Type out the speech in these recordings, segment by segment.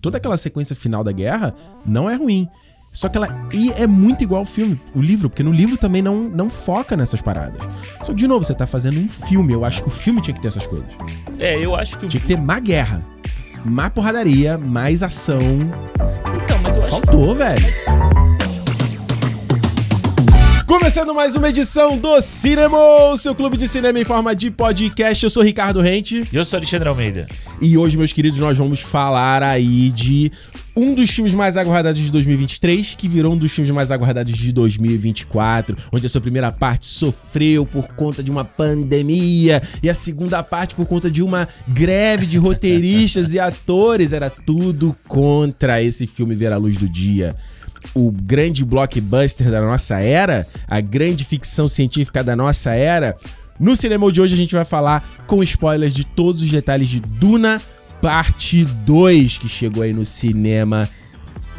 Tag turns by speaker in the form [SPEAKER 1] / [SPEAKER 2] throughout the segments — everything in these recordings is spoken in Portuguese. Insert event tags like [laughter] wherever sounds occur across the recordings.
[SPEAKER 1] toda aquela sequência final da guerra não é ruim. Só que ela e é muito igual ao filme, o livro, porque no livro também não, não foca nessas paradas. Só que, de novo, você tá fazendo um filme. Eu acho que o filme tinha que ter essas coisas. É, eu acho que. Tinha que ter má guerra, má porradaria, mais ação. Então, mas eu acho Faltou, que... velho. Começando mais uma edição do Cinema, o seu clube de cinema em forma de podcast. Eu sou Ricardo Rente. E eu sou Alexandre Almeida. E hoje, meus queridos, nós vamos falar aí de um dos filmes mais aguardados de 2023, que virou um dos filmes mais aguardados de 2024, onde a sua primeira parte sofreu por conta de uma pandemia e a segunda parte por conta de uma greve de roteiristas e atores. Era tudo contra esse filme ver a luz do dia o grande blockbuster da nossa era, a grande ficção científica da nossa era. No cinema de hoje a gente vai falar com spoilers de todos os detalhes de Duna Parte 2, que chegou aí no cinema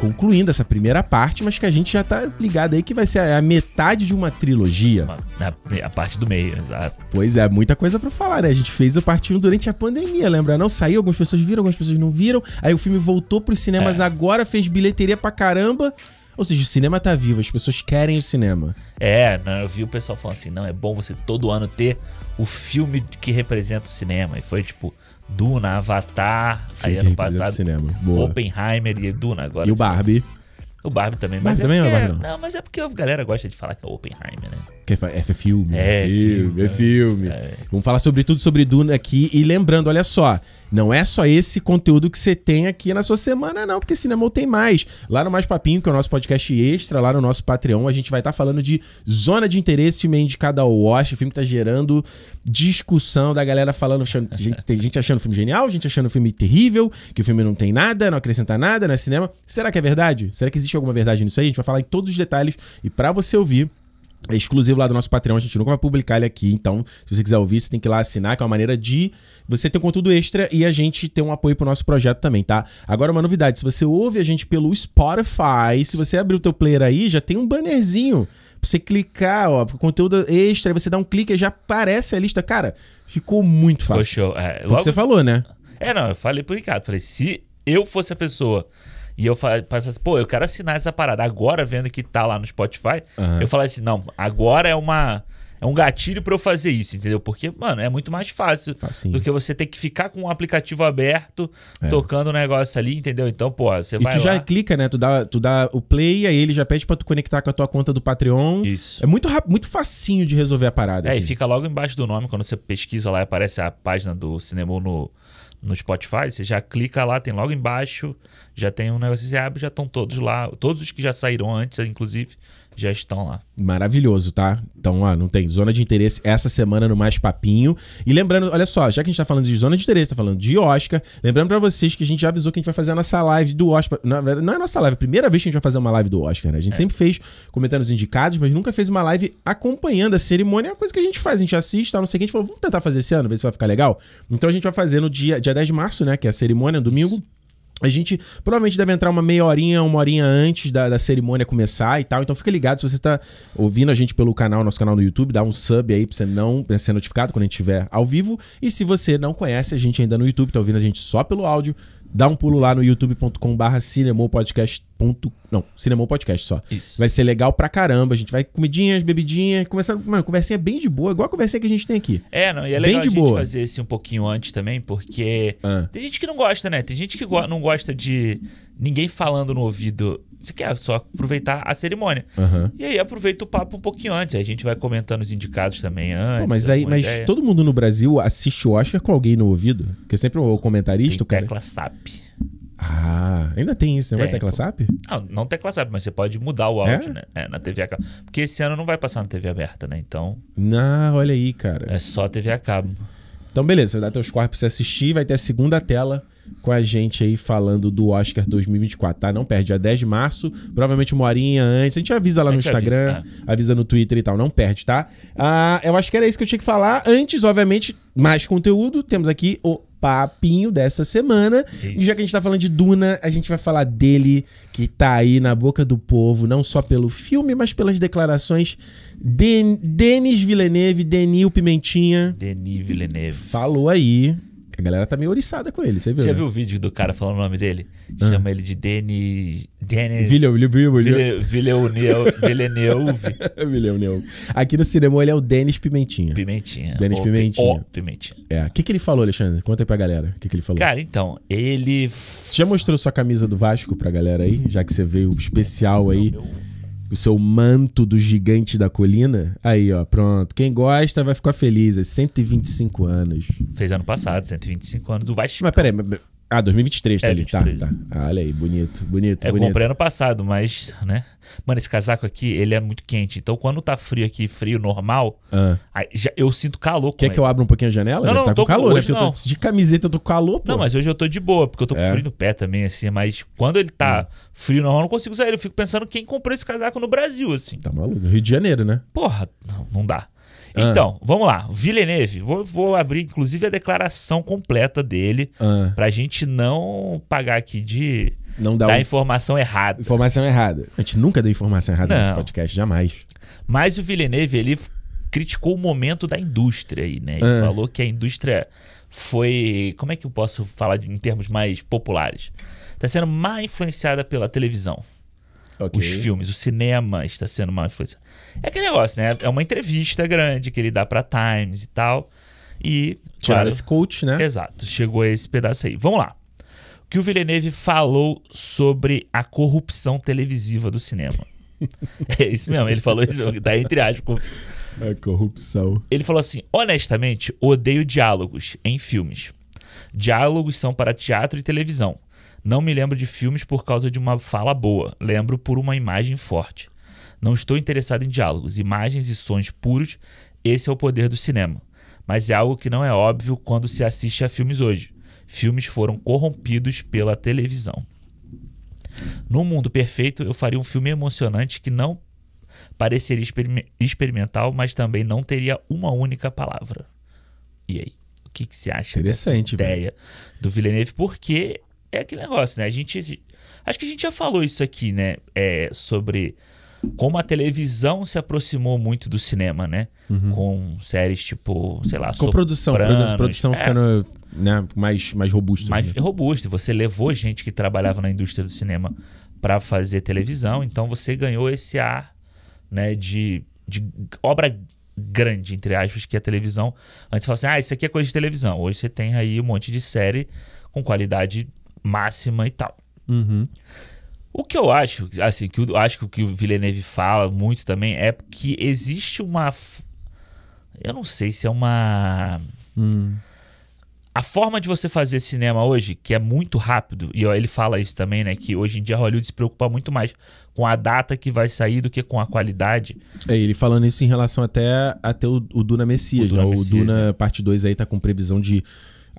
[SPEAKER 1] concluindo essa primeira parte, mas que a gente já tá ligado aí que vai ser a metade de uma trilogia. A, a parte do meio, exato. Pois é, muita coisa para falar, né? A gente fez o parte 1 durante a pandemia, lembra? Não saiu, algumas pessoas viram, algumas pessoas não viram. Aí o filme voltou pros cinemas é. agora, fez bilheteria pra caramba. Ou seja, o cinema tá vivo, as pessoas querem o cinema.
[SPEAKER 2] É, eu vi o pessoal falando assim, não, é bom você todo ano ter o filme que representa o cinema. E foi tipo, Duna, Avatar, Fiquei aí ano passado. Cinema. Boa. Oppenheimer e Duna agora. E o Barbie. O Barbie também, mas, Barbie é também é porque, é Barbie, não. não, mas é porque a galera gosta de falar que é Oppenheimer, né?
[SPEAKER 1] Que é, é filme, é, é filme, é filme. É filme. Vamos falar sobre tudo sobre Duna aqui e lembrando, olha só, não é só esse conteúdo que você tem aqui na sua semana, não, porque cinema tem mais. Lá no Mais Papinho, que é o nosso podcast extra, lá no nosso Patreon, a gente vai estar tá falando de Zona de Interesse, filme indicado ao o filme que tá gerando discussão da galera falando, achando, [laughs] gente, tem gente achando o filme genial, gente achando o filme terrível, que o filme não tem nada, não acrescenta nada, não é cinema. Será que é verdade? Será que existe alguma verdade nisso aí? A gente vai falar em todos os detalhes e para você ouvir é exclusivo lá do nosso Patreon, a gente nunca vai publicar ele aqui, então se você quiser ouvir, você tem que ir lá assinar, que é uma maneira de você ter um conteúdo extra e a gente ter um apoio pro nosso projeto também, tá? Agora uma novidade, se você ouve a gente pelo Spotify, se você abrir o teu player aí, já tem um bannerzinho pra você clicar, ó, conteúdo extra, você dá um clique e já aparece a lista. Cara, ficou muito fácil. Show. é, Foi o que você falou, né?
[SPEAKER 2] É, não, eu falei por Ricardo, falei, se eu fosse a pessoa e eu falo, assim, pô, eu quero assinar essa parada. Agora, vendo que tá lá no Spotify, uhum. eu falei assim, não, agora é uma é um gatilho para eu fazer isso, entendeu? Porque, mano, é muito mais fácil do que você ter que ficar com o um aplicativo aberto, é. tocando o um negócio ali, entendeu? Então, pô, você e vai. E tu já
[SPEAKER 1] clica, né? Tu dá, tu dá o play, aí ele já pede para tu conectar com a tua conta do Patreon. Isso. É muito muito facinho de resolver a parada. É, assim. e fica
[SPEAKER 2] logo embaixo do nome, quando você pesquisa lá, aparece a página do cinema no no Spotify, você já clica lá, tem logo embaixo, já tem um negócio, você abre, já estão todos lá, todos os que já saíram antes, inclusive, já estão
[SPEAKER 1] lá. Maravilhoso, tá? Então, ó, não tem zona de interesse essa semana no Mais Papinho. E lembrando, olha só, já que a gente tá falando de zona de interesse, tá falando de Oscar, lembrando para vocês que a gente já avisou que a gente vai fazer a nossa live do Oscar. Não, não é a nossa live, é a primeira vez que a gente vai fazer uma live do Oscar, né? A gente é. sempre fez comentando os indicados, mas nunca fez uma live acompanhando a cerimônia. É uma coisa que a gente faz, a gente assiste, tá? Não sei o que, a gente falou, vamos tentar fazer esse ano, ver se vai ficar legal. Então a gente vai fazer no dia, dia 10 de março, né? Que é a cerimônia, no domingo. Isso. A gente provavelmente deve entrar uma meia horinha, uma horinha antes da, da, cerimônia começar e tal. Então fica ligado se você tá ouvindo a gente pelo canal, nosso canal no YouTube, dá um sub aí pra você não pra ser notificado quando a gente estiver ao vivo. E se você não conhece a gente ainda no YouTube, tá ouvindo a gente só pelo áudio, Dá um pulo lá no youtube.com/barra cinemopodcast. Não, cinemopodcast só. Isso. Vai ser legal pra caramba. A gente vai comidinhas, bebidinhas, começando. Mano, conversinha bem de boa, igual a conversinha que a gente tem aqui.
[SPEAKER 2] É, não, e é legal bem a gente fazer esse um pouquinho antes também, porque ah. tem gente que não gosta, né? Tem gente que go não gosta de ninguém falando no ouvido você quer só aproveitar a cerimônia. Uhum. E aí aproveita o papo um pouquinho antes. Aí a gente vai comentando os indicados também antes. Pô, mas aí, mas todo
[SPEAKER 1] mundo no Brasil assiste o Oscar com alguém no ouvido? Porque sempre o comentarista, tem o cara. Tecla SAP. Ah, ainda tem isso, né? Vai tecla SAP?
[SPEAKER 2] Não, não tecla SAP, mas você pode mudar o é? áudio, é? né? É, na TV a cabo. Porque esse ano não vai passar na TV aberta, né? Então.
[SPEAKER 1] Não, olha aí, cara. É só TV a cabo. Então, beleza, você vai dar teus corpos pra você assistir, vai ter a segunda tela com a gente aí falando do Oscar 2024, tá? Não perde, é dia 10 de março, provavelmente uma horinha antes. A gente avisa lá no Instagram, avisa, é. avisa, no Twitter e tal, não perde, tá? Ah, eu acho que era isso que eu tinha que falar. Antes, obviamente, mais conteúdo. Temos aqui o papinho dessa semana. Isso. E já que a gente tá falando de Duna, a gente vai falar dele, que tá aí na boca do povo, não só pelo filme, mas pelas declarações. Den Denis Villeneuve, Denil Pimentinha.
[SPEAKER 2] Denis Villeneuve.
[SPEAKER 1] Falou aí a galera tá meio oriçada com ele, você viu? Você já né? viu o
[SPEAKER 2] vídeo do cara falando o nome dele? Ah. Chama ele de Denis. Denis. Villeneuve. [laughs]
[SPEAKER 1] Villeneuve. Aqui no cinema ele é o Denis Pimentinha. Pimentinha. Denis Pimentinha. Pimentinha. É. O que, que ele falou, Alexandre? Conta aí pra galera. O que, que ele falou? Cara, então, ele. Você já mostrou sua camisa do Vasco pra galera aí? Já que você veio especial aí. Não, meu o seu manto do gigante da colina. Aí, ó, pronto. Quem gosta vai ficar feliz. É 125 anos.
[SPEAKER 2] Fez ano passado, 125 anos do Vasco.
[SPEAKER 1] Mas peraí, mas ah, 2023 tá é, ali, 23. tá, tá. Ah, olha aí, bonito, bonito, é, bonito. comprei
[SPEAKER 2] ano passado, mas, né? Mano, esse casaco aqui, ele é muito quente. Então, quando tá frio aqui, frio normal, ah. já, eu sinto calor. Quer ele. que eu abra
[SPEAKER 1] um pouquinho a janela? Não, não, tá tô com calor, né? Porque não. eu tô de camiseta, eu tô com calor, pô. Não,
[SPEAKER 2] mas hoje eu tô de boa, porque eu tô com é. frio no pé também, assim. Mas quando ele tá hum. frio normal, eu não consigo usar ele. Eu fico pensando quem comprou esse casaco no Brasil, assim. Tá maluco,
[SPEAKER 1] Rio de Janeiro, né?
[SPEAKER 2] Porra, não, não dá. Ah. Então, vamos lá. Villeneuve, vou, vou, abrir inclusive a declaração completa dele ah. pra gente não pagar aqui de não dar, dar um... informação errada. Informação
[SPEAKER 1] errada. A gente nunca deu informação errada não. nesse podcast, jamais.
[SPEAKER 2] Mas o Villeneuve, ele criticou o momento da indústria aí, né? Ele ah. falou que a indústria foi. Como é que eu posso falar em termos mais populares? Está sendo mais influenciada pela televisão. Okay. Os filmes, o cinema está sendo uma coisa. É aquele negócio, né? É uma entrevista grande que ele dá para Times e tal. E. Tiraram claro, esse coach, né? Exato, chegou esse pedaço aí. Vamos lá. O que o Villeneuve falou sobre a corrupção televisiva do cinema. [laughs] é isso mesmo, ele falou isso, tá entre aspas. A corrupção. Ele falou assim: honestamente, odeio diálogos em filmes. Diálogos são para teatro e televisão. Não me lembro de filmes por causa de uma fala boa, lembro por uma imagem forte. Não estou interessado em diálogos, imagens e sons puros, esse é o poder do cinema. Mas é algo que não é óbvio quando se assiste a filmes hoje. Filmes foram corrompidos pela televisão. No mundo perfeito, eu faria um filme emocionante que não pareceria experimental, mas também não teria uma única palavra. E aí? O que, que você acha Interessante, dessa ideia do Villeneuve? Porque é aquele negócio, né? A gente. Acho que a gente já falou isso aqui, né? É, sobre como a televisão se aproximou muito do cinema, né?
[SPEAKER 1] Uhum. Com séries tipo, sei lá, com sopranos, produção, produção é, ficando né, mais mais robusta. Mais né?
[SPEAKER 2] robusta. Você levou gente que trabalhava na indústria do cinema para fazer televisão, então você ganhou esse ar, né, de, de obra grande entre aspas que é a televisão antes falava assim, ah, isso aqui é coisa de televisão. Hoje você tem aí um monte de série com qualidade máxima e tal. Uhum. O que eu acho, assim, que eu acho que o que o Villeneuve fala muito também é que existe uma. Eu não sei se é uma. Hum. A forma de você fazer cinema hoje, que é muito rápido, e ele fala isso também, né? Que hoje em dia Hollywood se preocupa muito mais com a data que vai sair do que com a qualidade.
[SPEAKER 1] É, ele falando isso em relação até, até o, o Duna Messias, o Duna né? Messias, o Duna é. Parte 2 aí tá com previsão de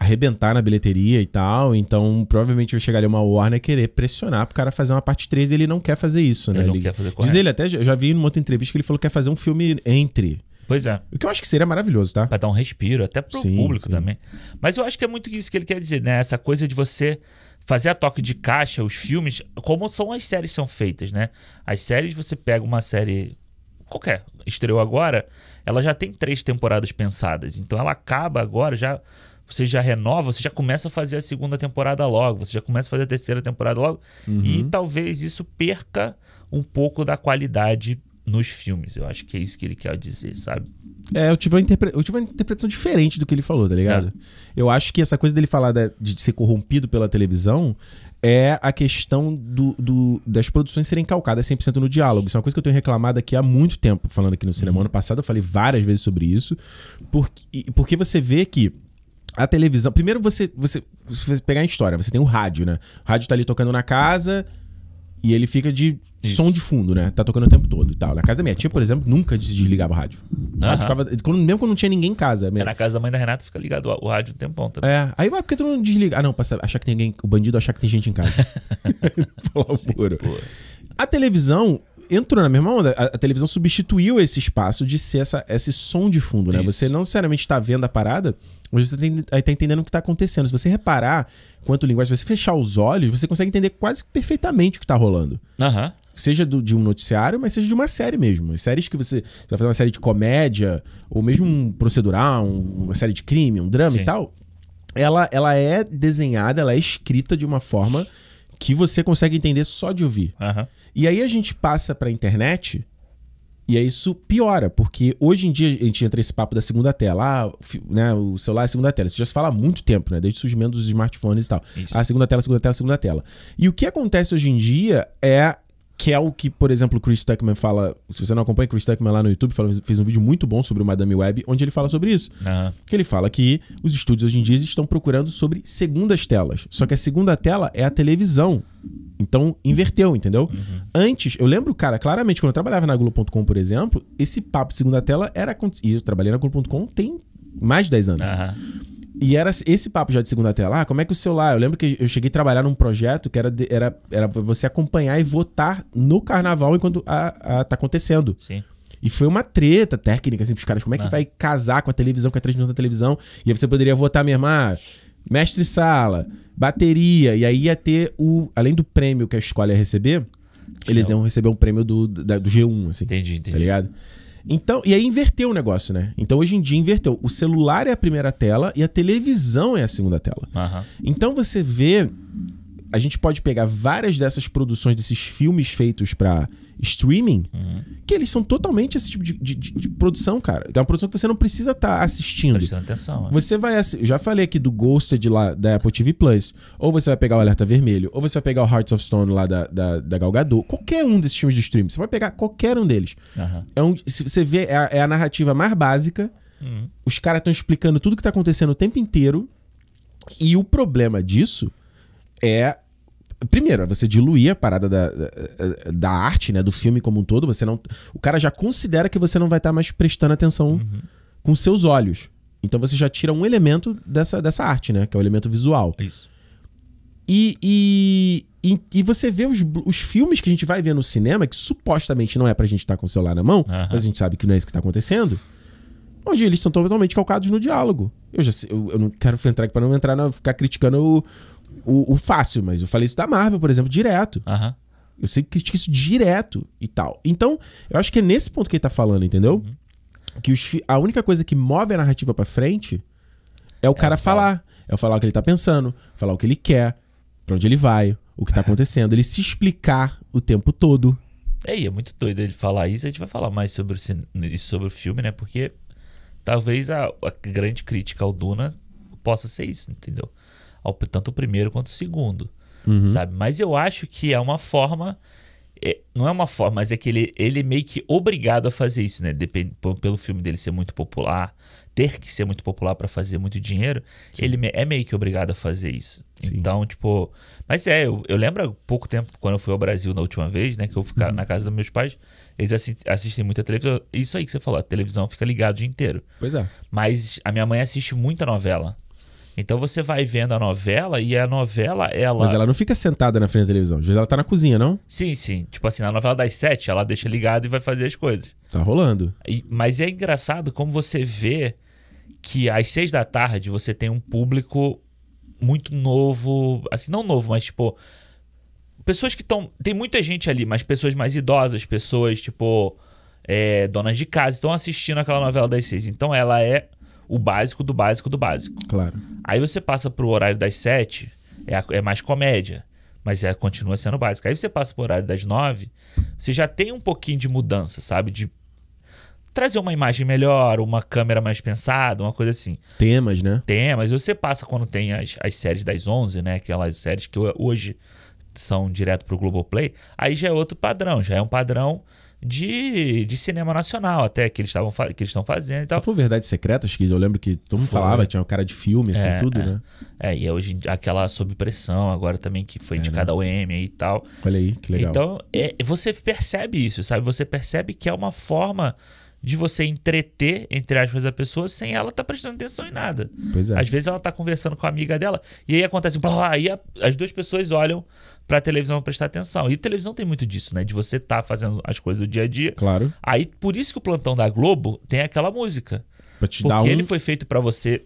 [SPEAKER 1] arrebentar na bilheteria e tal. Então, provavelmente eu chegaria uma Warner querer pressionar pro cara fazer uma parte 3 e ele não quer fazer isso, né? Ele não ele... quer fazer correto. Diz ele até, já vi em uma outra entrevista que ele falou que quer fazer um filme entre. Pois é. O que eu acho que seria maravilhoso, tá? Pra dar um respiro, até pro sim, público
[SPEAKER 2] sim. também. Mas eu acho que é muito isso que ele quer dizer, né? Essa coisa de você fazer a toque de caixa, os filmes, como são as séries são feitas, né? As séries, você pega uma série qualquer, estreou agora, ela já tem três temporadas pensadas. Então ela acaba agora já você já renova, você já começa a fazer a segunda temporada logo, você já começa a fazer a terceira temporada logo. Uhum. E talvez isso perca um pouco da qualidade nos filmes. Eu acho que é isso que ele quer dizer, sabe?
[SPEAKER 1] É, eu tive, uma interpre... eu tive uma interpretação diferente do que ele falou, tá ligado? É. Eu acho que essa coisa dele falar de ser corrompido pela televisão é a questão do, do, das produções serem calcadas 100% no diálogo. Isso é uma coisa que eu tenho reclamado aqui há muito tempo, falando aqui no cinema. Uhum. Ano passado eu falei várias vezes sobre isso, porque, porque você vê que a televisão. Primeiro você, você, você pegar a história, você tem o rádio, né? O rádio tá ali tocando na casa e ele fica de Isso. som de fundo, né? Tá tocando o tempo todo e tal. Na casa da minha tia, por exemplo, nunca desligava o rádio. O rádio ficava, quando, mesmo quando não tinha ninguém em casa.
[SPEAKER 2] É, mesmo. É na casa da mãe da Renata fica ligado o rádio o tempão também. É.
[SPEAKER 1] Aí, vai porque que tu não desliga? Ah, não, pra achar que tem alguém. O bandido achar que tem gente em casa. Falar [laughs] puro. A televisão, entrou na mesma onda. A, a, televisão substituiu esse espaço de ser essa, esse som de fundo, né? Isso. Você não necessariamente está vendo a parada, mas você está entendendo o que está acontecendo. Se você reparar quanto linguagem, se você fechar os olhos, você consegue entender quase perfeitamente o que está rolando. Aham. Uhum seja do, de um noticiário, mas seja de uma série mesmo. séries que você, você, vai fazer uma série de comédia, ou mesmo um procedural, um, uma série de crime, um drama Sim. e tal, ela, ela é desenhada, ela é escrita de uma forma que você consegue entender só de ouvir. Uhum. E aí a gente passa para a internet e aí isso piora, porque hoje em dia a gente entra nesse papo da segunda tela. Ah, né, o celular é a segunda tela. Isso já se fala há muito tempo, né? Desde o surgimento dos smartphones e tal. A ah, segunda tela, segunda tela, segunda tela. E o que acontece hoje em dia é que é o que, por exemplo, Chris Tuckman fala. Se você não acompanha Chris Tuckman lá no YouTube, fala, fez um vídeo muito bom sobre o Madame Web, onde ele fala sobre isso. Uhum. Que ele fala que os estúdios hoje em dia estão procurando sobre segundas telas. Só que a segunda tela é a televisão. Então, inverteu, entendeu? Uhum. Antes, eu lembro, cara, claramente, quando eu trabalhava na Globo.com, por exemplo, esse papo de segunda tela era. E eu trabalhei na Globo.com tem mais de 10 anos. Uhum. E era esse papo já de segunda tela. Ah, como é que o celular? Eu lembro que eu cheguei a trabalhar num projeto que era, de, era, era você acompanhar e votar no carnaval enquanto a, a, tá acontecendo. Sim. E foi uma treta técnica, assim, pros caras. Como é que ah. vai casar com a televisão, com a transmissão da televisão? E aí você poderia votar mesmo, ah, mestre sala, bateria. E aí ia ter o. Além do prêmio que a escola ia receber, eles iam receber um prêmio do, da, do G1, assim. Entendi, entendi. Tá ligado? Então, e aí inverteu o negócio, né? Então hoje em dia inverteu. O celular é a primeira tela e a televisão é a segunda tela. Uhum. Então você vê. A gente pode pegar várias dessas produções, desses filmes feitos para streaming, uhum. que eles são totalmente esse tipo de, de, de, produção, cara. É uma produção que você não precisa estar tá assistindo. Prestando atenção. É. Você vai. Eu já falei aqui do Ghosted lá da Apple TV Plus. Ou você vai pegar o Alerta Vermelho, ou você vai pegar o Hearts of Stone lá da, da, da Galgador. Qualquer um desses filmes de streaming. Você vai pegar qualquer um deles. Uhum. É um, você vê, é a, é a narrativa mais básica. Uhum. Os caras estão explicando tudo que está acontecendo o tempo inteiro. E o problema disso é Primeiro, é você diluir a parada da, da, da, arte, né? Do filme como um todo. Você não, o cara já considera que você não vai estar tá mais prestando atenção uhum. com seus olhos. Então você já tira um elemento dessa, dessa arte, né? Que é o elemento visual. É isso. E, e, e, e, você vê os, os filmes que a gente vai ver no cinema, que supostamente não é pra gente estar tá com o celular na mão, uhum. mas a gente sabe que não é isso que tá acontecendo. Onde eles são totalmente calcados no diálogo. Eu já eu, eu não quero entrar aqui pra não entrar, não, ficar criticando o, o, o, fácil, mas eu falei isso da Marvel, por exemplo, direto. Uhum. Eu sempre critico isso direto e tal. Então, eu acho que é nesse ponto que ele tá falando, entendeu? Uhum. Que os, a única coisa que move a narrativa para frente é o é cara falar. falar. É o falar o que ele tá pensando, falar o que ele quer, pra onde ele vai, o que tá é. acontecendo. Ele se explicar o tempo todo.
[SPEAKER 2] É, e é muito doido ele falar isso. A gente vai falar mais sobre o, sobre o filme, né? Porque talvez a, a grande crítica ao Duna possa ser isso, entendeu? ao tanto o primeiro quanto o segundo, uhum. sabe? Mas eu acho que é uma forma, é, não é uma forma, mas é que ele, ele é meio que obrigado a fazer isso, né? Depende, pelo filme dele ser muito popular, ter que ser muito popular para fazer muito dinheiro, Sim. ele é meio que obrigado a fazer isso. Sim. Então, tipo. Mas é, eu, eu lembro há pouco tempo, quando eu fui ao Brasil na última vez, né? Que eu ficava uhum. na casa dos meus pais, eles assistem muita televisão. Isso aí que você falou, a televisão fica ligada o dia inteiro. Pois é. Mas a minha mãe assiste muita novela. Então você vai vendo a novela e a novela, ela. Mas ela
[SPEAKER 1] não fica sentada na frente da televisão. Às vezes ela tá na cozinha, não?
[SPEAKER 2] Sim, sim. Tipo assim, na novela das sete, ela deixa ligado e vai fazer as coisas. Tá rolando. E, mas é engraçado como você vê que às seis da tarde você tem um público muito novo. Assim, não novo, mas tipo. Pessoas que estão. Tem muita gente ali, mas pessoas mais idosas, pessoas, tipo. É, donas de casa, estão assistindo aquela novela das seis. Então ela é o básico do básico do básico. Claro. Aí você passa pro horário das 7, é, é mais comédia, mas é, continua sendo básico. Aí você passa pro horário das 9, você já tem um pouquinho de mudança, sabe? De trazer uma imagem melhor, uma câmera mais pensada, uma coisa assim. Temas, né? Temas. Você passa quando tem as, as séries das 11, né? Aquelas séries que hoje são direto pro Globoplay. Aí já é outro padrão, já é um padrão de, de cinema nacional, até que eles estavam que eles estão fazendo
[SPEAKER 1] e tal. Foi Verdades Secretas, que eu lembro que todo mundo foi. falava, tinha um cara de filme, assim, é, tudo, é. né?
[SPEAKER 2] É, e hoje aquela Sob Pressão, agora também, que foi é, indicada né? ao Emmy e tal.
[SPEAKER 1] Olha aí, que legal. Então,
[SPEAKER 2] é, você percebe isso, sabe? Você percebe que é uma forma de você entreter, entre aspas, a pessoa sem ela estar tá prestando atenção em nada. Pois é. Às vezes ela está conversando com a amiga dela e aí acontece, blá, aí a, as duas pessoas olham para a televisão prestar atenção. E televisão tem muito disso, né? De você estar tá fazendo as coisas do dia a dia. Claro. Aí por isso que o plantão da Globo tem aquela música. Pra te porque dar um... ele foi feito para você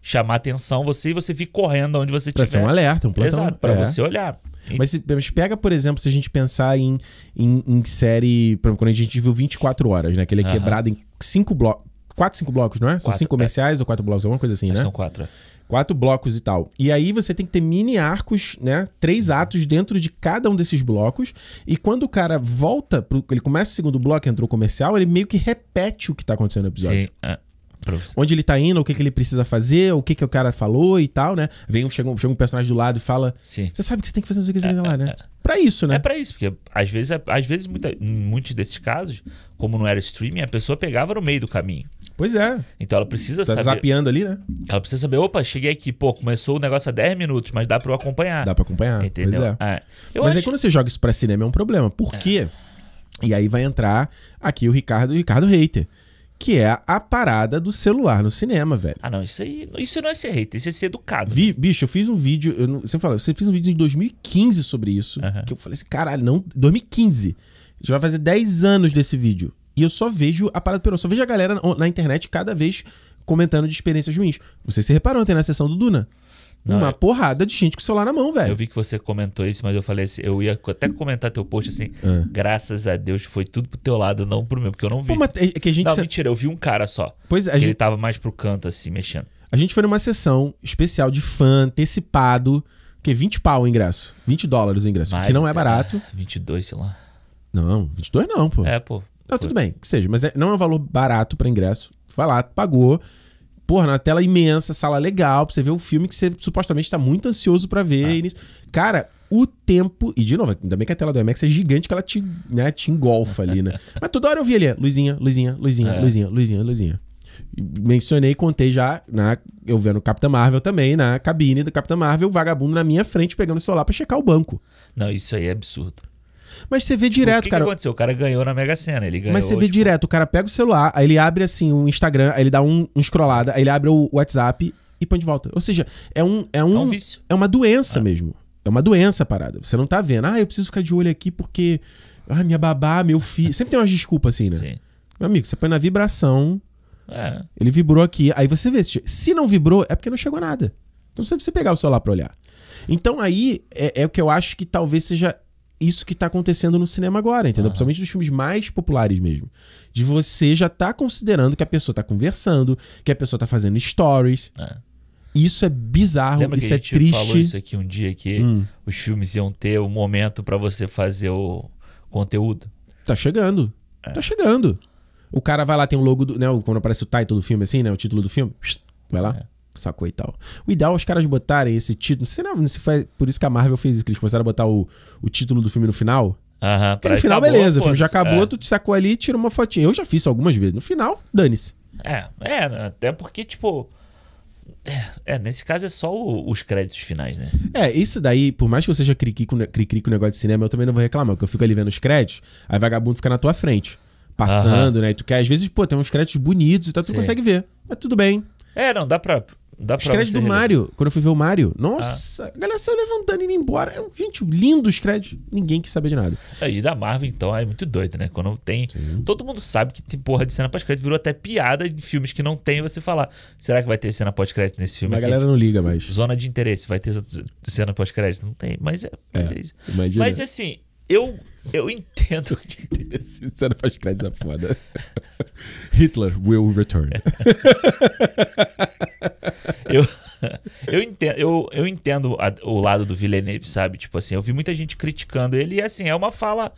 [SPEAKER 2] chamar atenção você e você vir correndo onde você pra tiver. Pra ser um alerta, um plantão. Exato, pra é. você olhar.
[SPEAKER 1] Mas, se, mas pega, por exemplo, se a gente pensar em, em, em série... Por exemplo, quando a gente viu 24 Horas, né? Que ele é uhum. quebrado em cinco blocos. Quatro, cinco blocos, não é? Quatro, são cinco é. comerciais é. ou quatro blocos, alguma coisa assim, mas né? São quatro. É. Quatro blocos e tal. E aí você tem que ter mini arcos, né? Três atos dentro de cada um desses blocos. E quando o cara volta, pro, ele começa o segundo bloco, entrou o comercial, ele meio que repete o que tá acontecendo no episódio. Sim. Onde ele tá indo, o que, que ele precisa fazer, o que, que o cara falou e tal, né? Vem, chega, um, chega um personagem do lado e fala: Você sabe que você tem que fazer isso aqui é, lá, né? É. Pra isso, né? É pra isso, porque às vezes, às vezes muita, em muitos desses casos, como não era streaming,
[SPEAKER 2] a pessoa pegava no meio do caminho. Pois é. Então ela precisa tá saber. zapeando ali, né? Ela precisa saber, opa, cheguei aqui, pô, começou o negócio há 10 minutos, mas dá pra eu acompanhar. Dá
[SPEAKER 1] pra acompanhar. Entendeu? É. É. mas acho... aí quando você joga isso pra cinema é um problema. Por é. quê? E aí vai entrar aqui o Ricardo, o Ricardo Reiter. Que é a parada do celular no cinema, velho. Ah, não, isso aí. Isso não é ser hater, isso é ser educado. Vi, né? bicho, eu fiz um vídeo. Eu não, você falou, você fez um vídeo em 2015 sobre isso. Que eu falei assim, caralho, não. 2015. Já vai fazer 10 anos desse vídeo. E eu só vejo a parada piorou. Só vejo a galera na internet cada vez comentando de experiências ruins. Você se reparou ontem na sessão do Duna? Não, uma eu... porrada de gente com o celular na mão, velho. Eu
[SPEAKER 2] vi que você comentou isso, mas eu falei assim, eu ia até comentar teu post assim, ah. graças a Deus foi tudo pro teu lado, não pro meu, porque eu não vi. Pô, mas é que a gente não, se... mentira, eu vi um cara só. Pois é, gente... ele tava mais pro canto assim, mexendo.
[SPEAKER 1] A gente foi numa sessão especial de fã, antecipado, que 20 pau o ingresso, 20 dólares o ingresso, mais, que não é barato.
[SPEAKER 2] 22, é, sei lá.
[SPEAKER 1] Não, 22 não, pô. É, pô. Tá, tudo bem, que seja, mas é, não é um valor barato para ingresso. Vai lá, pagou. Porra, na tela imensa, sala legal, pra você ver o um filme que você supostamente tá muito ansioso para ver. Ah. Cara, o tempo. E de novo, ainda bem que a tela do IMAX é gigante que ela te, né, te engolfa ali, né? [laughs] Mas toda hora eu vi ali, é, luzinha, luzinha, luzinha, é. luzinha, luzinha, luzinha. Mencionei, contei já, na, né, eu vendo Capitã Marvel também, na cabine do Capitã Marvel, vagabundo na minha frente pegando o celular pra checar o banco. Não, isso
[SPEAKER 2] aí é absurdo.
[SPEAKER 1] Mas você vê tipo, direto, que cara. O que
[SPEAKER 2] aconteceu? O cara ganhou na Mega Sena, ele ganhou. Mas você vê tipo...
[SPEAKER 1] direto, o cara pega o celular, aí ele abre assim o Instagram, aí ele dá um, um scrollada, aí ele abre o WhatsApp e põe de volta. Ou seja, é um é um, é, um vício. é uma doença ah. mesmo. É uma doença a parada. Você não tá vendo. Ah, eu preciso ficar de olho aqui porque ah, minha babá, meu filho. Sempre tem umas desculpas assim, né? Sim. Meu amigo, você põe na vibração. É. Ele vibrou aqui. Aí você vê. Se não vibrou, é porque não chegou nada. Então você precisa pegar o celular pra olhar. Então aí é, é o que eu acho que talvez seja isso que tá acontecendo no cinema agora, entendeu? Uhum. Principalmente nos filmes mais populares mesmo. De você já tá considerando que a pessoa tá conversando, que a pessoa tá fazendo stories. É. Isso é bizarro, Lembra isso que a é gente é triste. falou isso
[SPEAKER 2] aqui um dia que hum. os filmes iam ter o um momento
[SPEAKER 1] para você fazer o conteúdo. Tá chegando. É. Tá chegando. O cara vai lá, tem o um logo do. Né, quando aparece o title do filme, assim, né? O título do filme. Vai lá. É sacou e tal. O ideal é os caras botarem esse título. Sei não se foi por isso que a Marvel fez isso, que eles começaram a botar o, o título do filme no final. Aham, Porque no final, acabou, beleza, o filme já acabou, é. tu te sacou ali e tira uma fotinha. Eu já fiz isso algumas vezes. No final, dane-se.
[SPEAKER 2] É, é, né? até porque, tipo. É, é, nesse caso é só o, os créditos finais, né?
[SPEAKER 1] É, isso daí, por mais que você seja cri-cri com, cri -cri com o negócio de cinema, eu também não vou reclamar, porque eu fico ali vendo os créditos, aí vagabundo fica na tua frente, passando, uh -huh. né? E tu quer, às vezes, pô, tem uns créditos bonitos e tal, tu Sim. consegue ver. Mas tudo bem. É, não, dá pra. Dá os créditos do Mario, quando eu fui ver o Mario, ah. nossa, ah. a galera saiu levantando e indo embora. Gente, lindo os créditos, ninguém quis saber de nada.
[SPEAKER 2] É, e da Marvel, então, é muito doido, né? Quando tem. Sim. Todo mundo sabe que tem porra de cena pós-crédito, virou até piada de filmes que não tem você falar. Será que vai ter cena pós-crédito nesse filme? Mas aqui? a galera não liga mais. Zona de interesse, vai ter cena pós-crédito? Não tem, mas é. Mas, é. é isso. mas assim, eu, eu
[SPEAKER 1] entendo. Sincero, faz crédito é foda. Hitler will return.
[SPEAKER 2] eu, eu entendo, eu, eu entendo a, o lado do Villeneuve, sabe? Tipo assim, eu vi muita gente criticando ele e assim, é uma fala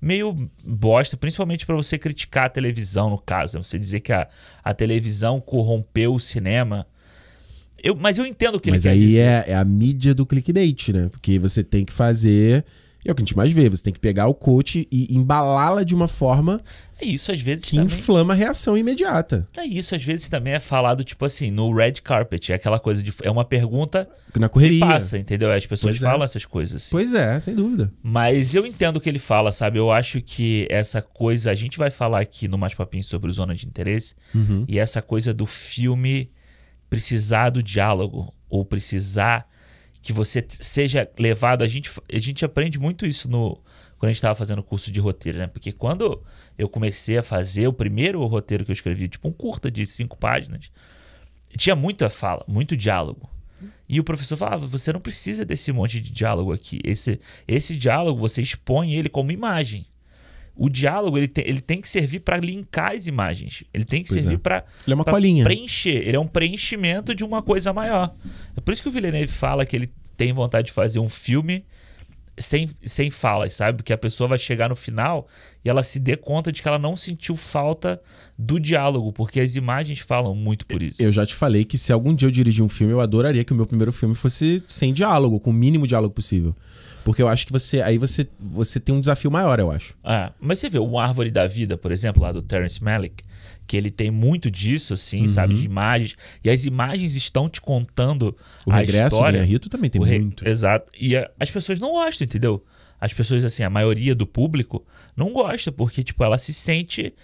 [SPEAKER 2] meio bosta, principalmente para você criticar a televisão, no caso. Né? Você dizer que a, a televisão corrompeu o cinema. Eu, mas eu entendo o que mas ele quer
[SPEAKER 1] dizer. Mas é, aí é a mídia do clickbait, né? Porque você tem que fazer e é o que a gente mais vê. Você tem que pegar o coach e embalá-la de uma forma é isso, às vezes que também... inflama a reação imediata.
[SPEAKER 2] É isso, às vezes também é falado, tipo assim, no red carpet. É aquela coisa de. É uma pergunta. Na correria. Que passa, entendeu? As pessoas pois é. falam é. essas coisas assim. Pois é, sem dúvida. Mas eu entendo o que ele fala, sabe? Eu acho que essa coisa. A gente vai falar aqui no Mais Papinho sobre Zona de Interesse. Uhum. E essa coisa do filme precisar do diálogo. Ou precisar que você seja levado. A gente, a gente aprende muito isso no quando a gente estava fazendo o curso de roteiro, né? Porque quando eu comecei a fazer o primeiro roteiro que eu escrevi, tipo um curta de cinco páginas, tinha muita fala, muito diálogo. E o professor falava: você não precisa desse monte de diálogo aqui. Esse, esse diálogo você expõe ele como imagem o diálogo ele, te, ele tem que servir para linkar as imagens. Ele tem que pois servir é. para é preencher. Ele é um preenchimento de uma coisa maior. É por isso que o Villeneuve fala que ele tem vontade de fazer um filme sem, sem falas, sabe? Que a pessoa vai chegar no final e ela se dê conta de que ela não sentiu falta do diálogo, porque as
[SPEAKER 1] imagens falam muito por isso. Eu já te falei que se algum dia eu dirigir um filme, eu adoraria que o meu primeiro filme fosse sem diálogo, com o mínimo diálogo possível. Porque eu acho que você. Aí você, você tem um desafio maior, eu acho.
[SPEAKER 2] É, mas você vê o Árvore da Vida, por exemplo, lá do Terence Malick, que ele tem muito disso, assim, uhum. sabe? De imagens. E as imagens estão te contando o a regresso história. O Rito também tem re... muito. Exato. E a, as pessoas não gostam, entendeu? As pessoas, assim, a maioria do público não gosta, porque, tipo, ela se sente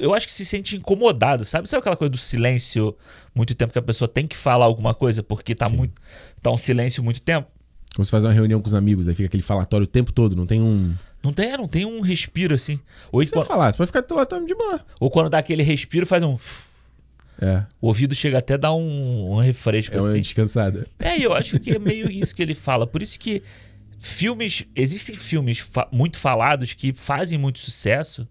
[SPEAKER 2] eu acho que se sente incomodada sabe? Sabe aquela coisa do silêncio muito tempo que a pessoa tem que falar alguma coisa
[SPEAKER 1] porque tá Sim. muito tá um silêncio muito tempo? como se fazer uma reunião com os amigos, aí fica aquele falatório o tempo todo, não tem um. Não tem, não tem um respiro assim. Ou isso quando... falar, você pode ficar lá tá de boa. Ou
[SPEAKER 2] quando dá aquele respiro, faz um. É. O ouvido chega até a dar um, um refresco é uma assim. descansada. É, eu acho que é meio isso que ele fala. Por isso que filmes. Existem filmes fa muito falados que fazem muito sucesso.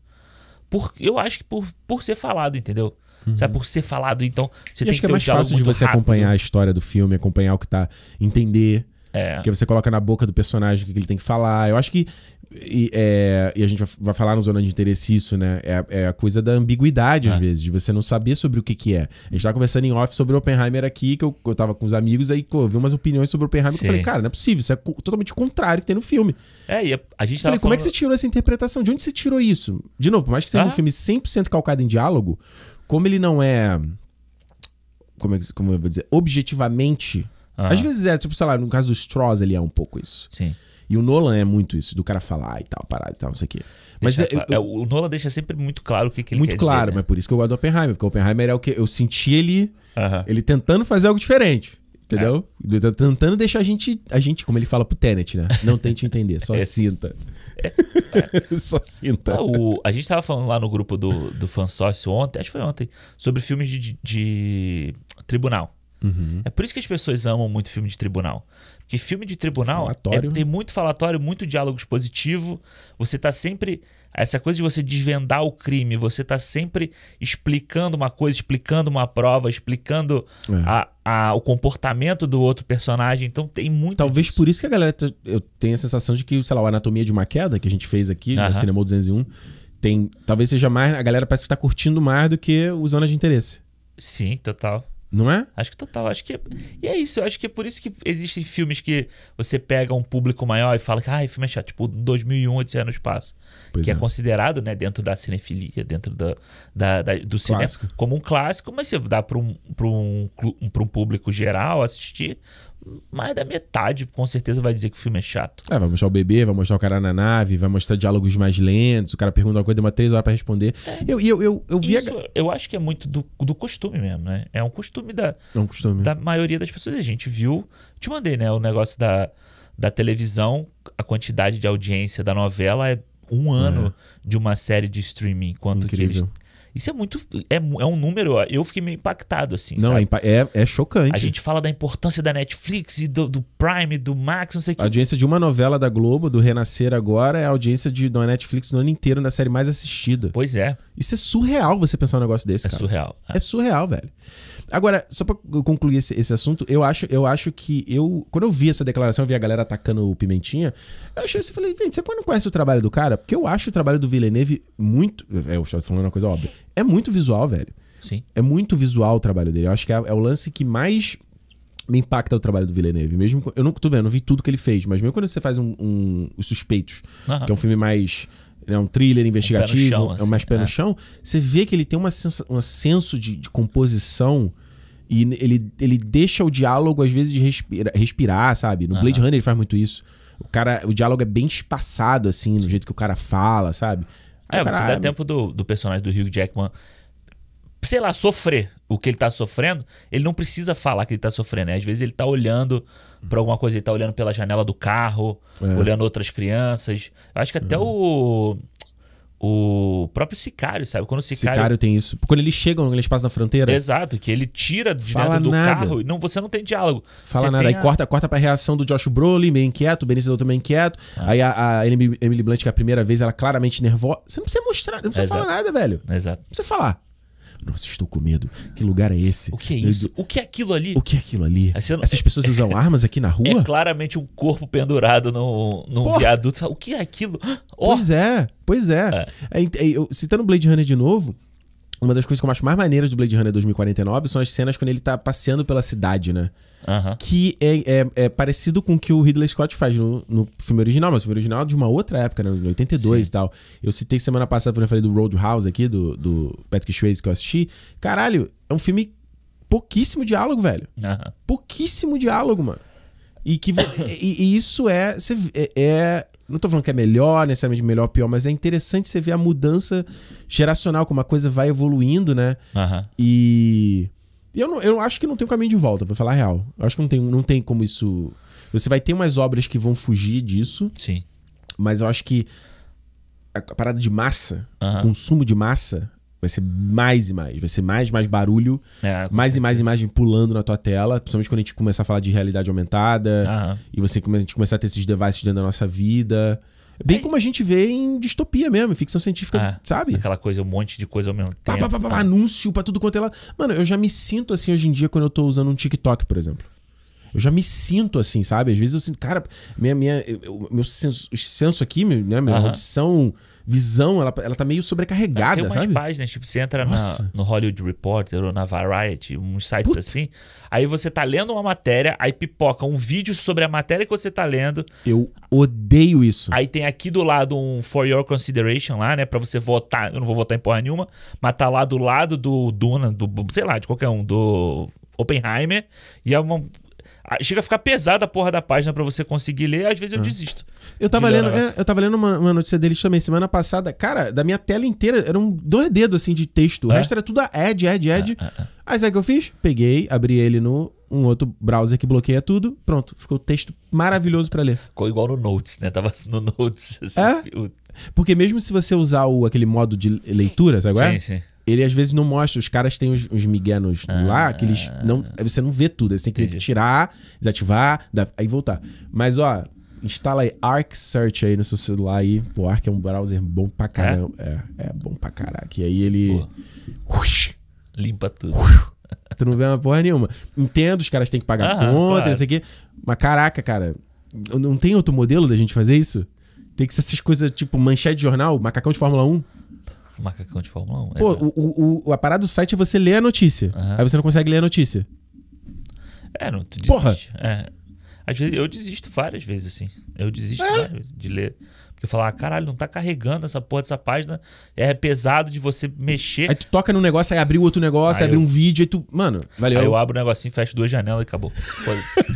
[SPEAKER 2] Por, eu acho que por, por ser falado, entendeu? Uhum. Sabe, por ser falado, então. Você e tem acho que, que é mais fácil de você rápido.
[SPEAKER 1] acompanhar a história do filme, acompanhar o que tá. entender é. Que você coloca na boca do personagem o que ele tem que falar. Eu acho que. E, é, e a gente vai falar no Zona de Interesse isso, né? É, é a coisa da ambiguidade, às é. vezes, de você não saber sobre o que, que é. A gente tava tá conversando em off sobre o Oppenheimer aqui, que eu, eu tava com os amigos, aí eu vi umas opiniões sobre o Oppenheimer Sim. que eu falei, cara, não é possível, isso é totalmente contrário que tem no filme. É, e a, a gente tava. Falei, falando... como é que você tirou essa interpretação? De onde você tirou isso? De novo, por mais que seja ah. um filme 100% calcado em diálogo, como ele não é. Como, é que, como eu vou dizer? Objetivamente às vezes é, tipo, sei lá, no caso do Strauss ele é um pouco isso. Sim. E o Nolan é muito isso, do cara falar e tal, parada e tal, não sei o quê. Mas é, eu, é,
[SPEAKER 2] o Nolan deixa sempre muito claro o que, que ele muito quer claro, dizer, né?
[SPEAKER 1] mas por isso que eu gosto do Oppenheimer, porque o Oppenheimer é o que eu senti ele, ele tentando fazer algo diferente. Entendeu? É. Tá tentando deixar a gente, a gente, como ele fala pro Tenet, né? Não tente entender, só [laughs] sinta. É.
[SPEAKER 2] [laughs] Só sinta. Ah, o, a gente tava falando lá no grupo do, do sócio ontem, acho que foi ontem, sobre filmes de, de, de tribunal. Uhum. É por isso que as pessoas amam muito filme de tribunal. Porque filme de tribunal é, tem muito falatório, muito diálogo expositivo. Você tá sempre. Essa coisa de você desvendar o crime, você tá sempre explicando uma coisa, explicando uma prova, explicando é. a, a, o comportamento do outro personagem. Então tem muito.
[SPEAKER 1] Talvez disso. por isso que a galera. Tá, eu tenho a sensação de que, sei lá, a Anatomia de uma Queda, que a gente fez aqui uhum. no Cinema 201, tem. Talvez seja mais. A galera parece que tá curtindo mais do que o Zona de Interesse. Sim, total. Não é? Acho que total. Acho que é...
[SPEAKER 2] E é isso. Eu acho que é por isso que existem filmes que você pega um público maior e fala que ah, filme é chato. Tipo, 2001, Odisseia no Espaço. Pois que é. é. considerado, né, dentro da cinefilia, dentro da, da, da do clássico. cinema, como um clássico. Mas você dá para um, pra um, um público geral
[SPEAKER 1] assistir, mais da metade, com certeza, vai dizer que o filme é chato. É, vai mostrar o bebê, vai mostrar o cara na nave, vai mostrar diálogos mais lentos, o cara pergunta uma coisa, demora três horas para responder. É. Eu, eu, eu, eu
[SPEAKER 2] vi Isso, a... eu acho que é muito do, do costume mesmo, né? É um costume da,
[SPEAKER 1] é um costume. da
[SPEAKER 2] maioria das pessoas. A gente viu, te mandei, né, o negócio da, da televisão, a quantidade de audiência da novela é um ano é. de uma série de streaming, enquanto Incrível. que eles isso é muito. É, é um número, eu fiquei meio impactado, assim. Não, sabe?
[SPEAKER 1] É, é, é chocante. A gente
[SPEAKER 2] fala da importância da Netflix e do, do Prime, do Max, não sei o que. A
[SPEAKER 1] audiência de uma novela da Globo, do Renascer Agora, é a audiência de, da Netflix no ano inteiro, da série mais assistida. Pois é. Isso é surreal você pensar um negócio desse, é cara. É surreal. É. é surreal, velho. Agora, só pra concluir esse, esse assunto, eu acho, eu acho que eu. Quando eu vi essa declaração, eu vi a galera atacando o Pimentinha, eu achei assim, falei, gente, você quando conhece o trabalho do cara? Porque eu acho o trabalho do Villeneuve muito. É, eu estou falando uma coisa óbvia. É muito visual, velho. Sim. É muito visual o trabalho dele. Eu acho que é, é o lance que mais me impacta o trabalho do Villeneuve. Mesmo, eu não, tudo bem, eu não vi tudo que ele fez, mas mesmo quando você faz um, um Os Suspeitos, que é um filme mais ele é um thriller investigativo, chão, assim, é um mais assim, pé é. no chão. Você vê que ele tem uma um senso de, de, composição e ele, ele deixa o diálogo, às vezes, de respira, respirar, sabe? No uhum. Blade Runner ele faz muito isso. O cara, o diálogo é bem espaçado, assim, no jeito que o cara fala, sabe? Aí é, cara, você dá ah, tempo
[SPEAKER 2] do, do personagem do Hugh Jackman sei lá, sofrer o que ele tá sofrendo, ele não precisa falar que ele tá sofrendo. Né? Às vezes ele tá olhando para alguma coisa, ele tá olhando pela janela do carro, é. olhando outras crianças. Eu acho que até é. o o próprio sicário, sabe? Quando o sicário... sicário
[SPEAKER 1] tem isso. Quando eles chegam, eles passam na fronteira. Exato,
[SPEAKER 2] que ele tira de Fala dentro do nada. carro. Não, você não tem diálogo.
[SPEAKER 1] Fala você nada. Aí a... corta, corta pra reação do Josh Brolin, meio inquieto, o Benício também inquieto. Ah. Aí a, a Emily Blunt, que é a primeira vez, ela claramente nervosa. Você não precisa mostrar, não precisa Exato. falar nada, velho. Exato. Não precisa falar. Nossa, estou com medo. Que lugar é esse? O que é isso? O que é aquilo ali? O que é aquilo ali? Não... Essas pessoas usam [laughs] armas aqui na rua? É
[SPEAKER 2] claramente um corpo pendurado num, num viaduto. O que é aquilo? Oh. Pois
[SPEAKER 1] é, pois é. é. É, é eu, citando Blade Runner de novo, uma das coisas que eu acho mais maneiras do Blade Runner 2049 são as cenas quando ele tá passeando pela cidade, né? Uhum. Que é, é, é, parecido com o que o Ridley Scott faz no, no filme original, mas o filme original é de uma outra época, né? De 82 Sim. e tal. Eu citei semana passada, quando eu falei do Roadhouse aqui, do, do Patrick Swayze que eu assisti. Caralho, é um filme pouquíssimo diálogo, velho. Uhum. Pouquíssimo diálogo, mano. E, que, [coughs] e, e isso é, é, é não tô falando que é melhor, necessariamente melhor ou pior, mas é interessante você ver a mudança geracional, como a coisa vai evoluindo, né? Uhum. E. Eu, não, eu acho que não tem um caminho de volta, pra falar a real. Eu acho que não tem, não tem como isso. Você vai ter umas obras que vão fugir disso. Sim. Mas eu acho que a parada de massa, uhum. consumo de massa, Vai ser mais e mais. Vai ser mais e mais barulho. É, mais certeza. e mais imagem pulando na tua tela. Principalmente quando a gente começar a falar de realidade aumentada. Uhum. E você a gente começar a ter esses devices dentro da nossa vida. É bem é. como a gente vê em distopia mesmo, em ficção científica, ah, sabe? Aquela coisa, um monte de coisa ao mesmo tempo. Pá, pá, pá, ah. Anúncio pra tudo quanto é lá. Mano, eu já me sinto assim hoje em dia quando eu tô usando um TikTok, por exemplo. Eu já me sinto assim, sabe? Às vezes eu sinto, cara, minha, minha, eu, meu senso, senso aqui, né, minha uh -huh visão, ela, ela tá meio sobrecarregada, tem umas sabe?
[SPEAKER 2] páginas, tipo, você entra na, no Hollywood Reporter ou na Variety, uns sites Puta. assim, aí você tá lendo uma matéria, aí pipoca um vídeo sobre a matéria que você tá lendo. Eu odeio isso. Aí tem aqui do lado um For Your Consideration lá, né, pra você votar. Eu não vou votar em porra nenhuma, mas tá lá do lado do Duna, do, sei lá, de qualquer um, do Oppenheimer, e é uma ah, chega a ficar pesada a porra da página para você conseguir ler, às vezes eu é. desisto.
[SPEAKER 1] Eu tava lendo, é, eu tava lendo uma, uma, notícia deles também semana passada. Cara, da minha tela inteira eram dois dedos assim de texto. O é? resto era tudo ad, ad, é, ad. Aí sabe o que eu fiz? Peguei, abri ele no um outro browser que bloqueia tudo. Pronto, ficou texto maravilhoso para ler. Ficou igual no Notes, né? Tava [laughs] no Notes assim, é? Porque mesmo se você usar o, aquele modo de leitura, sabe agora? Sim, sim ele às vezes não mostra. Os caras têm os, os ah, lá, que eles ah. não. Você não vê tudo. Você tem que entendi. tirar, desativar, dá, aí voltar. Mas, ó, instala aí Arc Search aí no seu celular aí. Pô, Arc é um browser bom pra caramba. É, é, é bom pra caraca. E aí ele. Limpa tudo. tu não vê uma porra nenhuma. Entendo, os caras têm que pagar Aham, conta, claro. não sei Mas caraca, cara, não tem outro modelo da gente fazer isso? Tem que ser essas coisas tipo manchete de jornal, macacão de Fórmula 1 macacão de Fórmula 1. Pô, é. o, o, o, a parada do site é você ler a notícia. Uhum. Aí você não consegue ler a notícia. É, não, tu desiste.
[SPEAKER 2] Porra! É. Às vezes, eu desisto várias vezes, assim. Eu desisto é. várias vezes de ler. Porque eu falo, ah, caralho, não tá carregando essa porra dessa página. É pesado de você mexer. Aí tu
[SPEAKER 1] toca num negócio, aí abriu outro negócio, abre aí abriu eu... um vídeo, aí tu. Mano, valeu. Aí eu abro
[SPEAKER 2] o um negocinho, fecho duas janelas e acabou.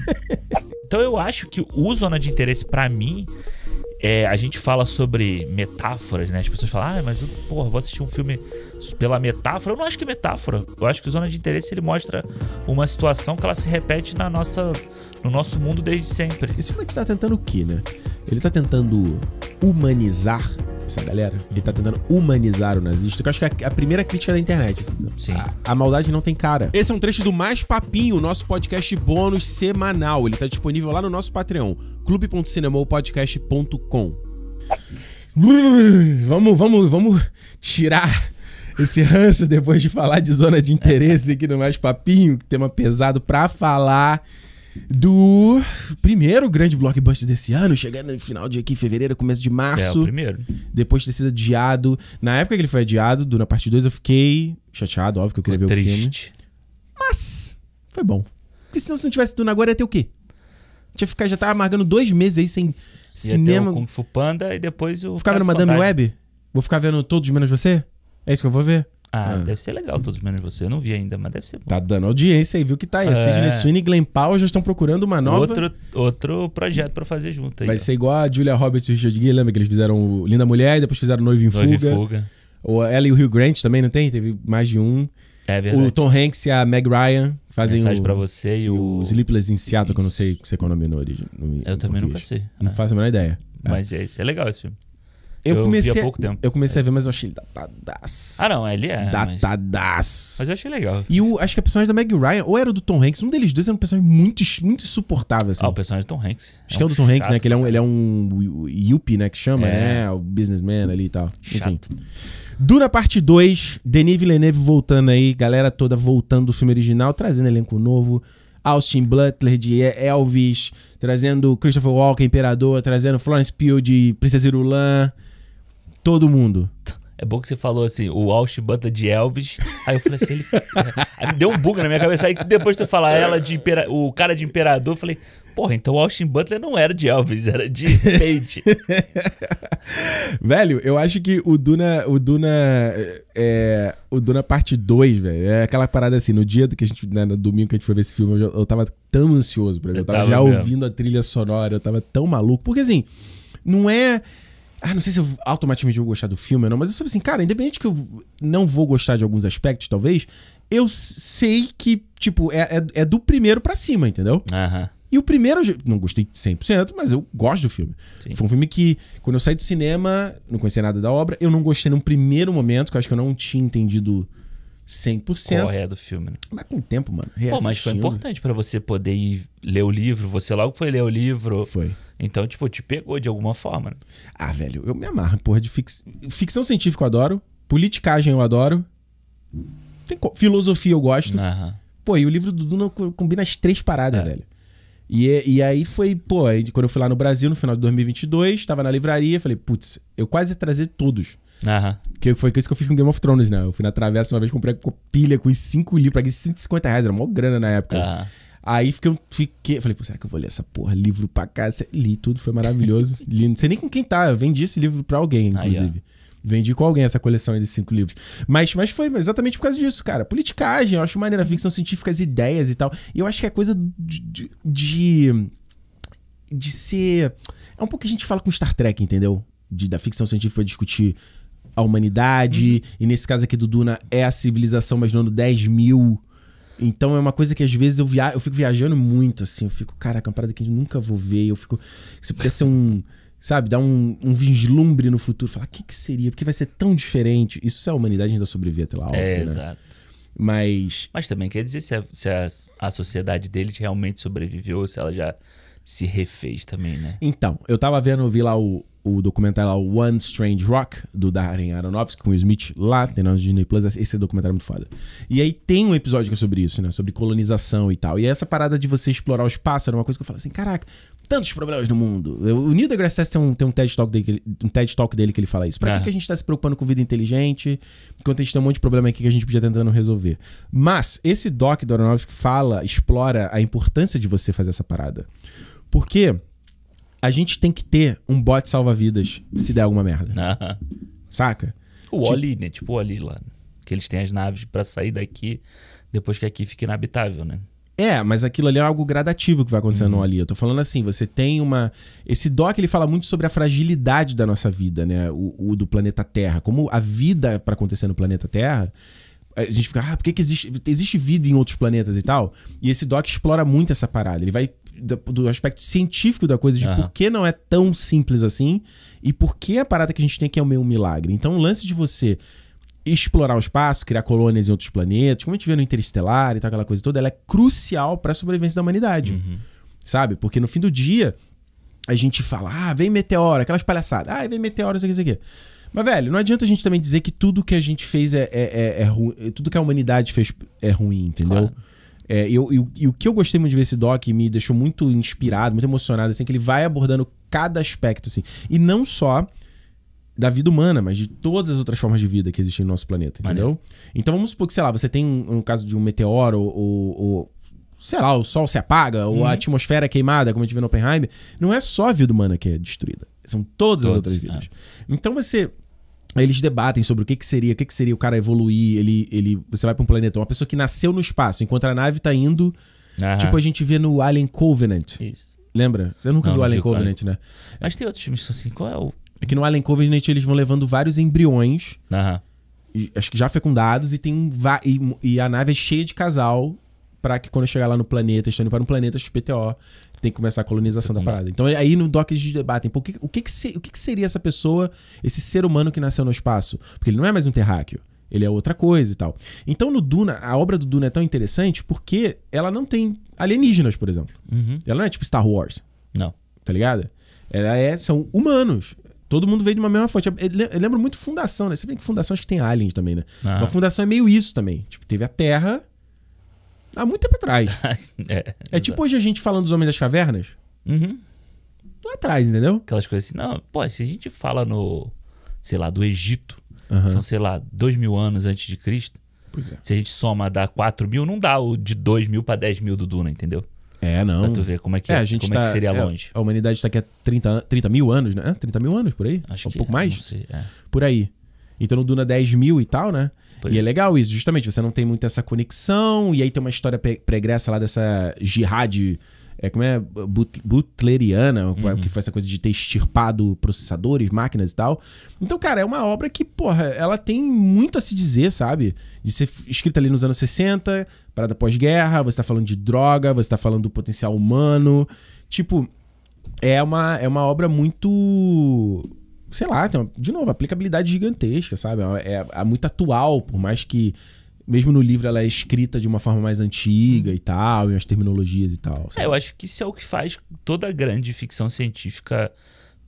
[SPEAKER 2] [laughs] então eu acho que o zona de interesse, para mim, é, a gente fala sobre metáforas, né? As pessoas falam, ah, mas eu porra, vou assistir um filme pela metáfora. Eu não acho que é metáfora. Eu acho que Zona de Interesse ele mostra uma situação que ela se repete na nossa,
[SPEAKER 1] no nosso mundo desde sempre. Esse filme aqui tá tentando o quê, né? Ele tá tentando humanizar essa galera. Ele tá tentando humanizar o nazista, que eu acho que é a primeira crítica da internet. Assim, Sim. A, a, maldade não tem cara. Esse é um trecho do Mais Papinho, nosso podcast bônus semanal. Ele tá disponível lá no nosso Patreon, clube.cinemopodcast.com. Vamos, vamos, vamos tirar esse ranço depois de falar de zona de interesse aqui no Mais Papinho, que tema pesado pra falar do primeiro grande blockbuster desse ano, chegando no final de aqui, fevereiro, começo de março. É, o primeiro. Depois de ter sido adiado. Na época que ele foi adiado, do, na parte 2, eu fiquei chateado, óbvio que eu queria foi ver triste. o filme. Mas foi bom. Porque senão se não tivesse tudo agora ia ter o quê? Tinha ficar, já tava amargando dois meses aí sem ia cinema. Ter o Kung Fu Panda e depois o. Ficava no Madame Web? Vou ficar vendo todos menos você? É isso que eu vou ver? Ah, é.
[SPEAKER 2] deve ser legal todos menos você. Eu não vi ainda, mas deve ser bom.
[SPEAKER 1] Tá dando audiência aí, viu que tá aí. É. A Sidney é. Sweeney e Glenn Powell já estão procurando uma nova... Outro,
[SPEAKER 2] outro projeto para fazer junto aí. Vai ó. ser
[SPEAKER 1] igual a Julia Roberts e o Richard Gere, que eles fizeram Linda Mulher e depois fizeram Noivo em Fuga. Noivo em Fuga. Ou ela e o Hugh Grant também, não tem? Teve mais de um. É verdade. O Tom Hanks e a Meg Ryan fazem Mensagem o... pra você e o... o Sleepless in Seattle, que eu não sei se é o nome no origem. No, eu também português. nunca sei. Não é. faço a menor ideia. Mas é. Esse, é legal esse filme. Eu, eu comecei, vi há pouco tempo. Eu comecei é. a ver, mas eu achei datadaço. Ah, não, ele é. Datadaço. Mas... mas eu achei legal. E o, acho que a personagem da Meg Ryan, ou era o do Tom Hanks, um deles dois era um personagem muito, muito insuportável, assim. Ah, o personagem do Tom Hanks. Acho é que é o do Tom chato, Hanks, né? Que ele é um, ele é um yuppie, né? Que chama, é. né? O businessman ali e tal. Chato. Enfim. Duna parte 2, Denis Villeneuve voltando aí, galera toda voltando do filme original, trazendo elenco novo. Austin Butler de Elvis, trazendo Christopher Walken, Imperador, trazendo Florence Pugh de Princesa Irulan. Todo mundo.
[SPEAKER 2] É bom que você falou assim, o Alsh Banta de Elvis. Aí eu falei assim, ele. [laughs] Aí deu um bug na minha cabeça. Aí depois tu falar ela de impera... o cara de imperador, eu falei, porra, então o Austin Butler não era de Elvis, era de Page.
[SPEAKER 1] [laughs] velho, eu acho que o Duna. O Duna. É, o Duna parte 2, velho. É aquela parada assim, no dia que a gente. Né, no domingo que a gente foi ver esse filme, eu, eu tava tão ansioso pra ver. Eu, eu tava, tava já mesmo. ouvindo a trilha sonora, eu tava tão maluco. Porque assim, não é ah, não sei se eu automaticamente vou gostar do filme ou não, mas eu sou assim, cara, independente que eu não vou gostar de alguns aspectos, talvez, eu sei que, tipo, é, é, é do primeiro para cima, entendeu? Aham. Uhum. E o primeiro, eu não gostei 100%, mas eu gosto do filme. Sim. Foi um filme que, quando eu saí do cinema, não conhecia nada da obra, eu não gostei num primeiro momento, que eu acho que eu não tinha entendido 100%. Qual é do filme, né? Mas com o tempo, mano. Pô, mas foi importante
[SPEAKER 2] para você poder ir ler o livro, você logo foi ler o livro. Foi. Então, tipo, te pegou de alguma forma, né? Ah,
[SPEAKER 1] velho, eu me amarro, porra, de ficção científica eu adoro, politicagem eu adoro, tem... filosofia eu gosto. Uhum. Pô, e o livro do Duna combina as três paradas, é. velho. E, é, e aí foi, pô, aí quando eu fui lá no Brasil, no final de 2022, tava na livraria, falei, putz, eu quase ia trazer todos. Aham. Que foi é isso que eu fiz com Game of Thrones, né? Eu fui na travessa uma vez, comprei pilha com os cinco livros, paguei 150 reais, era mó grana na época. Aham. Aí fiquei, fiquei falei, pô, será que eu vou ler essa porra? Livro pra casa. Li tudo, foi maravilhoso. Li, não sei nem com quem tá. Eu vendi esse livro pra alguém, inclusive. Ah, Vendi com alguém essa coleção de cinco livros. Mas, mas foi exatamente por causa disso, cara. Politicagem, eu acho maneira, ficção científica, as ideias e tal. E eu acho que é coisa de, de, de ser. É um pouco que a gente fala com Star Trek, entendeu? De, da ficção científica discutir a humanidade. Uhum. E nesse caso aqui do Duna é a civilização, mas não no 10 mil então é uma coisa que às vezes eu, via... eu fico viajando muito, assim. Eu fico, caraca, é uma parada que eu nunca vou ver. Eu fico. Se pudesse ser um. Sabe, dar um, um vislumbre no futuro, falar o que, que seria, porque vai ser tão diferente. Isso é a humanidade ainda sobreviver até lá, é, óbvio, é, né? Exato.
[SPEAKER 2] Mas. Mas também quer dizer se, a, se a, a sociedade deles realmente sobreviveu ou se ela já se refez também, né?
[SPEAKER 1] Então, eu tava vendo, eu vi lá o, o documentário lá, One Strange Rock, do Darren Aronofsky com o Smith, lá tem na Disney Plus. Esse documentário é muito foda. E aí tem um episódio que é sobre isso, né? Sobre colonização e tal. E é essa parada de você explorar o espaço era uma coisa que eu falo assim: caraca, tantos problemas no mundo. O Neil deGrasse Tyson tem, um, tem um, TED Talk dele, um TED Talk dele que ele fala isso. Pra é. que, a gente tá se preocupando com vida inteligente, enquanto a gente tem um monte de problema aqui que a gente podia tentando resolver? Mas esse doc do Aronofsky fala, explora a importância de você fazer essa parada. Porque a gente tem que ter um bot salva-vidas se der alguma merda. Saca? O tipo... Oli, né?
[SPEAKER 2] Tipo o Oli lá. Que eles têm as naves para sair daqui depois que aqui fica inabitável, né?
[SPEAKER 1] É, mas aquilo ali é algo gradativo que vai acontecendo uhum. ali. Eu tô falando assim, você tem uma. Esse doc ele fala muito sobre a fragilidade da nossa vida, né? O, o do planeta Terra. Como a vida para acontecer no planeta Terra. A gente fica, ah, por que, que existe, existe vida em outros planetas e tal? E esse doc explora muito essa parada. Ele vai do, do aspecto científico da coisa, de uhum. por que não é tão simples assim e por que a parada que a gente tem aqui é meio milagre. Então, o lance de você explorar o espaço, criar colônias em outros planetas, como a gente vê no Interestelar e tal, aquela coisa toda, ela é crucial para a sobrevivência da humanidade. Uhum. Sabe? Porque no fim do dia, a gente fala, ah, vem meteoro, aquelas palhaçadas, ah, vem meteoro, isso aqui, isso aqui. Mas, velho, não adianta a gente também dizer que tudo que a gente fez é, é, é, é ruim. Tudo que a humanidade fez é ruim, entendeu? Claro. É, eu, eu, e o que eu gostei muito de ver esse doc me deixou muito inspirado, muito emocionado, assim, que ele vai abordando cada aspecto, assim. E não só da vida humana, mas de todas as outras formas de vida que existem no nosso planeta, entendeu? Então vamos supor que, sei lá, você tem, no caso de um meteoro ou, ou, sei lá, o sol se apaga, uhum. ou a uhum. atmosfera é queimada, como a gente vê no Oppenheimer, não é só a vida humana que é destruída. São todas Todos, as outras é. vidas. É. Então você Aí eles debatem sobre o que, que seria, o que, que seria o cara evoluir. Ele, ele, você vai para um planeta, uma pessoa que nasceu no espaço, enquanto a nave tá indo. Aham. Tipo a gente vê no Alien Covenant. Isso. Lembra? Você nunca Não, viu não Alien vi o Covenant, né? Mas tem outros filmes que são assim, qual é o. É que no Alien Covenant eles vão levando vários embriões, Aham. acho que já fecundados, e tem e, e a nave é cheia de casal para que quando chegar lá no planeta, estando para um planeta PTO, tem que começar a colonização da parada. Então aí no doc eles debatem pô, o, que, o, que, que se, o que, que seria essa pessoa, esse ser humano que nasceu no espaço? Porque ele não é mais um terráqueo. Ele é outra coisa e tal. Então, no Duna, a obra do Duna é tão interessante porque ela não tem alienígenas, por exemplo. Uhum. Ela não é tipo Star Wars. Não. Tá ligado? Ela é, são humanos. Todo mundo veio de uma mesma fonte. Eu lembro muito Fundação, né? Você vê que Fundação acho que tem aliens também, né? Ah. Mas Fundação é meio isso também. Tipo, teve a Terra, Há muito tempo atrás. [laughs] é, é tipo hoje a gente falando dos Homens das Cavernas. Uhum. Lá atrás, entendeu? Aquelas coisas assim. Não, pô, se a gente fala
[SPEAKER 2] no, sei lá, do Egito, uhum. são, sei lá, dois mil anos antes de Cristo. É. Se a gente soma, dá 4 mil, não dá o de 2 mil para 10 mil do Duna, entendeu? É, não. Pra tu ver como é que, é, a é, gente como tá, é que tá- seria é, longe.
[SPEAKER 1] A humanidade está aqui há 30, 30 mil anos, né? 30 é, mil anos por aí? Acho um que pouco é, mais? Sei, por aí. Então no Duna 10 mil e tal, né? Pois. E é legal isso, justamente. Você não tem muito essa conexão, e aí tem uma história pregressa lá dessa jihad. É, como é? But, butleriana, uhum. que foi essa coisa de ter extirpado processadores, máquinas e tal. Então, cara, é uma obra que, porra, ela tem muito a se dizer, sabe? De ser escrita ali nos anos 60, parada pós-guerra, você tá falando de droga, você tá falando do potencial humano. Tipo, é uma, é uma obra muito sei lá, tem uma, de novo, aplicabilidade gigantesca, sabe? É, é, é, muito atual, por mais que. Mesmo no livro ela é escrita de uma forma mais antiga e tal, e as terminologias e tal. É, eu acho
[SPEAKER 2] que isso é o que faz toda grande ficção científica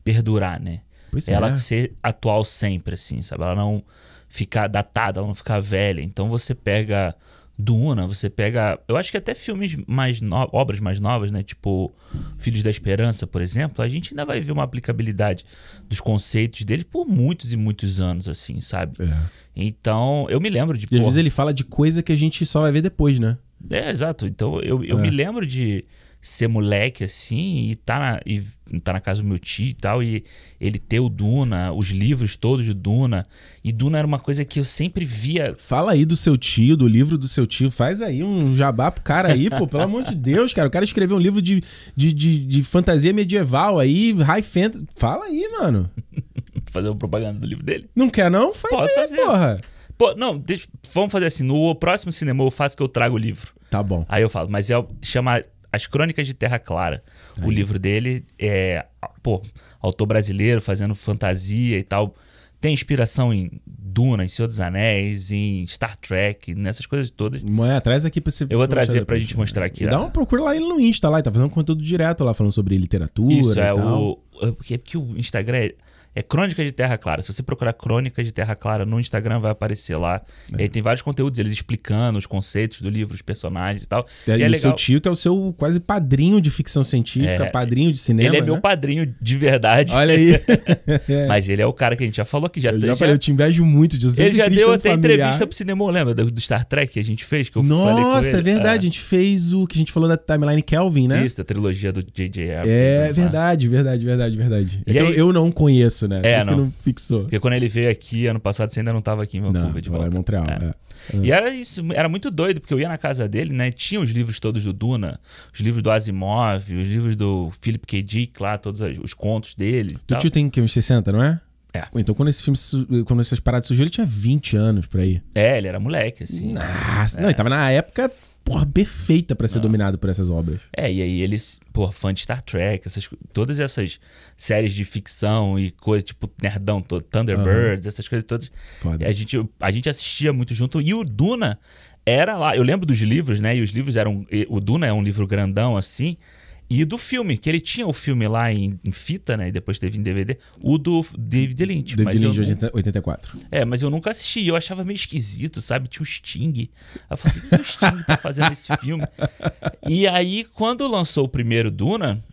[SPEAKER 2] perdurar, né? Pois ela é. ser atual sempre, assim, sabe? Ela não ficar datada, ela não ficar velha. Então você pega Duna, você pega. Eu acho que até filmes mais no, obras mais novas, né? Tipo Filhos da Esperança, por exemplo, a gente ainda vai ver uma aplicabilidade dos conceitos dele por muitos e muitos anos, assim, sabe? É. Então, eu me lembro de. E porra, às vezes
[SPEAKER 1] ele fala de coisa que a gente só vai ver depois, né?
[SPEAKER 2] É, exato. Então, eu, eu é. me lembro de ser moleque assim e tá na, e tá na casa do meu tio e tal, e ele ter o Duna, os livros todos de Duna. E Duna era uma coisa que eu sempre via. Fala aí do seu
[SPEAKER 1] tio, do livro do seu tio, faz aí um jabá pro cara aí, pô, pelo amor de Deus, cara. O cara escreveu um livro de, de, de, de fantasia medieval aí, high fantasy. Fala aí, mano. [laughs] fazer uma propaganda do livro dele? Não quer, não? Faz Posso aí, fazer. porra. Pô, não, deixa, vamos fazer assim.
[SPEAKER 2] No próximo cinema eu faço que eu trago o livro. Tá bom. Aí eu falo, mas é, chama as Crônicas de Terra Clara. Aí. O livro dele é, pô, autor brasileiro fazendo fantasia e tal. Tem inspiração em Duna, em Senhor dos Anéis, em Star Trek, nessas coisas todas. Mãe, traz aqui pra você. Eu vou trazer pra gente mostrar aqui. Dá uma
[SPEAKER 1] procura lá no Insta, lá, ele tá fazendo conteúdo direto lá, falando sobre literatura. Isso, é tal. o.
[SPEAKER 2] É porque, porque o Instagram é é Crônica de Terra Clara. Se você procurar Crônica de Terra Clara no Instagram, vai aparecer lá. É. E aí tem vários conteúdos, eles explicando os conceitos do livro, os personagens e tal. E, e é o legal. seu tio,
[SPEAKER 1] que é o seu quase padrinho de ficção científica, é, padrinho de cinema. Ele é né? meu
[SPEAKER 2] padrinho de verdade. Olha aí. [laughs] é. Mas ele é o cara que a gente já falou que já Eu já, já falei, eu te
[SPEAKER 1] invejo muito disso. Ele já deu até familiar. entrevista
[SPEAKER 2] pro cinema, lembra? Do, do, Star Trek que a gente fez, que eu Nossa, falei com ele. é verdade.
[SPEAKER 1] É. A gente fez o que a gente falou da timeline Kelvin, né? Isso,
[SPEAKER 2] da trilogia do J.J. É,
[SPEAKER 1] né? verdade, verdade, verdade, verdade. então, eu
[SPEAKER 2] não conheço fixo, né? É, isso não. não fixou. Porque quando ele veio aqui, ano passado, você ainda não estava aqui em Vancouver não, de é volta. Não, em Montreal, é. É. E era isso, era muito doido, porque eu ia na casa dele, né? Tinha os livros todos do Duna, os livros do Asimov, os livros do Philip K. Dick lá, todos os contos dele. Tu tio tem
[SPEAKER 1] que uns 60, não é? É. Então, quando esse filme, quando essas paradas surgiu, ele tinha 20 anos por aí.
[SPEAKER 2] É, ele era moleque, assim.
[SPEAKER 1] Né? Nossa, é. Não, ele tava na época porra, perfeita para ser ah. dominado por essas obras.
[SPEAKER 2] É, e aí eles, pô, fã de Star Trek, essas, todas essas séries de ficção e coisa, tipo, nerdão Thunderbirds, ah. essas coisas todas. Foda. A gente, a gente assistia muito junto. E o Duna era lá, eu lembro dos livros, né? E os livros eram. O Duna é um livro grandão assim. E do filme, que ele tinha o filme lá em, em fita, né? E depois teve em DVD, o do David Lynch. David Lynch, eu, 84. É, mas eu nunca assisti. Eu achava meio esquisito, sabe? Tinha o Sting. Aí eu falei, o que, é o Sting tá fazendo esse filme? E aí, quando lançou o primeiro Duna,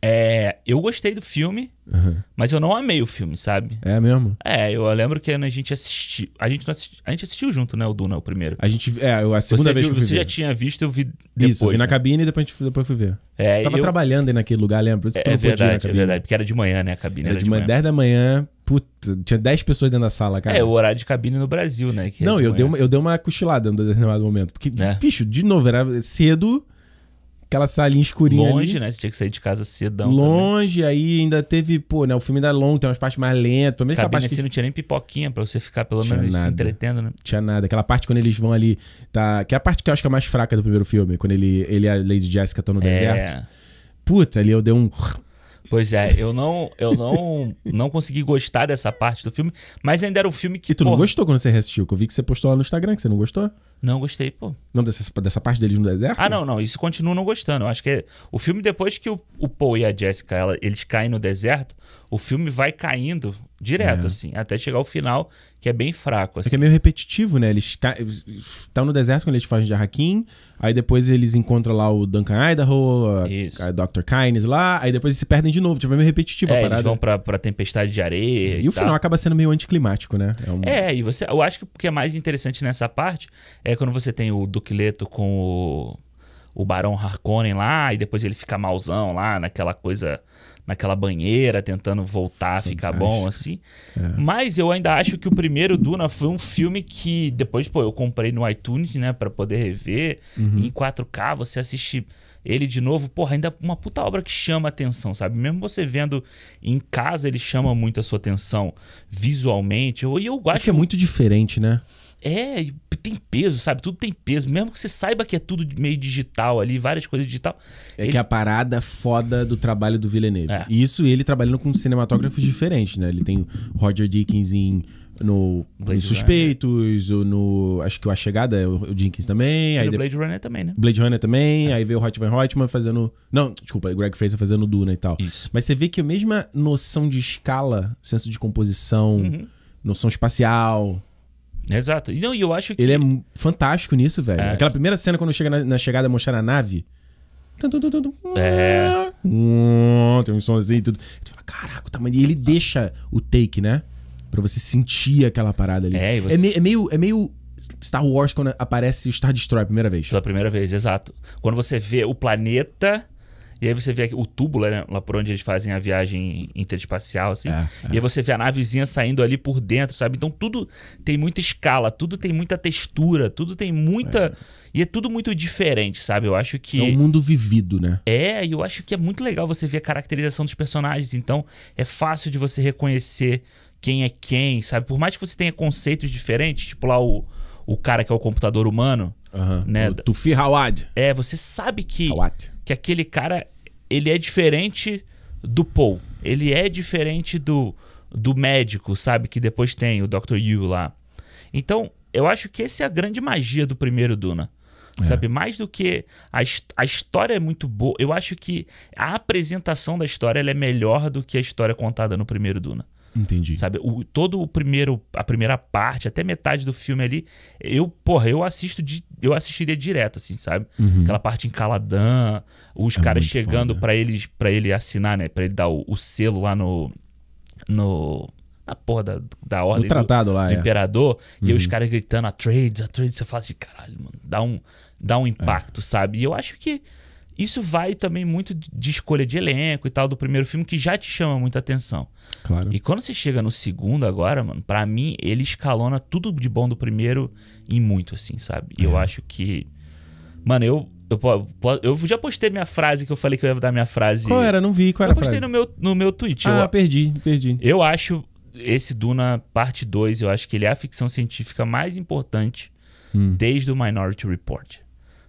[SPEAKER 2] é, eu gostei do filme, uhum. mas eu não amei o filme, sabe? É mesmo? É, eu lembro que a gente assistiu. A gente, assisti, a gente assistiu junto, né? O Duna, o
[SPEAKER 1] primeiro. A gente. É, a segunda você vez viu, que eu Você já tinha visto, eu vi depois. Isso, eu vi né? na cabine e depois, depois fui ver. É, eu tava eu... trabalhando aí naquele lugar, lembra? é, é verdade, é verdade. Porque era de manhã, né? A cabine era, era de, de manhã. 10 da manhã, Puta, tinha 10 pessoas dentro da sala, cara. É, o
[SPEAKER 2] horário de cabine no Brasil, né? É não, eu dei, uma, assim. eu
[SPEAKER 1] dei uma cochilada no determinado momento. Porque, é. bicho, de novo, era cedo aquela salinha escurinha. Longe, ali.
[SPEAKER 2] né? Você tinha que sair de casa cedão. Longe,
[SPEAKER 1] também. aí ainda teve, pô, né? O filme ainda é longo, tem umas partes mais lentas. Cabine que... assim não tinha
[SPEAKER 2] nem pipoquinha pra você ficar pelo tinha menos nada. se entretendo,
[SPEAKER 1] né? Tinha nada. Aquela parte quando eles vão ali, tá... Que é a parte que eu acho que é mais fraca do primeiro filme, quando ele, ele e a Lady Jessica estão no é. deserto. Puta, ali eu dei um
[SPEAKER 2] Pois é, eu não eu não não consegui gostar dessa parte do filme, mas ainda era um filme que. E tu porra, não gostou
[SPEAKER 1] quando você assistiu? Que eu vi que você postou lá no Instagram, que você não gostou? Não gostei, pô. Não, dessa, dessa parte deles no deserto? Ah, não,
[SPEAKER 2] não. Isso continua não gostando. Eu acho que é, o filme, depois que o, o Paul e a Jessica ela, eles caem no deserto, o filme vai caindo Direto, é. assim, até chegar ao final, que é bem fraco. Assim. É que
[SPEAKER 1] é assim. meio repetitivo, né? Eles estão tá no deserto quando eles fazem de Hakim, aí depois eles encontram lá o Duncan Idaho, a, a Dr. Kynes lá, aí depois eles se perdem de novo, tipo, é meio repetitivo é, a parada. Eles vão
[SPEAKER 2] pra, pra tempestade de areia. E, e o tal. final acaba
[SPEAKER 1] sendo meio anticlimático, né? É, um... é,
[SPEAKER 2] e você. Eu acho que o que é mais interessante nessa parte é quando você tem o Duque Leto com o o Barão Harkonnen lá, e depois ele fica mauzão lá, naquela coisa naquela banheira, tentando voltar a ficar bom, assim. É. Mas eu ainda acho que o primeiro Duna foi um filme que depois, pô, eu comprei no iTunes, né, para poder rever. Uhum. Em 4K, você assiste ele de novo, porra, ainda uma puta obra que chama atenção, sabe? Mesmo você vendo em casa, ele chama muito a sua atenção visualmente. E eu, eu acho. É que é
[SPEAKER 1] muito diferente, né?
[SPEAKER 2] É, tem
[SPEAKER 1] peso, sabe? Tudo tem peso. Mesmo que você saiba que é tudo
[SPEAKER 2] meio digital ali, várias coisas digital.
[SPEAKER 1] É ele... que a parada foda do trabalho do Villeneuve. É. Isso ele trabalhando com cinematógrafos diferentes, né? Ele tem Roger Dickens em no Blade Suspeitos, Runner. no. Acho que o A Chegada, o Jenkins também. E aí Blade de... Runner também, né? Blade Runner também, é. aí veio o Hotman Hotman fazendo. Não, desculpa, o Greg Fraser fazendo Duna e tal. Isso. Mas você vê que a mesma noção de escala, senso de composição, uhum. noção espacial, Exato. Não, e eu acho que. Ele é fantástico nisso, velho. É. Aquela primeira cena quando chega na, na chegada mostrar a nave. É. Tem um somzinho e tudo. Tu fala, caraca, tá, e ele deixa o take, né? Pra você sentir aquela parada ali. É, é você... é, me, é meio. É meio Star Wars quando aparece o Star Destroyer a primeira vez. Pela primeira vez, exato. Quando você vê o planeta
[SPEAKER 2] e aí você vê o tubo lá, né, lá por onde eles fazem a viagem interespacial, assim. É, é. E aí você vê a navezinha saindo ali por dentro, sabe? Então tudo tem muita escala, tudo tem muita textura, tudo tem muita. É. E é tudo muito diferente, sabe? Eu acho que. É um
[SPEAKER 1] mundo vivido, né?
[SPEAKER 2] É, e eu acho que é muito legal você ver a caracterização dos personagens. Então, é fácil de você reconhecer quem é quem, sabe? Por mais que você tenha conceitos diferentes, tipo lá o, o cara que é o computador humano, Uhum. Né? O Tufi Hawad. É, você sabe que, que aquele cara ele é diferente do Paul. Ele é diferente do, do médico, sabe? Que depois tem o Dr. Yu lá. Então, eu acho que essa é a grande magia do primeiro Duna. É. Sabe? Mais do que. A, a história é muito boa. Eu acho que a apresentação da história é melhor do que a história contada no primeiro Duna. Entendi. Sabe, o, todo o primeiro, a primeira parte, até metade do filme ali, eu, porra, eu assisto de, eu assistiria direto assim, sabe? Uhum. Aquela parte em Caladan, os é caras chegando para eles, para ele assinar, né, para ele dar o, o, selo lá no no na porra da, da ordem do, tratado do, lá, do é. imperador, uhum. e os caras gritando a trades, a trades, você fala assim, caralho, mano, dá um dá um impacto, é. sabe? E eu acho que isso vai também muito de escolha de elenco e tal do primeiro filme que já te chama muita atenção. Claro. E quando você chega no segundo agora, mano, para mim ele escalona tudo de bom do primeiro e muito assim, sabe? E é. eu acho que mano, eu eu, eu já postei minha frase que eu falei que eu ia dar minha frase. Qual era? Não vi. Qual era a frase? Eu postei no meu, no meu tweet. Ah, eu, perdi, perdi. Eu acho esse Duna parte 2, eu acho que ele é a ficção científica mais importante hum. desde o Minority Report.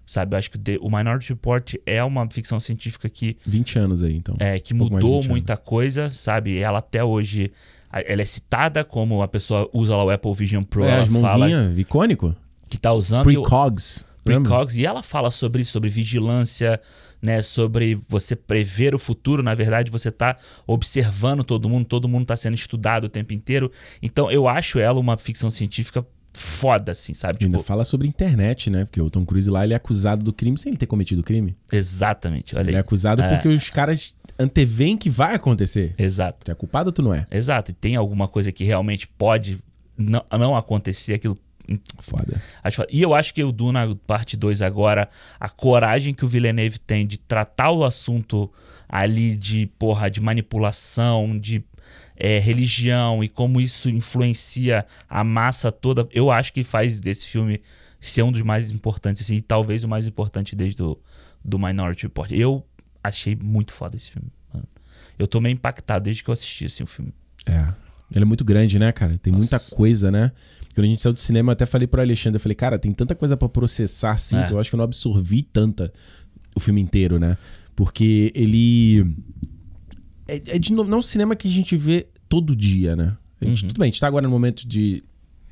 [SPEAKER 2] Sabe? Eu acho que o, The, o Minority Report é uma ficção científica que. 20 anos aí, então. É, que um mudou muita anos. coisa, sabe? Ela até hoje. Ela é citada como a pessoa usa lá o Apple Vision Pro. É, as mãozinhas,
[SPEAKER 1] icônico. Que
[SPEAKER 2] tá usando. Precogs. Precogs. E ela fala sobre isso, sobre vigilância, né? Sobre você prever o futuro. Na verdade, você está observando todo mundo, todo mundo está sendo estudado o tempo inteiro. Então, eu acho ela uma ficção científica foda, assim, sabe? Tipo, ainda
[SPEAKER 1] fala sobre internet, né? Porque o Tom Cruise lá, ele é acusado do crime sem ele ter cometido o crime. Exatamente, olha Ele é acusado é. porque os caras antevêm que vai acontecer. Exato. Tu é culpado ou tu não é? Exato. E tem
[SPEAKER 2] alguma coisa que realmente pode não, não acontecer, aquilo... Foda. E eu acho que o Duna, parte 2 agora, a coragem que o Villeneuve tem de tratar o assunto ali de, porra, de manipulação, de é, religião e como isso influencia a massa toda, eu acho que faz desse filme ser um dos mais importantes, assim, e talvez o mais importante desde do, do Minority Report. Eu
[SPEAKER 1] achei muito foda esse filme. Mano. Eu tô meio impactado desde que eu assisti assim, o filme. É. Ele é muito grande, né, cara? Tem Nossa. muita coisa, né? Quando a gente saiu do cinema, eu até falei pro Alexandre, eu falei, cara, tem tanta coisa para processar, assim, é. que eu acho que eu não absorvi tanta o filme inteiro, né? Porque ele é, é de novo, não é um cinema que a gente vê todo dia, né? Gente, uhum. Tudo bem, a gente tá agora no momento de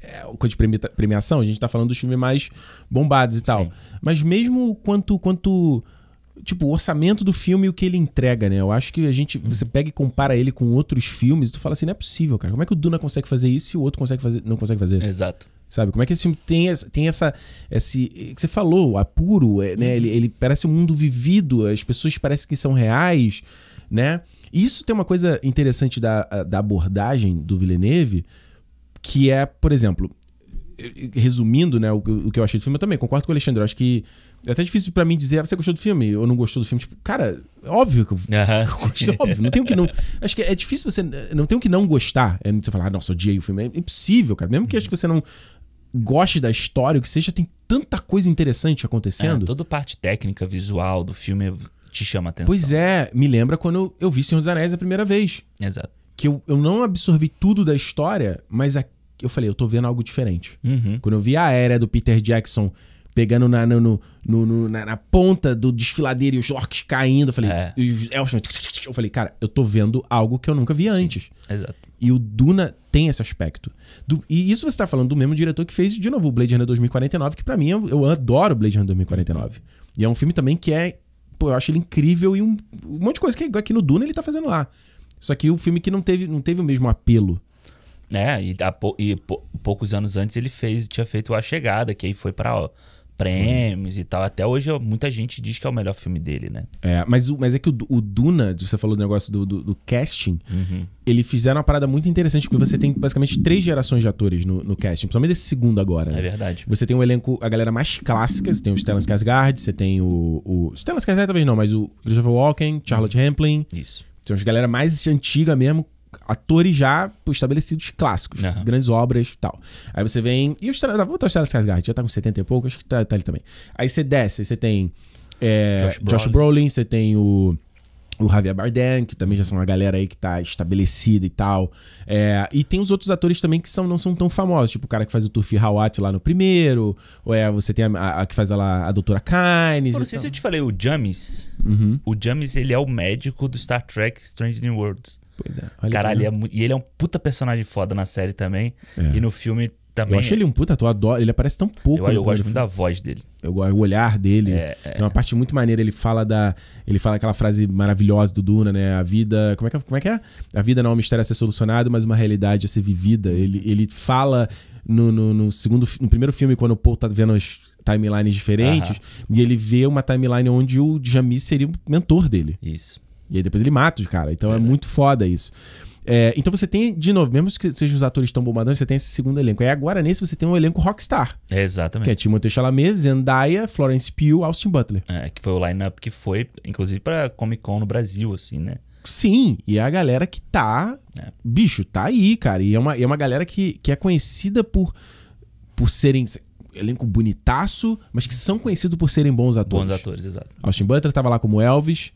[SPEAKER 1] é, coisa de premiação, a gente tá falando dos filmes mais bombados e tal. Sim. Mas mesmo quanto quanto tipo o orçamento do filme e o que ele entrega, né? Eu acho que a gente uhum. você pega e compara ele com outros filmes, e tu fala assim, não é possível, cara. Como é que o Duna consegue fazer isso e o outro consegue fazer, não consegue fazer? Exato. Sabe? Como é que esse filme tem essa. Tem essa esse, é, que você falou, apuro, é, né? Uhum. Ele, ele parece um mundo vivido, as pessoas parecem que são reais, né? Isso tem uma coisa interessante da, da abordagem do Villeneuve, que é, por exemplo, resumindo, né, o, o, que eu achei do filme, eu também concordo com o Alexandre. Eu acho que é até difícil para mim dizer, ah, você gostou do filme ou não gostou do filme. Tipo, cara, é óbvio que eu [laughs]
[SPEAKER 2] gostei,
[SPEAKER 1] é óbvio. Não tem o que não. [laughs] Acho que é difícil você. Não tem o que não gostar. É você falar, ah, nossa, odiei o filme. É impossível, cara. Mesmo que uhum. acho que você não goste da história, o que seja, tem tanta coisa interessante é, acontecendo. É, toda parte técnica, visual do filme é te chama atenção. Pois é, me lembra quando eu, vi Senhor dos Anéis a primeira vez. Exato. Que eu, eu não absorvi tudo da história, mas a, eu falei, eu tô vendo algo diferente. Uhum. Quando eu vi a era do Peter Jackson pegando na, no, no, no, na, na, ponta do desfiladeiro e os orcs caindo, eu falei, é. os elfos, eu falei, cara, eu tô vendo algo que eu nunca vi Sim. antes. Exato. E o Duna tem esse aspecto. Do, e isso você tá falando do mesmo diretor que fez, de novo, o Blade Runner 2049, que para mim, eu, eu adoro Blade Runner 2049. E é um filme também que é pô, eu acho ele incrível e um, um monte de coisa que aqui no Duna ele tá fazendo lá. Só que o um filme que não teve, não teve o mesmo apelo.
[SPEAKER 2] É, e, a, e poucos anos antes ele fez, tinha feito A Chegada, que aí foi pra ó, prêmios Sim. e tal. Até hoje muita gente diz que é o melhor filme dele, né?
[SPEAKER 1] É, mas, mas é que o, o Duna, você falou do negócio do, do, do casting, uhum. eles fizeram uma parada muito interessante, porque você tem basicamente três gerações de atores no, no casting, principalmente esse segundo agora, né? É verdade. Você tem um elenco, a galera mais clássica, você tem o Stellan Skarsgård, você tem o... o Stellan Skarsgård talvez não, mas o Christopher Walken, Charlotte Hamplin. Isso. Tem uma galera mais antiga mesmo, atores já estabelecidos clássicos, uhum. grandes obras e tal. Aí você vem. E o Stellan Skarsgård já tá com 70 e pouco, acho que tá, tá ali também. Aí você desce, aí você tem é, Josh, Brolin. Josh Brolin, você tem o o Javier Bardem, que também já são uma galera aí que tá estabelecida e tal. É, e tem os outros atores também que são, não são tão famosos, tipo o cara que faz o Turfi Hawat lá no primeiro, ou é, você tem a, a, que faz lá a Doutora Kynes. Eu não sei tal. se eu te falei, o James. Uhum. O James,
[SPEAKER 2] ele é o médico do Star Trek Strange New Worlds. Pois é. Olha Caralho, ele é, e ele é um puta personagem foda na série também. É. E no filme também. Eu achei ele
[SPEAKER 1] um puta ator, adoro. Ele aparece tão pouco. Eu, eu gosto muito da voz dele. Eu, o olhar dele. É, é. Tem uma parte muito maneira. Ele fala da. Ele fala aquela frase maravilhosa do Duna, né? A vida. Como é que, é, como é, que é? A vida não é um mistério a ser solucionado, mas uma realidade a ser vivida. Ele, ele fala. No, no, no, segundo no primeiro filme, quando o Paul tá vendo as timelines diferentes, uhum. e ele vê uma timeline onde o Jami seria o mentor dele. Isso. E aí depois ele mata o cara. Então é, é muito foda isso. É, então você tem, de novo, mesmo que sejam os atores tão bombadões, você tem esse segundo elenco. Aí agora nesse você tem um elenco rockstar.
[SPEAKER 2] É, exatamente. Que é
[SPEAKER 1] Timothée Chalamet, Zendaya, Florence Pugh, Austin Butler. É, que foi o line-up que foi, inclusive, pra Comic Con no Brasil, assim, né? Sim, e é a galera que tá... É. Bicho, tá aí, cara. E é uma, é uma galera que, que é conhecida por, por serem elenco bonitaço, mas que são conhecidos por serem bons atores. Bons atores, exato. Austin Butler tava lá como Elvis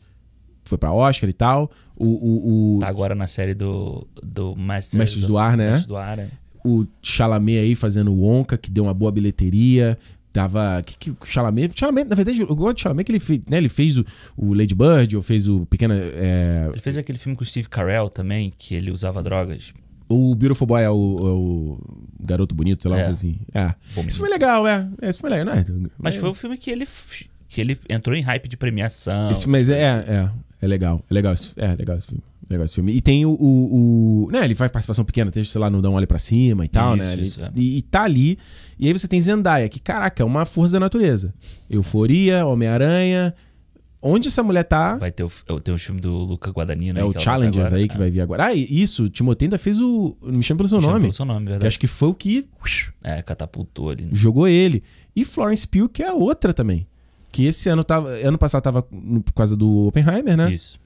[SPEAKER 1] foi pra Oscar e tal. O, o, o... Tá agora na série do, do Mestres, Mestres do, do Ar, né? Mestres do Ar, é. O Chalamet aí fazendo o Onca, que deu uma boa bilheteria. Tava. Que, que, Chalamet, Chalamet, na verdade, eu gosto de Chalamet que ele fez, né? Ele fez o, o Lady Bird, ou fez o Pequena. É... Ele fez
[SPEAKER 2] aquele filme com o Steve Carell também, que ele usava drogas.
[SPEAKER 1] O Beautiful Boy é o, é o, Garoto Bonito, sei lá, é. assim. É. Esse foi é legal, é. Esse foi é legal, né? Mas foi o filme que ele
[SPEAKER 2] que ele entrou em hype de premiação. Isso,
[SPEAKER 1] mas é, é, é legal, é legal esse, é, legal esse filme. Legal esse filme. E tem o. o, o né, ele faz participação pequena, tem, sei lá, não dá um olho pra cima e tal, né, isso, né? Ele, isso, é. e, e, tá ali. E aí você tem Zendaya, que, caraca, é uma força da natureza. Euforia, Homem-Aranha. Onde essa mulher tá. Vai ter o, tem o filme do Luca Guadagnino. É o Challengers agora, aí que é. vai vir agora. Ah, isso, Timotei ainda fez o. Me chama pelo seu Me nome. Pelo seu nome, verdade. Que acho que foi o que. É, catapultou ali. Né? Jogou ele. E Florence Pugh, que é outra também. Que esse ano tava. Ano passado tava no, por causa do Oppenheimer, né? Isso.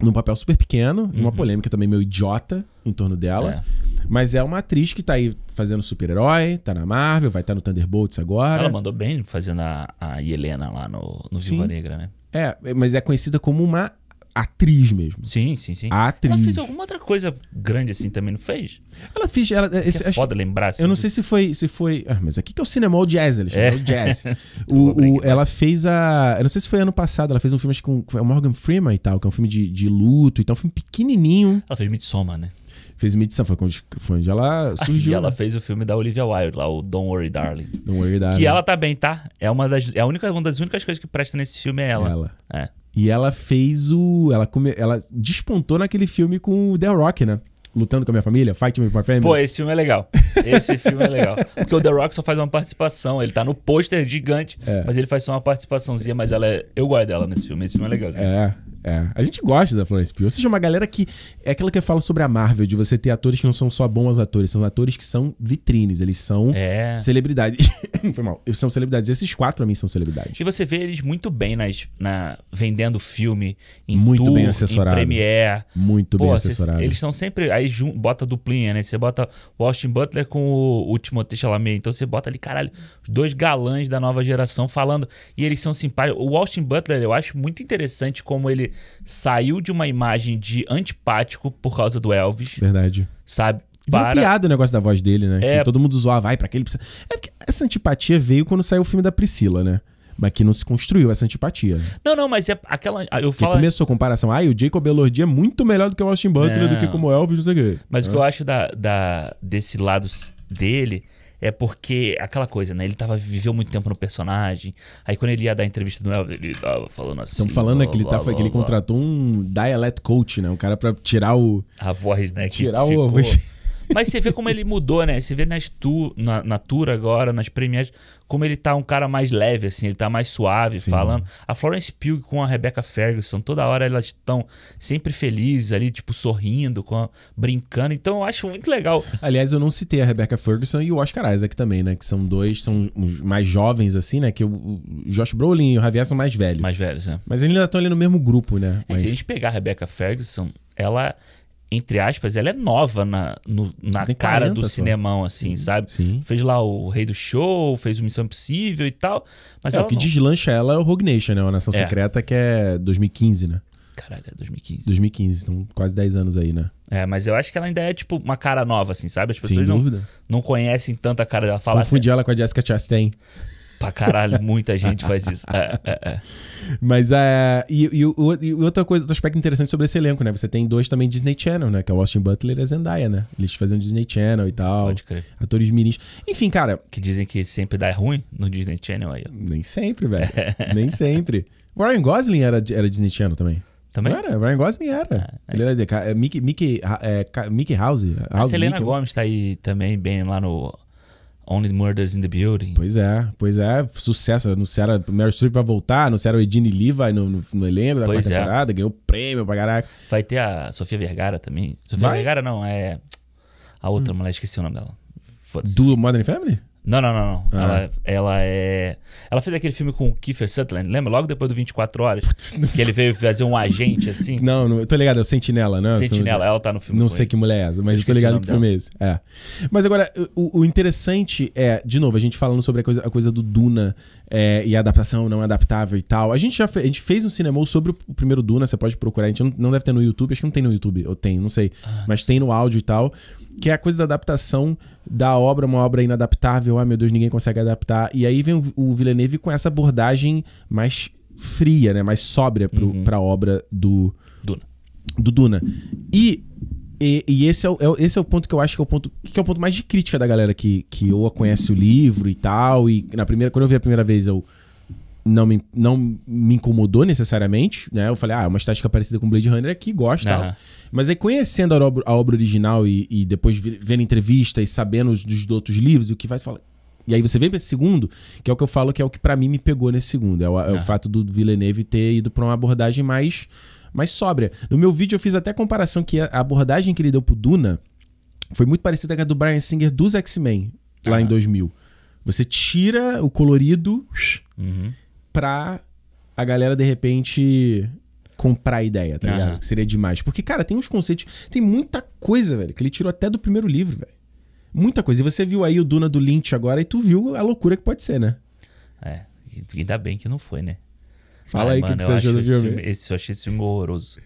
[SPEAKER 1] Num papel super pequeno, uhum. uma polêmica também meio idiota em torno dela. É. Mas é uma atriz que tá aí fazendo super-herói, tá na Marvel, vai estar tá no Thunderbolts agora. Ela
[SPEAKER 2] mandou bem fazendo a, a Helena lá no, no Viva Negra, né?
[SPEAKER 1] É, mas é conhecida como uma atriz mesmo. Sim, sim, sim. A atriz. Ela fez alguma outra coisa grande
[SPEAKER 2] assim também, não fez? Ela fez. Ela, esse, é acho, foda lembrar
[SPEAKER 1] assim. Eu não assim, sei se foi. Se foi ah, mas aqui que é o cinema, ou jazz, eles é. o jazz. [laughs] o, o, ela fez a. Eu não sei se foi ano passado, ela fez um filme acho, com é o Morgan Freeman e tal, que é um filme de, de luto e tal, um filme pequenininho. Ela fez Midsommar, né? fez Midsommar, foi onde, foi onde ela
[SPEAKER 2] surgiu. E ela né? fez o filme da Olivia Wilde lá, o Don't Worry Darling. Don't Worry Darling. Que ela tá bem, tá? É uma das é a única uma das únicas coisas que presta nesse filme é ela. Ela. É.
[SPEAKER 1] E ela fez o. Ela, come, ela despontou naquele filme com o The Rock, né? Lutando com a minha família, Fight Me for My Family. Pô, esse
[SPEAKER 2] filme é legal. Esse filme é legal. Porque o The Rock só faz uma participação. Ele tá no pôster gigante, é. mas ele faz só uma participaçãozinha. Mas ela é... eu gosto dela nesse filme. Esse filme é legal. Assim. É.
[SPEAKER 1] É, a gente gosta da Florence Pugh. Ou seja, uma galera que. É aquela que eu falo sobre a Marvel, de você ter atores que não são só bons atores, são atores que são vitrines, eles são é. celebridades. [laughs] Foi mal. Eles são celebridades. Esses quatro, pra mim, são celebridades.
[SPEAKER 2] E você vê eles muito bem nas, na, vendendo filme
[SPEAKER 1] em Muito tour, bem assessorado. Em Premiere. Muito Pô, bem cê, assessorado. Eles
[SPEAKER 2] estão sempre. Aí jun, bota duplinha, né? Você bota Washington Butler com o, o Timothée Chalamet. Então você bota ali, caralho, os dois galãs da nova geração falando. E eles são simpáticos. O Austin Butler, eu acho muito interessante como ele saiu de uma imagem de antipático por causa do Elvis. Verdade. Sabe?
[SPEAKER 1] Virou piada o negócio da voz dele, né? É... Que todo mundo zoava, vai para aquele. É porque essa antipatia veio quando saiu o filme da Priscila, né? Mas que não se construiu essa antipatia.
[SPEAKER 2] Não, não, mas é aquela. Ah, eu falo... Que começou
[SPEAKER 1] a comparação. Ah, o Jacob Elordi é muito melhor do que o Austin Butler, não. do que como Elvis, não sei o quê. Mas é. o que é. eu
[SPEAKER 2] acho da, da, desse lado dele é porque aquela coisa, né? Ele tava, viveu muito tempo no personagem. Aí quando ele ia dar a entrevista do Elvis, ele tava falando assim. Estamos falando blá, que ele, blá, tava, blá, que ele contratou
[SPEAKER 1] um dialect coach, né? Um cara para tirar o. A voz, né? Tirar o.
[SPEAKER 2] Mas você vê como ele mudou, né? Você vê nas tu, na, na Tour agora, nas premiagens como ele tá um cara mais leve, assim, ele tá mais suave Sim. falando. A Florence Pugh com a Rebecca Ferguson, toda hora
[SPEAKER 1] elas estão sempre felizes ali, tipo, sorrindo, com a... brincando. Então eu acho muito legal. Aliás, eu não citei a Rebecca Ferguson e o Oscar Isaac também, né? Que são dois, são mais jovens, assim, né? Que o Josh Brolin e o Javier são mais velhos. Mais velhos, né? Mas eles ainda estão ali no mesmo grupo, né? É, Mas... Se a gente
[SPEAKER 2] pegar a Rebecca Ferguson, ela entre aspas, ela é nova na, no, na cara 40, do só. cinemão, assim, sim, sabe? Sim. Fez lá o Rei do Show, fez o Missão Impossível e tal. Mas é, o que não. deslancha
[SPEAKER 1] ela é o Rogue Nation, né? A Nação é. Secreta, que é 2015, né? Caralho, é 2015. 2015, então quase 10 anos aí, né?
[SPEAKER 2] É, mas eu acho que ela ainda é, tipo, uma cara nova, assim, sabe? As pessoas Sem dúvida. não, não conhecem tanto a cara dela. fala Confundi
[SPEAKER 1] assim, ela com a Jessica Chastain
[SPEAKER 2] pra caralho, muita gente faz isso. É, é, é.
[SPEAKER 1] Mas é. E, e, e, outra coisa, outro aspecto interessante sobre esse elenco, né? Você tem dois também Disney Channel, né? Que é o Austin Butler e a Zendaya, né? Eles faziam Disney Channel e tal. Pode crer. Atores mirins. Enfim, cara. Que dizem que sempre dá ruim no Disney Channel aí. Nem sempre, velho. Nem sempre. Ryan Gosling era, era Disney Channel também. Também? Não era, Ryan Gosling era. Ah, ele era de, é, Mickey, Mickey, é, Mickey House. House a Selena Mickey. Gomes tá aí também, bem lá no Only Murders in the Building. Pois é, pois é, sucesso. Anunciaram o Meryl Streep vai voltar, anunciaram o Edine Lee vai no, no, no elenco da pois quarta é. temporada,
[SPEAKER 2] ganhou prêmio pra caraca. Vai ter a Sofia Vergara também. Sofia vai? Vergara não, é a outra hum. mulher, esqueci o nome dela. Do Modern Family? Não, não, não, não. Ah. Ela, ela, é. Ela fez aquele filme com o Kiefer Sutherland, lembra? Logo depois do 24 Horas. Putz, que ele [laughs] veio fazer um
[SPEAKER 1] agente assim. não, não, eu tô ligado, é o Sentinela, né? Sentinela, ela tá no filme. Não sei ele. que mulher é essa, mas eu, tô ligado que filme é esse. É. Mas agora, o, o, interessante é, de novo, a gente falando sobre a coisa, a coisa do Duna é, e a adaptação não adaptável e tal. A gente já fe... a gente fez um cinema sobre o primeiro Duna, você pode procurar. A gente não, não, deve ter no YouTube, acho que não tem no YouTube, ou tem, não sei. Ah, mas tem no áudio e tal que é a coisa da adaptação da obra, uma obra inadaptável, ah, meu Deus, ninguém consegue adaptar. E aí vem o, Villeneuve com essa abordagem mais fria, né, mais sóbria pro, uhum. pra obra do Duna. Do Duna. E, e, e esse, é o, é, esse é o ponto que eu acho que é o ponto, que é o ponto mais de crítica da galera que, que ou conhece o livro e tal, e na primeira, quando eu vi a primeira vez eu não me, não me incomodou necessariamente, né? Eu falei, ah, é uma estética parecida com Blade Runner aqui, gosta uhum. Mas aí conhecendo a obra, a obra original e, e, depois vendo entrevista e sabendo dos outros livros, o que vai falar... E aí você vem pra esse segundo, que é o que eu falo que é o que para mim me pegou nesse segundo. É o, é o fato do Villeneuve ter ido pra uma abordagem mais, mais sóbria. No meu vídeo eu fiz até a comparação que a abordagem que ele deu pro Duna foi muito parecida com a do Brian Singer dos X-Men, lá uhum. em 2000. Você tira o colorido... Uhum pra a galera, de repente, comprar a ideia, tá ligado? Seria demais. Porque, cara, tem uns conceitos. Tem muita coisa, velho, que ele tirou até do primeiro livro, velho. Muita coisa. E você viu aí o Duna do Lynch agora e tu viu a loucura que pode ser, né?
[SPEAKER 2] É. Ainda bem que não foi, né? Fala Ai, aí o que, que você achou do filme. Esse, eu achei esse filme horroroso.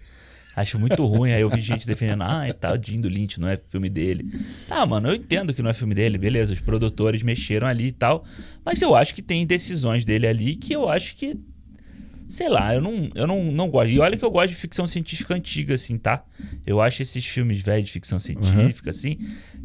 [SPEAKER 2] Acho muito ruim. Aí eu vi gente defendendo, ah, é tadinho do Lynch, não é filme dele. Tá, mano, eu entendo que não é filme dele, beleza, os produtores mexeram ali e tal. Mas eu acho que tem decisões dele ali que eu acho que. Sei lá, eu não, eu não, não gosto. E olha que eu gosto de ficção científica antiga, assim, tá? Eu acho esses filmes velhos de ficção científica, uhum. assim.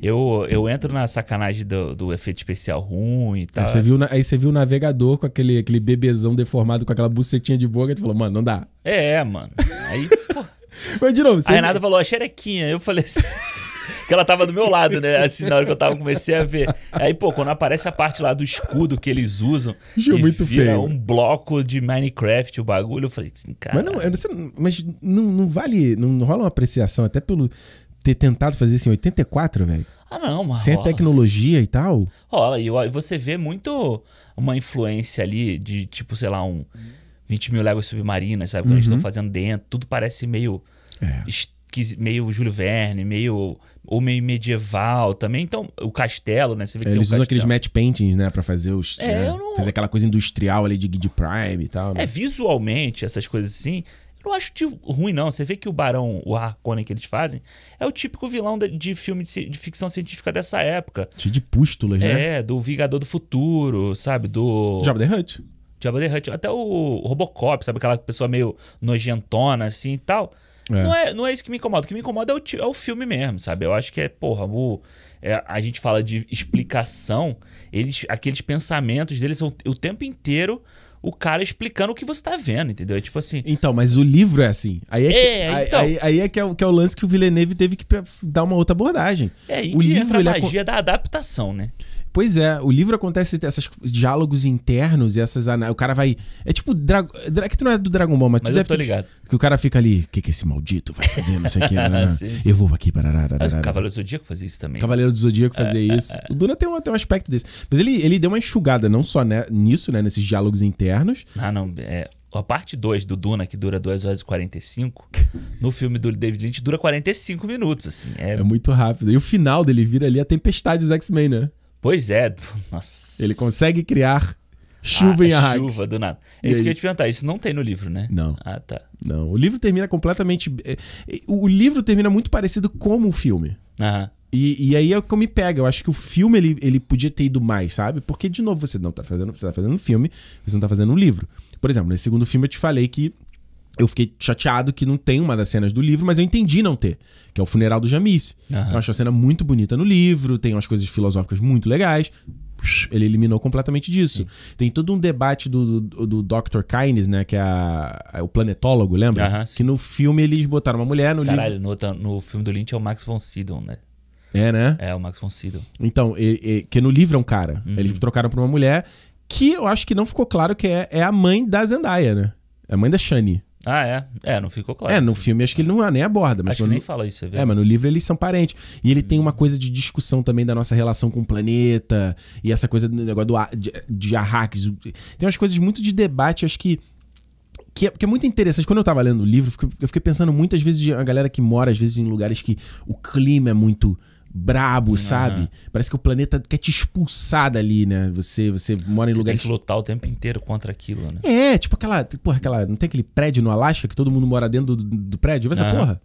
[SPEAKER 2] Eu, eu entro na sacanagem do, do efeito especial
[SPEAKER 1] ruim e tal. Aí você viu, aí você viu o navegador com aquele, aquele bebezão deformado com aquela bucetinha de boca e tu falou, mano, não dá.
[SPEAKER 2] É, mano. Aí, pô. Mas
[SPEAKER 1] de novo, você. A Renata
[SPEAKER 2] falou, a xerequinha. Eu falei assim. [laughs] que ela tava do meu lado, né? Assim, na hora que eu tava, comecei a ver. Aí, pô, quando aparece a parte lá do escudo que eles usam. Gil, muito feio. um bloco de Minecraft, o bagulho. Eu falei assim, cara. Mas
[SPEAKER 1] não, você, mas não, não vale. Não rola uma apreciação, até pelo ter tentado fazer assim em 84, velho.
[SPEAKER 2] Ah, não, mano. Sem rola. a
[SPEAKER 1] tecnologia e tal.
[SPEAKER 2] Rola, e você vê muito uma influência ali de, tipo, sei lá, um. Hum 20 mil léguas submarinas, sabe? Uhum. Que eles estão uhum. fazendo dentro. Tudo parece meio. É. Meio Júlio Verne, meio. Ou meio medieval também. Então, o castelo, né? Você vê que eles um usam aqueles
[SPEAKER 1] matte paintings, né? Pra fazer os. É, né? não... Fazer aquela coisa industrial ali de Guide Prime e tal. Né? É, visualmente, essas coisas assim. Eu não acho
[SPEAKER 2] ruim, não. Você vê que o Barão, o Harkonnen que eles fazem, é o típico vilão de, de filme de, de, ficção científica dessa época.
[SPEAKER 1] Cheio de pústulas,
[SPEAKER 2] é, né? É, do Vingador do Futuro, sabe? Do. Job the Hutt até o Robocop, sabe? Aquela pessoa meio nojentona, assim e tal. É. Não, é, não é isso que me incomoda. O que me incomoda é o, é o filme mesmo, sabe? Eu acho que é, porra, o, é, a gente fala de explicação, eles, aqueles pensamentos deles são o tempo inteiro o cara explicando o que você tá vendo, entendeu? É tipo assim. Então, mas o livro é assim.
[SPEAKER 1] Aí é, que, é, então. aí, aí é, que, é o, que é o lance que o Villeneuve teve que dar uma outra abordagem. É, e o livro, entra a é magia é... da adaptação, né? Pois é, o livro acontece esses diálogos internos e essas. O cara vai. É tipo. Dra... Que tu não é do Dragon Ball, mas, mas tu deve. Tô ligado. Que o cara fica ali. O que, que esse maldito vai fazer? Não sei o que. [laughs] Né, né, né? sim, sim. Eu vou aqui. Parará, mas o Cavaleiro do Zodíaco fazia
[SPEAKER 2] isso também. Cavaleiro do Zodíaco fazia é, é, isso. É.
[SPEAKER 1] O Duna tem um, tem um aspecto desse. Mas ele, ele deu uma enxugada não só né, nisso, né? Nesses diálogos internos.
[SPEAKER 2] Ah, não. É, a parte 2 do Duna, que dura 2 horas e 45,
[SPEAKER 1] no filme do David Lynch dura 45 minutos, assim. É... é muito rápido. E o final dele vira ali a tempestade dos X-Men, né? Pois é, nossa. Ele consegue criar chuva ah, em é Arrakis. Chuva, do nada. É isso, que eu ia te perguntar, isso não tem no livro, né? Não. Ah, tá. Não, o livro termina completamente... É, o livro termina muito parecido com o filme. Aham. E, e, aí é o que me pega. Eu acho que o filme ele, ele podia ter ido mais, sabe? Porque, de novo, você não tá fazendo. Você tá fazendo um filme, você não tá fazendo um livro. Por exemplo, nesse segundo filme eu te falei que eu fiquei chateado que não tem uma das cenas do livro, mas eu entendi não ter, que é o funeral do Jamice. Uhum. Eu acho a cena muito bonita no livro, tem umas coisas filosóficas muito legais. Ele eliminou completamente disso. Sim. Tem todo um debate do, do, do Dr. Kynes, né? Que é, a, é o planetólogo, lembra? Uhum, que no filme eles botaram uma mulher no Caralho,
[SPEAKER 2] livro. Caralho, no, no filme do Lynch é o Max von Sydow, né?
[SPEAKER 1] É, né? É, o Max von Sydow. Então, e, e, que no livro é um cara. Uhum. Eles trocaram pra uma mulher que eu acho que não ficou claro que é, é a mãe da Zendaya, né? É a mãe da Shani.
[SPEAKER 2] Ah, é? É, não ficou claro.
[SPEAKER 1] É, no filme acho que ele não é, nem aborda. Mas acho no, que nem fala isso, é verdade. É, mas no livro eles são parentes. E ele hum. tem uma coisa de discussão também da nossa relação com o planeta. E essa coisa do negócio do, de, de arraques. Tem umas coisas muito de debate, acho que... Que é, que é, muito interessante. Quando eu tava lendo o livro, eu fiquei pensando muitas vezes de a galera que mora, às vezes, em lugares que o clima é muito brabo, uhum. sabe? Parece que o planeta quer te expulsar dali, né? Você, você mora em você lugares. Tem que lutar
[SPEAKER 2] o tempo inteiro contra aquilo, né?
[SPEAKER 1] É, tipo aquela. Porra, aquela. Não tem aquele prédio no Alasca que todo mundo mora dentro do, do prédio? Vê essa uhum. porra.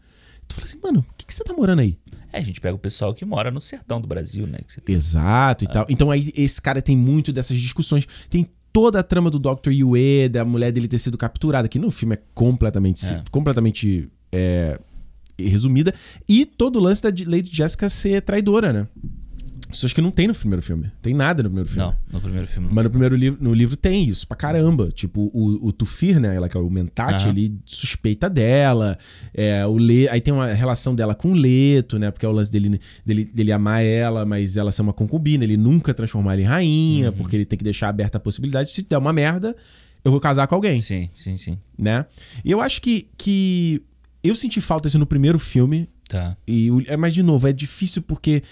[SPEAKER 1] Tu fala assim, mano, o que, que você tá morando aí?
[SPEAKER 2] É, a gente pega o pessoal que mora no sertão do Brasil, né?
[SPEAKER 1] Exato e ah. tal. Então aí esse cara tem muito dessas discussões. Tem toda a trama do Dr. Yue, da mulher dele ter sido capturada, que no filme é completamente. É. completamente. É, resumida. E todo o lance da Lady Jessica ser traidora, né? Isso acho que não tem no primeiro filme. Tem nada no primeiro filme. Não,
[SPEAKER 2] no primeiro filme. Mas
[SPEAKER 1] no primeiro livro, no livro tem isso pra caramba. Tipo, o, o Tufir, né? Ela que é o Mentate, ele suspeita dela. É, o Le... Aí tem uma relação dela com o Leto, né? Porque é o lance dele, dele, dele amar ela, mas ela ser uma concubina. Ele nunca transformar ela em rainha, uhum. porque ele tem que deixar aberta a possibilidade. Se der uma merda, eu vou casar com alguém. Sim, sim, sim. Né? E eu acho que, que eu senti falta isso no primeiro filme. Tá. E, é, mas, de novo, é difícil porque.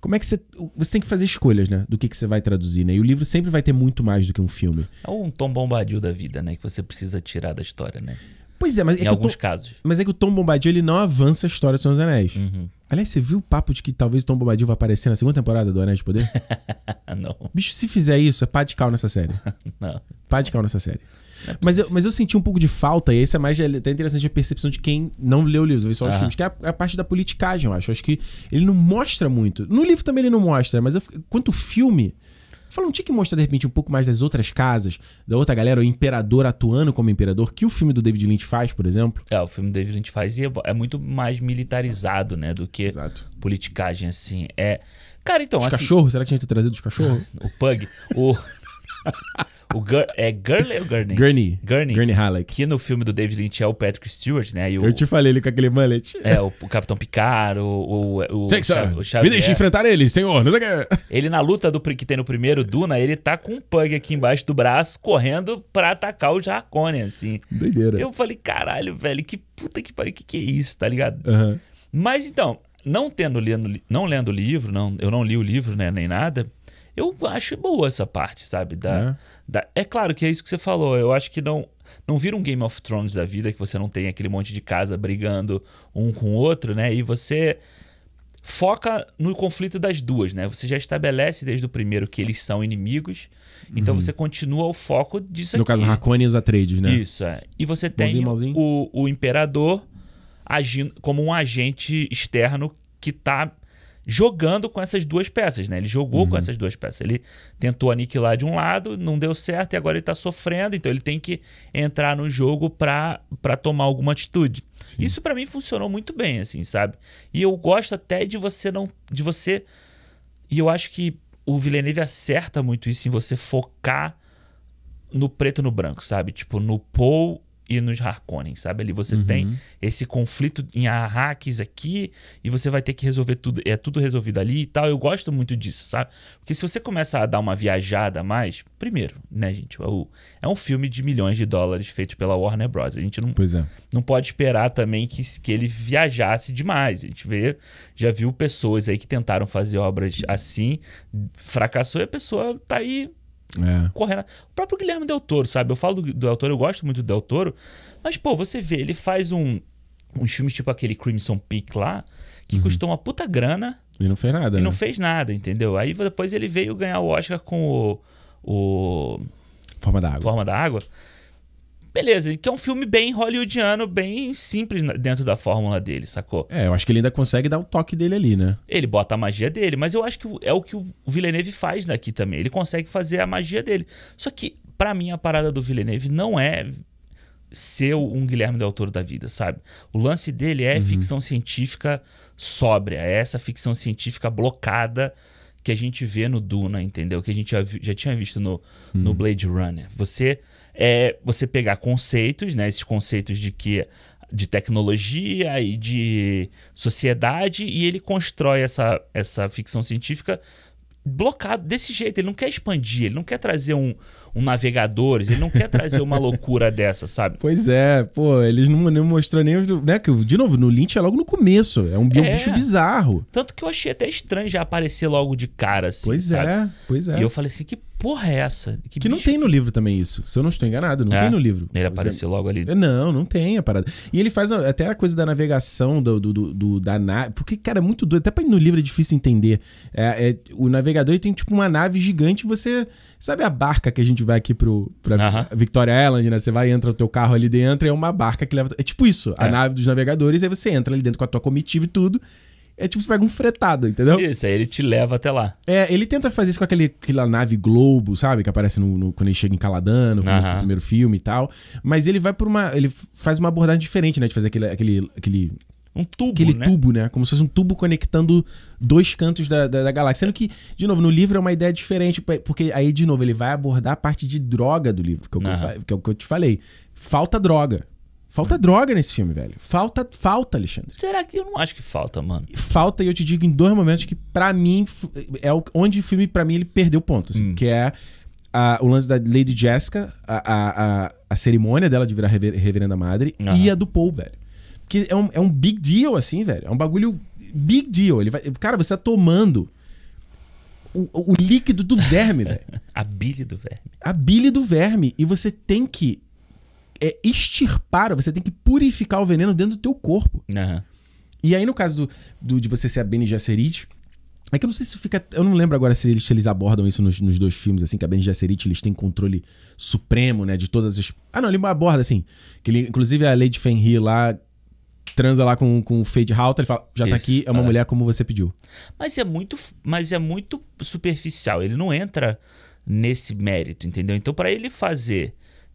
[SPEAKER 1] Como é que você. Você tem que fazer escolhas, né? Do que, que você vai traduzir, né? E o livro sempre vai ter muito mais do que um filme.
[SPEAKER 2] É um tom bombadil da vida, né? Que você precisa tirar da história, né? Pois é, mas é em é alguns Tom, casos.
[SPEAKER 1] Mas é que o Tom Bombadil ele não avança a história do Senhor dos Anéis. Uhum. Aliás, você viu o papo de que talvez o Tom Bombadil vai aparecer na segunda temporada do Anéis de Poder? [laughs] não. Bicho, se fizer isso, é pá de cal nessa série. [laughs] não. Pá de cal nessa série. É mas, eu, mas eu senti um pouco de falta, e isso é mais até interessante a percepção de quem não leu o livro, só os filmes, que é a, é a, parte da politicagem, eu acho. Eu acho que ele não mostra muito. No livro também ele não mostra, mas eu, quanto filme. Fala, não tinha que mostrar, de repente, um pouco mais das outras casas, da outra galera, o imperador atuando como imperador, que o filme do David Lynch faz, por exemplo?
[SPEAKER 2] É, o filme do David Lynch faz e é, é muito mais militarizado, né, do que Exato. politicagem, assim. É.
[SPEAKER 1] Cara, então. Os assim... cachorros? Será que a gente tinha trazido os cachorros? [laughs] o Pug. O.
[SPEAKER 2] [laughs] O Gur, é Gurley ou Gurney? Gurney. Gurney. Gurney Halleck. Que no filme do David Lynch é o Patrick Stewart, né? O,
[SPEAKER 1] eu te falei ele com aquele mullet. É, o, o
[SPEAKER 2] Capitão Picaro, o. o, o, o Xavier. me deixe enfrentar ele, senhor. Não sei o que. Ele na luta do, que tem no primeiro Duna, ele tá com um pug aqui embaixo do braço, correndo pra atacar o Jacone, assim. Doideira. Eu falei, caralho, velho, que puta que pariu, que que é isso, tá ligado? Uhum. Mas então, não tendo lendo, não lendo o livro, não, eu não li o livro, né, nem nada eu acho boa essa parte, sabe? Da, é. Da... é claro que é isso que você falou. Eu acho que não não vira um Game of Thrones da vida que você não tem aquele monte de casa brigando um com o outro, né? E você foca no conflito das duas, né? Você já estabelece desde o primeiro que eles são inimigos, então uhum. você continua o foco disso no aqui. No caso,
[SPEAKER 1] Racone e os Atreides, né? Isso, é. E você tem bonzinho,
[SPEAKER 2] bonzinho. O, o imperador agindo como um agente externo que tá jogando com essas duas peças, né? Ele jogou uhum. com essas duas peças. Ele tentou aniquilar de um lado, não deu certo e agora ele está sofrendo, então ele tem que entrar no jogo para tomar alguma atitude. Sim. Isso para mim funcionou muito bem, assim, sabe? E eu gosto até de você não de você e eu acho que o Villeneuve acerta muito isso em você focar no preto no branco, sabe? Tipo, no Paul e nos Harkonnen, sabe? Ali você uhum. tem esse conflito em Arrakis aqui e você vai ter que resolver tudo, é tudo resolvido ali e tal. Eu gosto muito disso, sabe? Porque se você começa a dar uma viajada a mais, primeiro, né, gente, é, é um filme de milhões de dólares feito pela Warner Bros. A gente não, é. não pode esperar também que, que ele viajasse demais. A gente vê, já viu pessoas aí que tentaram fazer obras assim, fracassou e a pessoa tá aí é. Correndo. O próprio Guilherme Del Toro, sabe? Eu falo do, do Del Toro, eu gosto muito do Del Toro. Mas, pô, você vê, ele faz um, uns filmes tipo aquele Crimson Peak lá, que uhum. custou uma puta grana. E não fez nada. E né? não fez nada, entendeu? Aí depois ele veio ganhar o Oscar com o. o... Forma da Água. Forma da Água. Beleza, que é um filme bem hollywoodiano, bem simples dentro da fórmula dele, sacou?
[SPEAKER 1] É, eu acho que ele ainda consegue dar o toque dele ali, né?
[SPEAKER 2] Ele bota a magia dele, mas eu acho que é o que o Villeneuve faz daqui também. Ele consegue fazer a magia dele. Só que, para mim, a parada do Villeneuve não é ser um Guilherme Del Toro da vida, sabe? O lance dele é uhum. ficção científica sóbria, é essa ficção científica blocada que a gente vê no Duna, entendeu? Que a gente já, já tinha visto no, uhum. no Blade Runner. Você é você pegar conceitos, né? Esses conceitos de que de tecnologia e de sociedade e ele constrói essa, essa ficção científica blocado desse jeito. Ele não quer expandir, ele não quer trazer um, um navegadores, ele não quer trazer uma [laughs] loucura dessa, sabe? Pois
[SPEAKER 1] é, pô, eles não, não mostrou nem. Né, que, de novo, no Lynch é logo no começo. É um, é. bicho bizarro.
[SPEAKER 2] Tanto que eu achei até estranho já aparecer logo de cara, assim. Pois é, sabe? é, pois é. E eu falei assim, que porra é essa?
[SPEAKER 1] Que, que não tem no livro também isso. Se eu não estou enganado, não é. tem no livro. Ele aparecer logo ali. É, não, não tem a parada. E ele faz até a coisa da navegação, do, do, do da nave. Porque, cara, é muito doido. Até pra ir no livro é difícil entender. É, é, o navegador tem tipo uma nave gigante você. Sabe a barca que a gente vai aqui pro, pra uh -huh. Victoria Island, né? Você vai, entra o teu carro ali dentro, é uma barca que leva. É tipo isso, a é. nave dos navegadores, aí você entra ali dentro com a tua comitiva e tudo. É tipo, você pega um fretado, entendeu? Isso, aí ele te leva até lá. É, ele tenta fazer isso com aquele, aquela nave Globo, sabe? Que aparece no, no quando ele chega em Caladan, no começo no primeiro filme e tal. Mas ele vai por uma. Ele faz uma abordagem diferente, né? De fazer aquele. aquele, aquele um tubo, Aquele né? tubo, né? Como se fosse um tubo conectando dois cantos da, da, da, galáxia. Sendo que, de novo, no livro é uma ideia diferente, porque aí, de novo, ele vai abordar a parte de droga do livro, que é o que, eu, que, é o que eu te falei. Falta droga. Falta droga nesse filme, velho. Falta, falta, Alexandre.
[SPEAKER 2] Será que eu não acho que falta, mano?
[SPEAKER 1] Falta, e eu te digo em dois momentos que, para mim, é onde o filme, para mim, ele perdeu pontos Assim, hum. Que é a, o lance da Lady Jessica, a, a, a, cerimônia dela de virar rever, reverenda madre, uhum. e a do Paul, velho. Porque é um, é um big deal, assim, velho. É um bagulho big deal. Ele vai, cara, você tá tomando o, o líquido do verme, velho. [laughs] a bile do verme. A bile do verme. E você tem que é extirpar, você tem que purificar o veneno dentro do teu corpo. Uhum. E aí, no caso do, do de você ser a Bene Gesserit, é que eu não sei se fica. Eu não lembro agora se eles, se eles abordam isso nos, nos, dois filmes, assim, que a Bene Gesserit eles têm controle supremo, né? De todas as. Ah, não, ele aborda, assim. Que ele, inclusive a Lady Fenrir lá transa lá com, com o Fade Halter, ele fala: já tá isso, tá aqui, é uma é. mulher como você pediu.
[SPEAKER 2] Mas é muito. Mas é muito superficial. Ele não entra nesse mérito, entendeu? Então, para ele fazer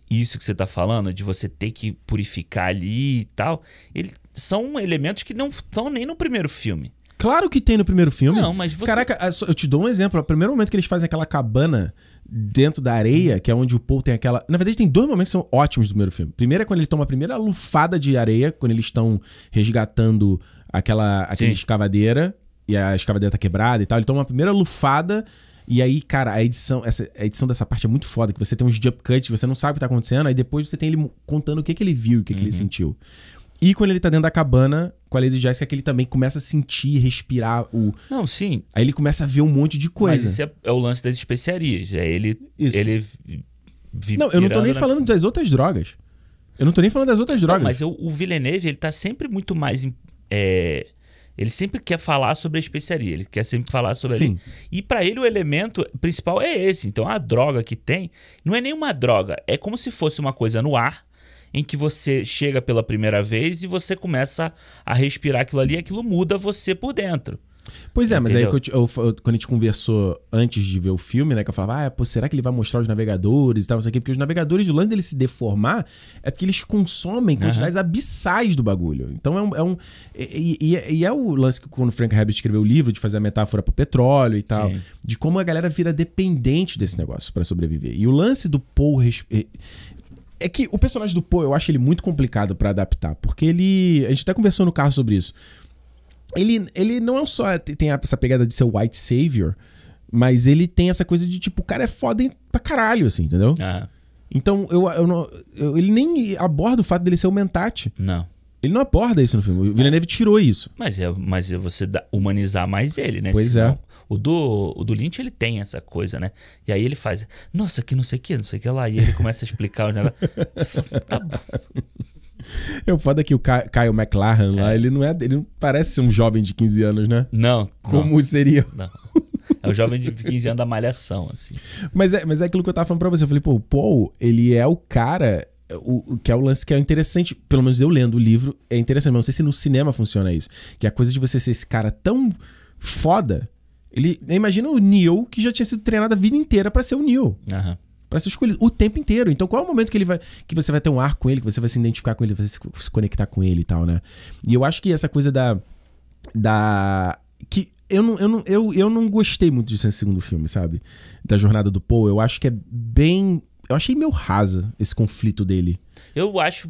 [SPEAKER 2] isso que você está falando, de você ter que purificar ali e tal, ele, são elementos que não estão nem no primeiro filme.
[SPEAKER 1] Claro que tem no primeiro filme. Não, mas você... Caraca, é eu te dou um exemplo. O primeiro momento que eles fazem aquela cabana dentro da areia, que é onde o Paul tem aquela. Na verdade, tem dois momentos que são ótimos do primeiro filme. Primeiro é quando ele toma a primeira lufada de areia, quando eles estão resgatando aquela, aquela escavadeira, e a escavadeira tá quebrada e tal. Ele toma a primeira lufada e aí, cara, a edição, essa, a edição dessa parte é muito foda, que você tem uns jump cuts, você não sabe o que tá acontecendo, aí depois você tem ele contando o que, que ele viu, o que, uhum. que ele uhum. sentiu. E quando ele tá dentro da cabana com a Lady Jessica, é que ele também começa a sentir, respirar o. Não, sim. Aí ele começa a ver um monte de coisa. Mas esse
[SPEAKER 2] é, é o lance das especiarias. É ele. Isso. Ele. Não, eu não tô nem na... falando
[SPEAKER 1] das outras drogas. Eu não tô nem falando das outras drogas. Não, mas
[SPEAKER 2] eu, o Villeneuve, ele tá sempre muito mais. É, ele sempre quer falar sobre a especiaria, ele quer sempre falar sobre Sim. Ali. E para ele o elemento principal é esse. Então a droga que tem não é nenhuma droga, é como se fosse uma coisa no ar em que você chega pela primeira vez e você começa a respirar aquilo ali, aquilo muda você por dentro.
[SPEAKER 1] Pois é, mas aí eu, eu, quando a gente conversou antes de ver o filme, né? Que eu falava, ah, pô, será que ele vai mostrar os navegadores e tal, não sei o quê? Porque os navegadores, o lance dele se deformar, é porque eles consomem quantidades uhum. abissais do bagulho. Então é um. É um e, e, é, e, é o lance que quando o Frank Herbert escreveu o livro de fazer a metáfora pro petróleo e tal, Sim. de como a galera vira dependente desse negócio para sobreviver. E o lance do Paul. É, é que o personagem do Paul, eu acho ele muito complicado para adaptar, porque ele. A gente até conversou no carro sobre isso ele, ele não é só tem essa pegada de ser o white savior, mas ele tem essa coisa de, tipo, o cara é foda pra caralho, assim, entendeu? Ah. Então, eu, eu não. Eu, ele nem aborda o fato dele ser o mentate. Não. Ele não aborda isso no filme. O
[SPEAKER 2] Villeneuve tirou isso. Mas é, mas é você humanizar mais ele, né? Pois Senão, é. O do, o do Lynch, ele tem essa coisa, né? E aí ele faz, nossa, que não sei o que, não sei o que lá. E ele começa a explicar o negócio. [laughs] tá bom.
[SPEAKER 1] É o foda que o Caio McLaren é. lá, ele não é. Ele não parece ser um jovem de 15 anos, né? Não. Como não, seria? Não. É o jovem de 15 anos da malhação, assim. Mas é, mas é aquilo que eu tava falando pra você. Eu falei, pô, o Paul, ele é o cara. O, o, que é o lance que é interessante, pelo menos eu lendo o livro, é interessante, mas não sei se no cinema funciona isso. Que é a coisa de você ser esse cara tão foda. Ele, imagina o Neil que já tinha sido treinado a vida inteira para ser o Neil. Aham. Uhum para ser escolhido o tempo inteiro. Então, qual é o momento que ele vai que você vai ter um ar com ele, que você vai se identificar com ele, vai se conectar com ele e tal, né? E eu acho que essa coisa da da que eu não, eu, não, eu, eu não gostei muito disso nesse segundo filme, sabe? Da jornada do Paul. Eu acho que é bem. Eu achei meio rasa esse conflito dele.
[SPEAKER 2] Eu acho.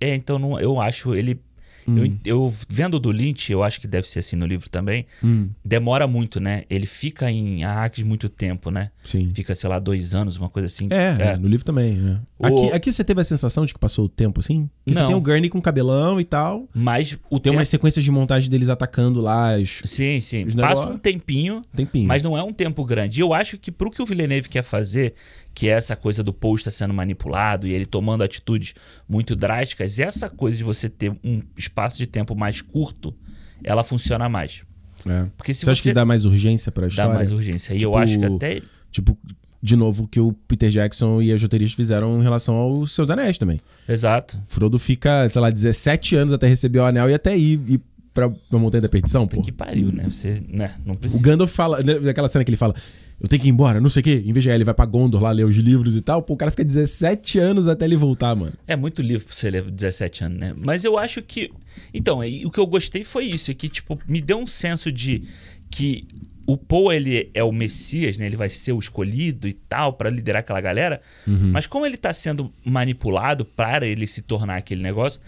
[SPEAKER 2] É, então não, eu acho ele Hum. Eu, eu, vendo do Lynch, eu acho que deve ser assim no livro também. Hum. Demora muito, né? Ele fica em Arrakis muito tempo, né? Sim. Fica, sei lá, dois anos, uma coisa assim. É, é. é no
[SPEAKER 1] livro também. É. O... Aqui, aqui, você teve a sensação de que passou o tempo assim? Que Não. você tem o Gurney com cabelão e tal. Mas o Tem tempo... umas sequências de montagem deles atacando lá. Os... Sim, sim. Os Passa um tempinho.
[SPEAKER 2] Tempinho. Mas não é um tempo grande. E eu acho que pro que o Villeneuve quer fazer, que é essa coisa do post estar tá sendo manipulado e ele tomando atitudes muito drásticas, essa coisa de você ter um espaço de tempo mais curto, ela funciona mais.
[SPEAKER 1] É. Porque se você, você acha que dá mais urgência para a história? Dá mais urgência. e tipo, eu acho que tipo, até. Tipo, de novo, que o Peter Jackson e a Joterias fizeram em relação aos seus anéis também. Exato. Frodo fica, sei lá, 17 anos até receber o anel e até ir, ir pra, pra Montanha da Perdição, pô. Que pariu, né? Você, né? Não precisa. O Gandalf fala, naquela né, cena que ele fala: eu tenho que ir embora, não sei o quê. Em vez de ah, ele vai pra Gondor lá ler os livros e tal, pô, o cara fica 17 anos até ele voltar, mano.
[SPEAKER 2] É muito livro pra você ler 17 anos, né? Mas eu acho que. Então, é, o que eu gostei foi isso, é que, tipo, me deu um senso de que o Paul ele é o Messias, né? Ele vai ser o escolhido e tal para liderar aquela galera. Uhum. Mas como ele tá sendo manipulado para ele se tornar aquele negócio,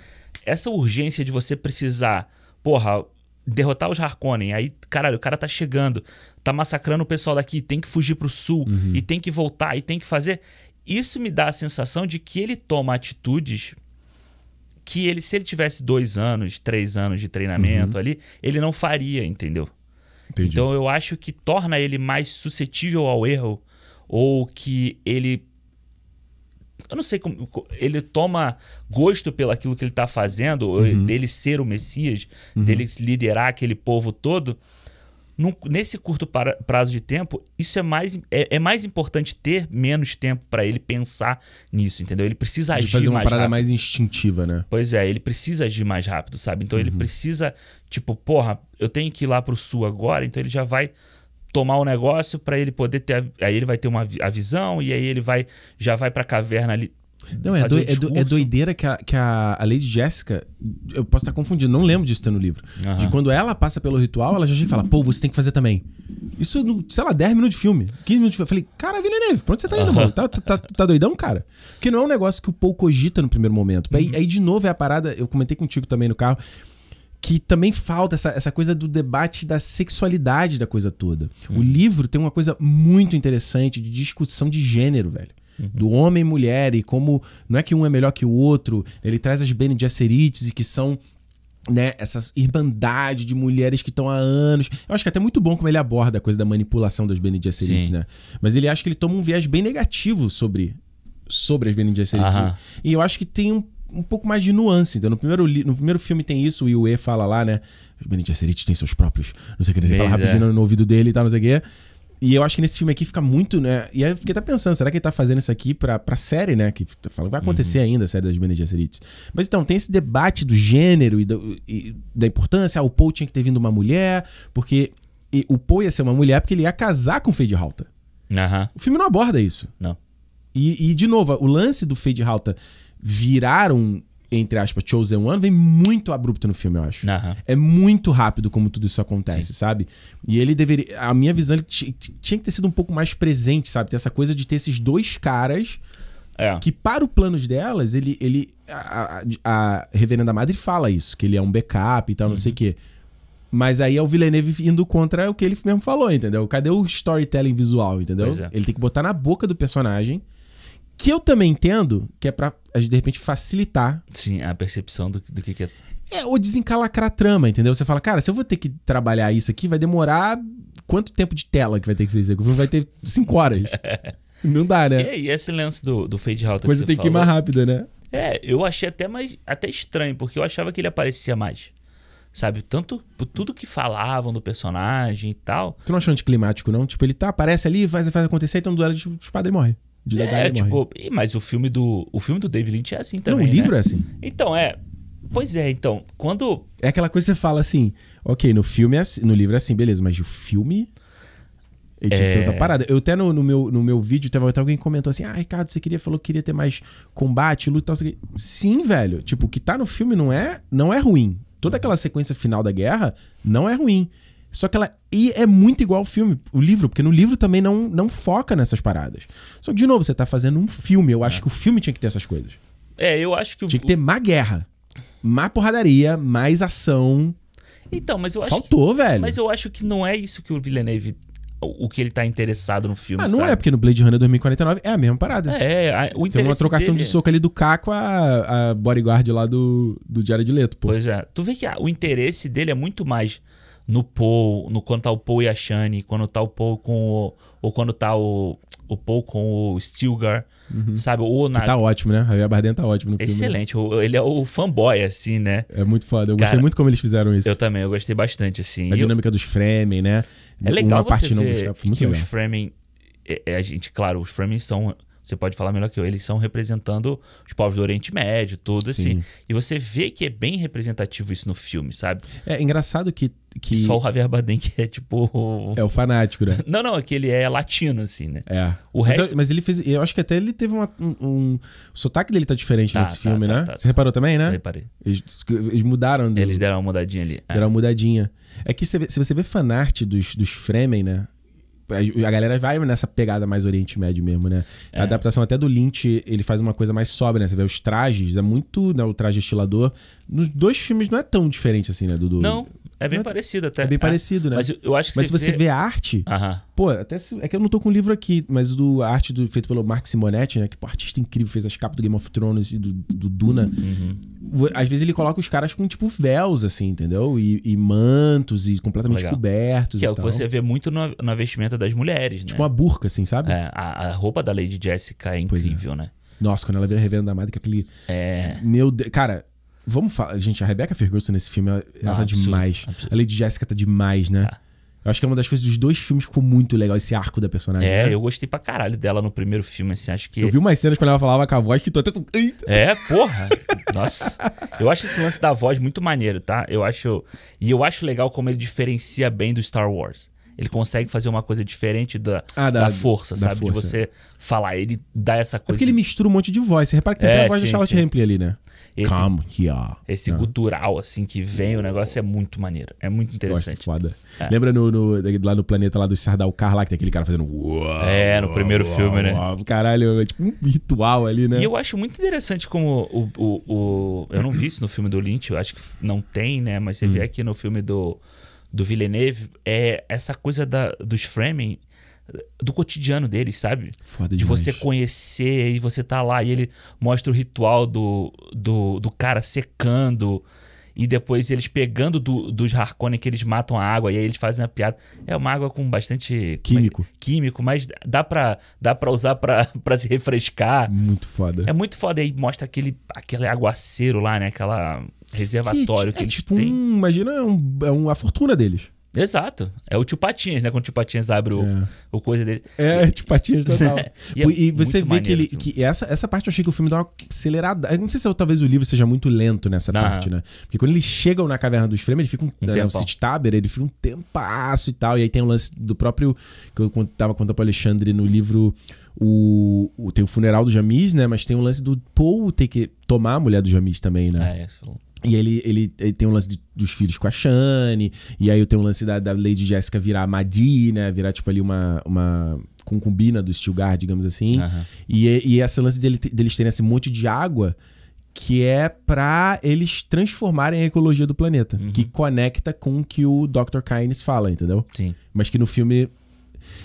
[SPEAKER 2] essa urgência de você precisar, porra, derrotar os Harkonnen. Aí, caralho, o cara tá chegando, tá massacrando o pessoal daqui, tem que fugir pro sul, uhum. e tem que voltar, e tem que fazer. Isso me dá a sensação de que ele toma atitudes que ele, se ele tivesse dois anos, três anos de treinamento uhum. ali, ele não faria, entendeu? Entendi. Então eu acho que torna ele mais suscetível ao erro, ou que ele eu não sei como ele toma gosto pelo aquilo que ele está fazendo, uhum. dele ser o Messias, uhum. dele liderar aquele povo todo. Num, nesse curto para, prazo de tempo, isso é mais, é, é mais importante ter menos tempo para ele pensar nisso, entendeu? Ele precisa agir mais rápido. fazer uma parada rápido. mais instintiva, né? Pois é, ele precisa agir mais rápido, sabe? Então uhum. ele precisa, tipo, porra, eu tenho que ir lá pro sul agora, então ele já vai tomar o um negócio para ele poder ter. aí ele vai ter uma, a visão e aí ele vai já vai para a
[SPEAKER 1] caverna ali. Não, é, do, é, do, é, doideira que a, que a, a Lady Jéssica. Eu posso estar confundindo, não lembro disso ter no livro. Uhum. De quando ela passa pelo ritual, ela já chega e fala: pô, você tem que fazer também. Isso, sei lá, 10 minutos de filme, 15 minutos de filme. Eu falei: cara, Villeneuve, pra onde você tá indo, uhum. mano? Tá, tá, tá, tá, doidão, cara? Porque não é um negócio que o Paul cogita no primeiro momento. Aí, uhum. aí, de novo, é a parada. Eu comentei contigo também no carro que também falta essa, essa coisa do debate da sexualidade da coisa toda. Uhum. O livro tem uma coisa muito interessante de discussão de gênero, velho. Uhum. Do homem e mulher, e como não é que um é melhor que o outro, ele traz as Bene e que são né, essa irmandade de mulheres que estão há anos. Eu acho que é até muito bom como ele aborda a coisa da manipulação das Bene né? Mas ele acha que ele toma um viés bem negativo sobre sobre as Bene E eu acho que tem um um pouco mais de nuance. Então, no primeiro, no primeiro filme tem isso, e o E fala lá, né? Benito Gesserit tem seus próprios. Não sei o que, ele Beleza. fala é. rapidinho no ouvido dele e tal, não sei o que. E eu acho que nesse filme aqui fica muito, né? E aí eu fiquei até pensando, será que ele tá fazendo isso aqui pra, pra série, né? Que tá fala, vai acontecer uhum. ainda a série das Bene Gesserits. Mas então, tem esse debate do gênero e, do, e da importância. Ah, o Poe tinha que ter vindo uma mulher, porque e, o Poe ia ser uma mulher porque ele ia casar com o Fade Halta. Uhum. O filme não aborda isso. Não. E, e, de novo, o lance do Fade Halta viraram entre aspas, Chosen One, vem muito abrupto no filme, eu acho. Uhum. É muito rápido como tudo isso acontece, Sim. sabe? E ele deveria. A minha visão, ele tinha que ter sido um pouco mais presente, sabe? Ter essa coisa de ter esses dois caras. É. Que para o planos delas, ele. ele a, a, a, Reverenda Madre fala isso, que ele é um backup e tal, não sei uhum. o quê. Mas aí é o Villeneuve indo contra o que ele mesmo falou, entendeu? Cadê o storytelling visual, entendeu? É. Ele tem que botar na boca do personagem que eu também entendo que é pra, de repente, facilitar. Sim, a percepção do, do que, que é. É, ou desencalacrar a trama, entendeu? Você fala, cara, se eu vou ter que trabalhar isso aqui, vai demorar quanto tempo de tela que vai ter que ser executado? Vai ter cinco horas. [laughs] Não dá, né?
[SPEAKER 2] e esse lance do, do fade out Coisa que tem falou, que ir mais rápida, né? É, eu achei até mais até estranho, porque eu achava que ele aparecia mais. Sabe? Tanto por tudo que falavam do personagem e tal.
[SPEAKER 1] Tu não achou anticlimático, não? Tipo, ele tá, aparece ali, faz, faz acontecer, então do lado espada padres morre de legal, é, tipo, mas o filme do o filme do David Lynch é assim também. Não, o livro né? é assim. Então, é. Pois é, então, quando É aquela coisa que você fala assim, OK, no filme é assim, no livro é assim, beleza, mas o filme ele é... tanta parada. Eu até no, no, meu, no meu vídeo, teve até alguém comentou assim: Ah, Ricardo, você queria, falou que queria ter mais combate, luta e tal. Sim, velho. Tipo, o que tá no filme não é, não é ruim. Toda aquela sequência final da guerra não é ruim. Só que ela e é muito igual o filme, o livro, porque no livro também não, não foca nessas paradas. Só que, de novo, você tá fazendo um filme. Eu acho é. que o filme tinha que ter essas coisas. É, eu acho que o. Tinha que ter má guerra. Má porradaria, mais ação.
[SPEAKER 2] Então, mas eu acho. Faltou, que... velho. Mas eu acho que não é isso que
[SPEAKER 1] o Villeneuve
[SPEAKER 2] o que ele tá interessado no filme. Ah, não é, sabe? é, porque
[SPEAKER 1] no Blade Runner 2049 é a mesma parada. É, é
[SPEAKER 2] a, o Tem uma trocação dele... de é. soco
[SPEAKER 1] ali do Caco a, a bodyguard lá do, do Diário de Leto, pô. Pois é. Tu
[SPEAKER 2] vê que a, o interesse dele é muito mais no Paul, no quando tá o Paul e a Shani, quando tá o Paul com o. Ou quando tá o, o Paul com o Stilgar, uhum. sabe? Ou na... Tá
[SPEAKER 1] ótimo, né? a Bardem tá ótimo no né? Excelente.
[SPEAKER 2] filme. Excelente. Ele é o fanboy, assim, né? É muito foda. Eu Cara, gostei muito como eles fizeram isso. Eu também, eu gostei bastante, assim. A dinâmica
[SPEAKER 1] eu... dos Fremen, né? É legal Uma você parte ver não gostava. Foi muito que legal. os
[SPEAKER 2] Fremen... É, é, a gente, claro, os Fremen são você pode falar melhor que eu. Eles são representando os povos do Oriente Médio, tudo assim. Sim. assim. E você vê que é bem representativo isso no filme, sabe?
[SPEAKER 1] É engraçado que. que... Só o Javier Bardem que é tipo. É o fanático,
[SPEAKER 2] né? [laughs] não, não, é que ele é latino, assim, né? É.
[SPEAKER 1] O mas, resto... eu, mas ele fez. Eu acho que até ele teve uma, um, um. O sotaque dele tá diferente tá, nesse tá, filme, tá, né? Tá, você reparou tá. também, né? Eu reparei. Eles, eles mudaram. Do... Eles deram uma mudadinha ali. É. Deram é. uma mudadinha. É que se você vê fanart dos, dos Fremen, né? a galera vai nessa pegada mais Oriente Médio mesmo, né? É. A adaptação até do Lynch, ele faz uma coisa mais sóbria, né? Você vê os trajes, é muito, né, o traje estilador. Nos dois filmes não é tão diferente assim, né, do, do... Não, é bem é,
[SPEAKER 2] parecido até. É bem ah, parecido, né? Mas eu acho que Mas você se vê... você vê arte, Aham.
[SPEAKER 1] pô, até se... é que eu não tô com o livro aqui, mas do a arte do, feito pelo Mark Simonetti, né? Que pô, artista incrível, fez as capas do Game of Thrones e do, do Duna. Uhum. Às vezes ele coloca os caras com, tipo, véus, assim, entendeu? E, e mantos e completamente Legal. cobertos. Que é o que você
[SPEAKER 2] vê muito na vestimenta das mulheres, né? Tipo uma burca, assim, sabe? É, a, a roupa da Lady Jessica é, é. incrível, né?
[SPEAKER 1] Nossa, quando ela vira Revenda da Madre, que aquele. É. Meu Deus. Cara, Vamos falar. Gente, a Rebecca Ferguson nesse filme, ela, tá ah, tá absurdo, demais. Absurdo. A Lady Jessica tá demais, né? Tá. Eu acho que é uma das coisas dos dois filmes que ficou muito legal esse arco da personagem. É, né? eu
[SPEAKER 2] gostei pra caralho dela no primeiro filme, assim, acho que. Eu vi
[SPEAKER 1] umas cenas quando ela falava com a voz que tô até. Eita.
[SPEAKER 2] É, porra. Nossa. Eu acho esse lance da voz muito maneiro, tá? Eu acho. E eu acho legal como ele diferencia bem do Star Wars. Ele consegue fazer uma coisa diferente da, ah, da, da força, da sabe? Força. De você falar. Ele dá essa coisa. É porque ele
[SPEAKER 1] mistura um monte de voz. Você repara que tem é, até a voz sim, do Charlotte sim. ali, né? Esse, Come here. Esse ah.
[SPEAKER 2] gutural, assim, que vem, o negócio é muito maneiro. É muito interessante. Nossa, foda. É. Lembra
[SPEAKER 1] no, no, lá no planeta lá do Sardaukar, lá que tem aquele cara fazendo... Uau, é, no primeiro uau, filme, né? uau, né? caralho, é tipo um ritual ali,
[SPEAKER 2] né? E eu acho muito interessante como o... o, o eu não vi isso no filme do Lynch, eu acho que não tem, né? Mas você hum. vê aqui no filme do, do Villeneuve, é essa coisa da, dos framing do cotidiano deles, sabe? Foda de você conhecer e você tá lá e ele mostra o ritual do, do, do cara secando e depois eles pegando do, dos Harkonnen que eles matam a água e aí eles fazem a piada. É uma água com bastante é químico, mas, químico, mas dá para dá para usar para [laughs] se refrescar. Muito foda. É muito foda e aí mostra aquele aquele aguaceiro lá, né, aquela reservatório que, que é, tipo
[SPEAKER 1] têm. Um, imagina é, um, é uma fortuna deles.
[SPEAKER 2] Exato. É o tio Patinhas, né? Quando o tio Patinhas abre o, é. o coisa dele.
[SPEAKER 1] É, tio Patinhas total. [laughs] e, é e, você vê que ele. Que essa, essa parte eu achei que o filme dá uma acelerada. Eu não sei se talvez o livro seja muito lento nessa não. parte, né? Porque quando eles chegam na caverna dos Fremen, né, ele fica um. um né, o Taber, ele fica um tempasso e tal. E aí tem o um lance do próprio. Que eu tava contando pro Alexandre no livro. O, o, tem o funeral do Jamis, né? Mas tem o lance do Paul ter que tomar a mulher do Jamis também, né? É, isso. E ele, ele, ele, eh, tem um lance de, dos filhos com a Shane, e aí eu tenho um lance da, da Lady Jessica virar Madi, né? Virar, tipo, ali uma, uma concubina do Stilgar, digamos assim. Uhum. E, eh, e esse lance dele, deles terem esse monte de água que é para eles transformarem a ecologia do planeta, uhum. que conecta com o que o Dr. Kynes fala, entendeu? Sim. Mas que no filme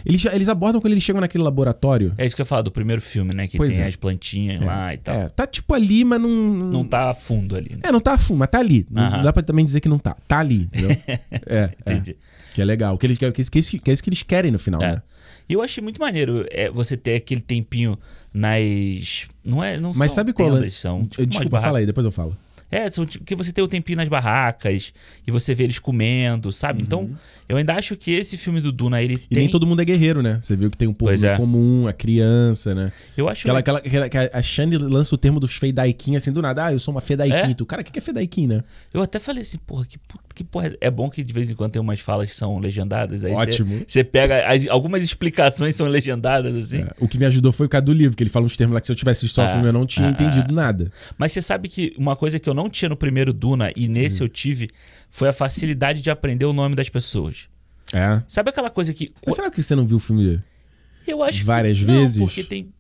[SPEAKER 1] eles, eles abordam quando eles chegam naquele laboratório.
[SPEAKER 2] É isso que eu falo do primeiro filme, né? Que pois tem é. as plantinhas é. lá e
[SPEAKER 1] tal. É, tá tipo ali, mas não. Não tá a fundo ali. Né? É, não tá a fundo, mas tá ali. Não dá pra também dizer que não tá. Tá ali. [laughs] É,
[SPEAKER 2] é, Entendi.
[SPEAKER 1] Que é legal. Que, eles, que, é, que, é que é isso que eles querem no final, né?
[SPEAKER 2] E eu achei muito maneiro é, você ter aquele tempinho nas. Não é. Não Mas sabe qual é? são. Tipo desculpa, fala aí, depois eu falo. É, são, que você tem o tempinho nas barracas e você vê eles comendo, sabe? Então, uhum. Então, eu ainda acho que esse filme do Duna, ele E nem
[SPEAKER 1] todo mundo é guerreiro, né? Você viu que tem um povo é. comum, a criança, né? Eu acho... Aquela, aquela, aquela, a Shani lança o termo dos feidaikin, assim, do nada. Ah, eu sou uma feidaikin. É? Tu, cara, o que é feidaikin, né? Eu
[SPEAKER 2] até falei assim, porra, que que porra. É, é bom que de vez em quando tem umas falas que são legendadas. Aí Ótimo. Você pega. As, algumas explicações são legendadas, assim. É,
[SPEAKER 1] o que me ajudou foi o cara do livro, que ele fala uns termos lá que se eu tivesse visto ah, o filme eu não tinha ah, entendido ah. nada.
[SPEAKER 2] Mas você sabe que uma coisa que eu não não tinha no primeiro Duna e nesse hum. eu tive foi a facilidade de aprender o nome das pessoas.
[SPEAKER 1] É. Sabe aquela coisa que. Mas será que você não viu o filme?
[SPEAKER 2] Eu acho várias que não, vezes. Porque
[SPEAKER 1] tem.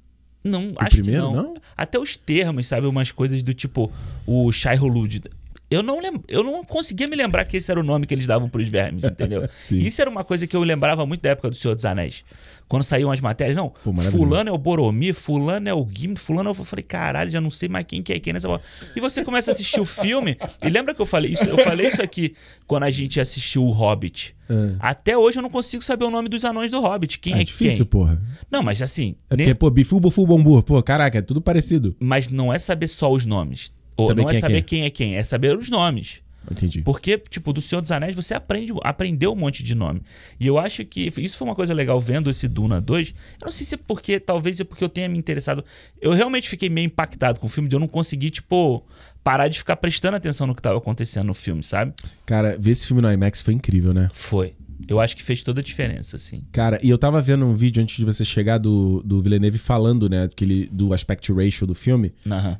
[SPEAKER 1] Não, o acho primeiro, que não. não.
[SPEAKER 2] Até os termos, sabe? Umas coisas do tipo o Shai Hulud. Eu não, eu não conseguia me lembrar que esse era o nome que eles davam para os vermes, entendeu? [laughs] Isso era uma coisa que eu lembrava muito da época do Senhor dos Anéis. Quando saíam as matérias, não, Pô, fulano é o Boromir, fulano é o gim fulano... É eu falei, caralho, já não sei mais quem que é quem nessa é bola. E você começa a assistir o filme, e lembra que eu falei isso? Eu falei isso aqui quando a gente assistiu o Hobbit. É. Até hoje eu não consigo saber o nome dos anões do Hobbit. Quem é, é difícil, quem? porra. Não, mas assim... É porque, nem...
[SPEAKER 1] pô, Bifubo, Fubombur, pô, caraca, é tudo parecido.
[SPEAKER 2] Mas não é saber só os nomes. Ou saber não é, é saber quem é quem, é saber os nomes. Entendi. Porque, tipo, do Senhor dos Anéis você aprende, aprendeu um monte de nome. E eu acho que isso foi uma coisa legal vendo esse Duna 2. Eu não sei se é porque, talvez é porque eu tenha me interessado. Eu realmente fiquei meio impactado com o filme, de eu não consegui, tipo, parar de ficar prestando atenção no que estava acontecendo no filme, sabe?
[SPEAKER 1] Cara, ver esse filme no IMAX foi incrível, né? Foi. Eu
[SPEAKER 2] acho que fez toda a diferença, assim. Cara,
[SPEAKER 1] e eu tava vendo um vídeo antes de você chegar do, do Villeneuve falando, né, aquele, do aspect ratio do filme. Uhum.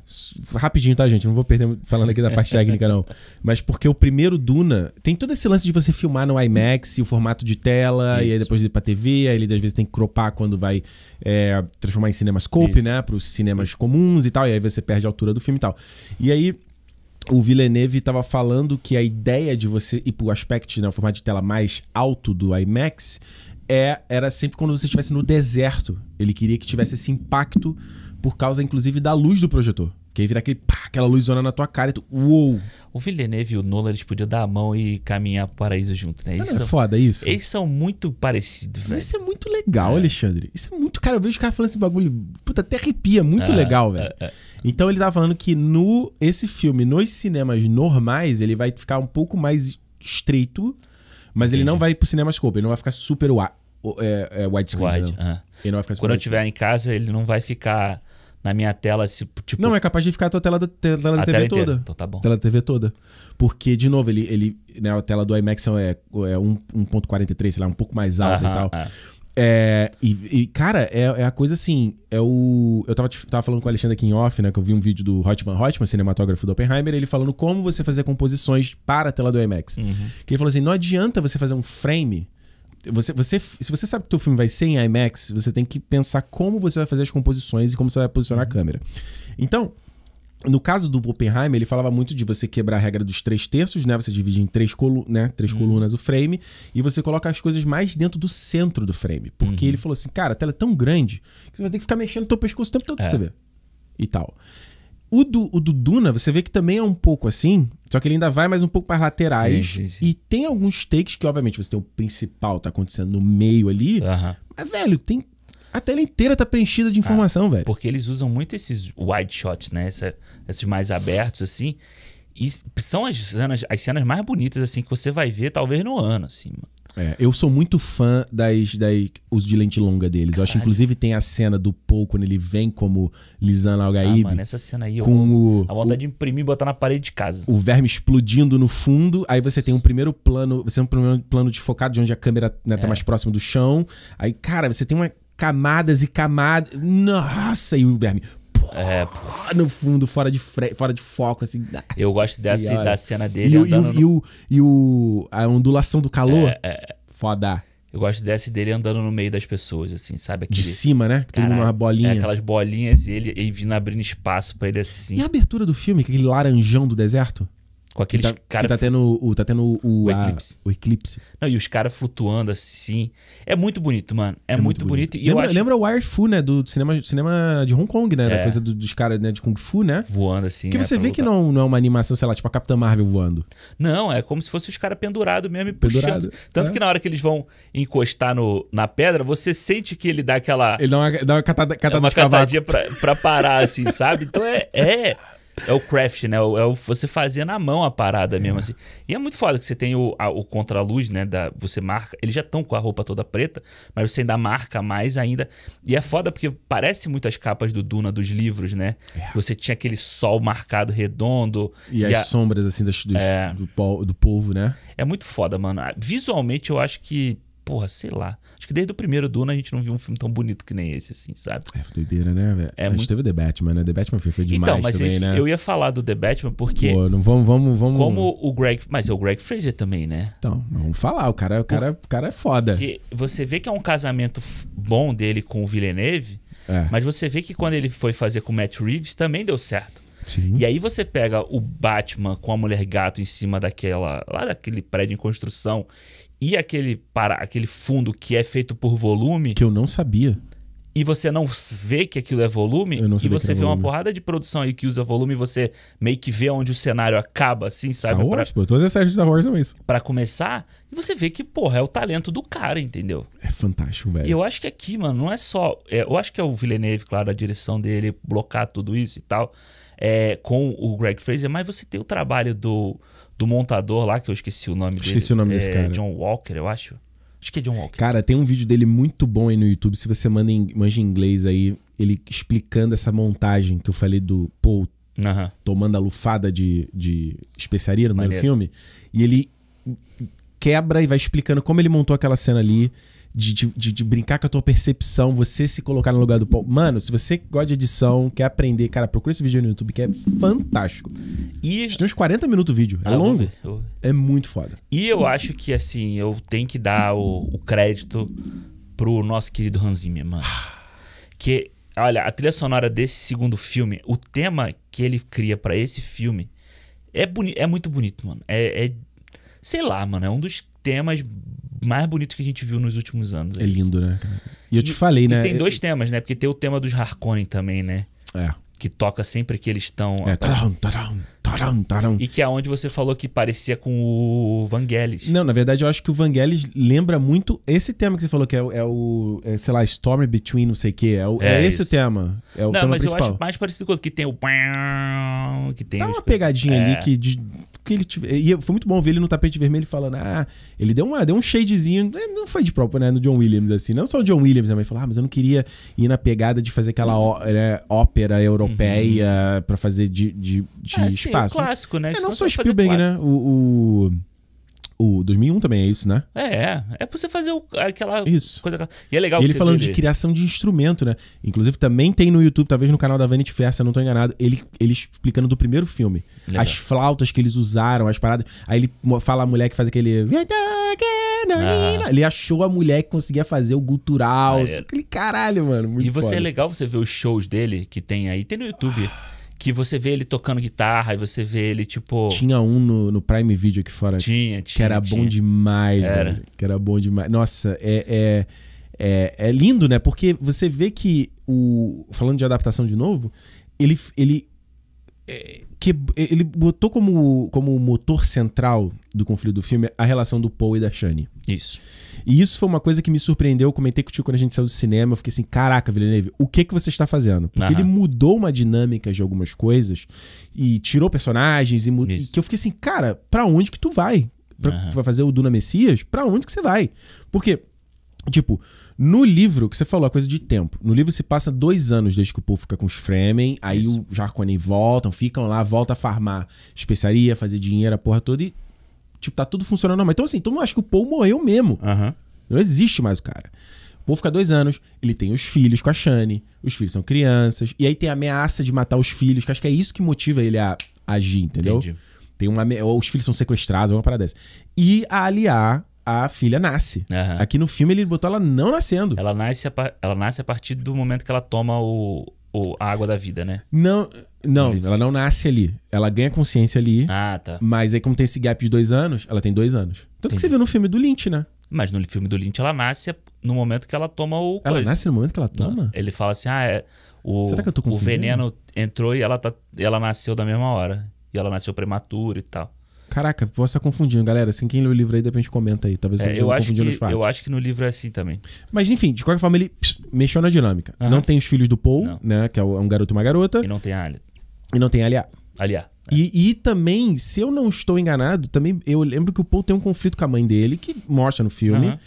[SPEAKER 1] Rapidinho, tá, gente? Não vou perder falando aqui da parte técnica, não. [laughs] Mas porque o primeiro Duna tem todo esse lance de você filmar no IMAX e o formato de tela, Isso. e aí depois ir pra TV, aí ele às vezes tem que cropar quando vai é, transformar em cinemascope, Isso. né, pros cinemas comuns e tal, e aí você perde a altura do filme e tal. E aí o Villeneuve estava falando que a ideia de você ir para o aspecto, né, o formato de tela mais alto do IMAX, é, era sempre quando você estivesse no deserto. Ele queria que tivesse esse impacto por causa, inclusive, da luz do projetor. Que aí vira aquele, pá, aquela luzona na tua cara e tu, uou! O Villeneuve e o Nolan, eles podiam
[SPEAKER 2] dar a mão e caminhar pro paraíso junto, né? Ah, é são, é foda isso? Eles são muito parecidos, velho. Isso
[SPEAKER 1] é muito legal, é. Alexandre. Isso é muito, cara, eu vejo os caras falando esse bagulho, puta, até arrepia, muito é, legal, é, velho. Então ele tá falando que no esse filme, nos cinemas normais, ele vai ficar um pouco mais estreito, mas Entendi. ele não vai pro cinemascope, ele não vai ficar super wa
[SPEAKER 2] é, é, widescreen. Wide, Uh -huh. ele não vai ficar Quando eu estiver em casa, ele não vai ficar na minha tela,
[SPEAKER 1] tipo... Não, é capaz de ficar a tua tela da, tela da TV tela toda. Então tá bom. Tela da TV toda. Porque, de novo, ele, ele né, a tela do IMAX é, é 1.43, sei lá, um pouco mais alta uh -huh, e tal. Uh é. -huh. É, e, e cara, é, é, a coisa assim. É o. Eu tava, tava falando com o Alexandre aqui em off, né? Que eu vi um vídeo do Hotman Hotman, cinematógrafo do Oppenheimer, ele falando como você fazer composições para a tela do IMAX. Uhum. Que ele falou assim: não adianta você fazer um frame. Você, você, se você sabe que o filme vai ser em IMAX, você tem que pensar como você vai fazer as composições e como você vai posicionar a uhum. câmera. Então, no caso do Oppenheimer, ele falava muito de você quebrar a regra dos três terços, né? Você divide em três, colu né? três uhum. colunas o frame e você coloca as coisas mais dentro do centro do frame. Porque uhum. ele falou assim, cara, a tela é tão grande que você vai ter que ficar mexendo no teu pescoço o tempo todo pra é. você ver. E tal. O do, o do Duna, você vê que também é um pouco assim, só que ele ainda vai mais um pouco para laterais. Sim, sim, sim. E tem alguns takes que, obviamente, você tem o principal tá acontecendo no meio ali. Uhum. Mas, velho, tem a tela inteira tá preenchida de ah, informação, ah, velho. Porque eles usam muito esses wide
[SPEAKER 2] shots, né? Essa, esses mais abertos, assim. E são as cenas, as cenas mais bonitas, assim, que você vai ver, talvez, no ano, assim, mano.
[SPEAKER 1] É, eu sou muito fã das, das os de lente longa deles. Caralho. Eu acho inclusive tem a cena do Paul quando ele vem como Lisana Algaib. Ah, nessa
[SPEAKER 2] cena aí com eu, o, a vontade o, de imprimir e botar na parede de casa.
[SPEAKER 1] O verme explodindo no fundo, aí você tem um primeiro plano, você tem um primeiro plano de focado de onde a câmera né, tá é. mais próxima do chão. Aí, cara, você tem uma camadas e camadas. Nossa, e o verme. É, No fundo, fora de, fre... fora de foco, assim. Eu gosto dessa da cena dele. E, o, e, o, no... e, o, e o, a ondulação do calor. É,
[SPEAKER 2] é. Foda. Eu gosto dessa dele andando no meio das pessoas, assim, sabe? Aquele... De cima, né? Tem uma bolinha. É aquelas bolinhas e ele, ele vindo abrindo espaço para ele assim. E a
[SPEAKER 1] abertura do filme, aquele laranjão do deserto? Com aqueles que tá, cara. Que tá tendo o, tá tendo
[SPEAKER 2] o, o, a, eclipse. o eclipse. Não, e os caras flutuando assim. É muito bonito,
[SPEAKER 1] mano. É, é muito, muito, bonito. bonito. E lembra, acho... lembra o Air Fu, né? Do cinema, cinema de Hong Kong, né? É. Da coisa do, dos caras né? de Kung Fu, né? Voando assim. Que né? você vê lutar. que não, não é uma animação, sei lá, tipo a Capitã Marvel voando.
[SPEAKER 2] Não, é como se fosse os caras pendurados mesmo e pendurado. puxando. Tanto é. que na hora que eles vão encostar no, na pedra, você sente que ele dá aquela. Ele dá uma, dá uma catada, é catada uma de cavaco. catadinha pra, pra parar, assim, sabe? Então é. é é o craft, né? É, é o, você fazia na mão a parada mesmo, é. assim. E é muito foda que você tem o, a, o né? Da, você marca. Eles já estão com a roupa toda preta, mas você ainda marca mais ainda. E é foda porque parece muito as capas do Duna dos livros, né? É. Você tinha aquele sol marcado redondo. E, e as a...
[SPEAKER 1] sombras, assim, das, dos, é... do, do
[SPEAKER 2] povo, né? É muito foda, mano. Ah, visualmente, eu acho que porra, sei lá. Acho que desde o primeiro Duna a gente não viu um filme tão bonito que nem esse, assim, sabe?
[SPEAKER 1] É doideira, né, velho? É a gente muito... teve The Batman, né? The Batman foi, foi então, demais então, mas também, esse, né? Eu
[SPEAKER 2] ia falar do The Batman porque... Pô, não vamos, vamos, vamos... Como o Greg... Mas é o Greg Fraser também, né?
[SPEAKER 1] Então, vamos falar. O cara, o cara, o cara é foda.
[SPEAKER 2] Porque você vê que é um casamento bom dele com o Villeneuve, é. mas você vê que quando ele foi fazer com o Matt Reeves também deu certo. Sim. E aí você pega o Batman com a mulher gato em cima daquela. lá daquele prédio em construção e aquele para aquele fundo que é feito por
[SPEAKER 1] volume. Que eu não sabia.
[SPEAKER 2] E você não vê que aquilo é volume, e você vê volume. uma porrada de produção aí que usa volume, e você meio que vê onde o cenário acaba, assim, sabe? Star Wars, pra, pô, todas as séries de Star Wars são isso. para começar, e você vê que, porra, é o talento do cara, entendeu?
[SPEAKER 1] É fantástico, velho.
[SPEAKER 2] E eu acho que aqui, mano, não é só. É, eu acho que é o Villeneuve, claro, a direção dele, blocar tudo isso e tal, é, com o Greg Fraser, mas você tem o trabalho do do montador lá, que eu esqueci o nome esqueci dele. Esqueci o nome é, desse cara. John Walker, eu acho.
[SPEAKER 1] Acho que é John Walker. Cara, tem um vídeo dele muito bom aí no YouTube. Se você manda em, manja em inglês aí, ele explicando essa montagem que eu falei do Paul tomando a lufada de, de especiaria no primeiro filme. E ele quebra e vai explicando como ele montou aquela cena ali de, de, de, brincar com a tua percepção, você se colocar no lugar do pau Mano, se você gosta de edição, quer aprender, cara, procura esse vídeo no YouTube que é fantástico. E tem uns 40 minutos o vídeo, é ah, longo. Eu vou ver, eu vou ver. É muito foda.
[SPEAKER 2] E eu acho que assim, eu tenho que dar o, o crédito pro nosso querido Hanzimia, mano. que olha, a trilha sonora desse segundo filme, o tema que ele cria para esse filme é, boni é muito bonito, mano. É, é sei lá, mano, é um dos temas mais bonito que a gente viu nos últimos anos. É, é
[SPEAKER 1] lindo, né, E eu te e, falei, e né? tem
[SPEAKER 2] dois é- temas, né? Porque tem o tema dos Harkonnen também, né? É. Que toca sempre que eles estão. É, E que é onde você falou que parecia com
[SPEAKER 1] o Vangelis. Não, na verdade, eu acho que o Vangelis lembra muito esse tema que você falou, que é, é o, é, sei lá, Storm Between, não sei o quê. É, o, é, é esse o tema. É o não, tema mas eu acho
[SPEAKER 2] mais parecido com o que tem o. Que tem Dá uma coisas. pegadinha ali é. que. De
[SPEAKER 1] que ele tiver. E foi muito bom ver ele no tapete vermelho falando: ah, ele deu, uma, deu um shadezinho. É, não foi de próprio, né? No John Williams, assim. Não só o John Williams, a Mas falou: ah, mas eu não queria ir na pegada de fazer aquela ó, né, ópera europeia uhum. para fazer de, de, de é, espaço. clássico, né? É, não só Spielberg, né? o... o o 2001 também é isso, né?
[SPEAKER 2] É, é é pra você fazer o, aquela isso. coisa. E é legal e ele falando de criação
[SPEAKER 1] de instrumento, né? Inclusive também tem no YouTube, talvez no canal da Vanity Fair, se eu não tô enganado, ele, ele explicando do primeiro filme. Legal. As flautas que eles usaram, as paradas. Aí ele fala a mulher que faz aquele. Ah. Ele achou a mulher que conseguia fazer o gutural. Aquele caralho, mano. e você é foda. é
[SPEAKER 2] legal você ver os shows dele que tem aí. Tem no YouTube que você vê ele tocando guitarra e você vê ele, tipo. Tinha
[SPEAKER 1] um no, no Prime Video aqui fora. Tinha, tinha. Que era tinha. bom demais, era. que era bom demais. Nossa, é, é, é, é lindo, né? Porque você vê que o. Falando de adaptação de novo, ele. ele é, que ele botou como, como motor central do conflito do filme a relação do Paul e da Shani. Isso. E isso foi uma coisa que me surpreendeu. Eu comentei tio quando a gente saiu do cinema. Eu fiquei assim: caraca, Villeneuve, o que que você está fazendo? Porque uhum. ele mudou uma dinâmica de algumas coisas e tirou personagens e, e que eu fiquei assim: cara, pra onde que tu vai? Pra, uhum. Vai fazer o Duna Messias? Pra onde que você vai? Porque, tipo, no livro que você falou, a coisa de tempo. No livro se passa dois anos desde que o povo fica com os Fremen. Aí Isso. o Jarkonnen voltam, ficam lá, volta a farmar especiaria, fazer dinheiro, a porra toda e Tipo, tá tudo funcionando normal. Então, assim, todo mundo acha que o Paul morreu mesmo. Uhum. Não existe mais o cara. O Paul fica dois anos, ele tem os filhos com a Shane, os filhos são crianças, e aí tem a ameaça de matar os filhos, que acho que é isso que motiva ele a agir, entendeu? Entendi. Tem uma, os filhos são sequestrados, uma parada dessa. E a aliar a filha nasce. Uhum. Aqui no filme ele botou ela não nascendo.
[SPEAKER 2] Ela nasce, a, ela nasce a partir do momento que ela toma o, ou a água da vida, né?
[SPEAKER 1] Não, não, né? ela não nasce ali. Ela ganha consciência ali. Ah, tá. Mas aí, como tem esse gap de dois anos, ela tem dois anos. Tanto Entendi. que você viu no filme do Lynch, né? Mas no filme do Lynch, ela nasce no momento que ela
[SPEAKER 2] toma o. Ela coisa. nasce no momento que ela toma? Não. Ele fala assim: ah, é, o, Será que eu tô o veneno entrou e ela, tá, ela nasceu da mesma hora. E ela nasceu prematura e tal.
[SPEAKER 1] Caraca, posso estar confundindo, galera. Assim, quem lê o livro aí, depois a gente comenta aí. Talvez é, eu, eu acho que, nos fatos. Eu acho
[SPEAKER 2] que no livro é assim também.
[SPEAKER 1] Mas enfim, de qualquer forma, ele pss, mexeu na dinâmica. Não tem os filhos do Paul, não. né? Que é, é um garoto e uma garota. E não tem a Alia. E não tem a Alia. Alia. É. E, e, também, se eu não estou enganado, também eu lembro que o Paul tem um conflito com a mãe dele, que mostra no filme.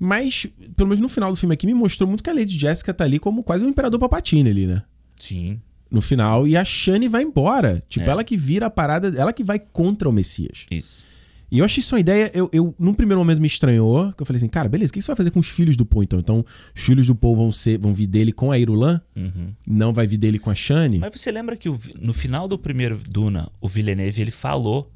[SPEAKER 1] Mas, pelo menos no final do filme aqui, me mostrou muito que a Lady Jessica tá ali como quase um imperador papatina ali, né? Sim no final e a Shani vai embora. Tipo, é. ela que vira a parada, ela que vai contra o Messias. Isso. E eu achei isso uma ideia, eu, eu num primeiro momento me estranhou, que eu falei assim, cara, beleza, o que você vai fazer com os filhos do Paul então? Então, os filhos do Paul vão ser, vão vir dele com a Irulan? Uhum. Não vai vir dele com a Shani? Mas você lembra que o,
[SPEAKER 2] no final do primeiro Duna, o Villeneuve, ele falou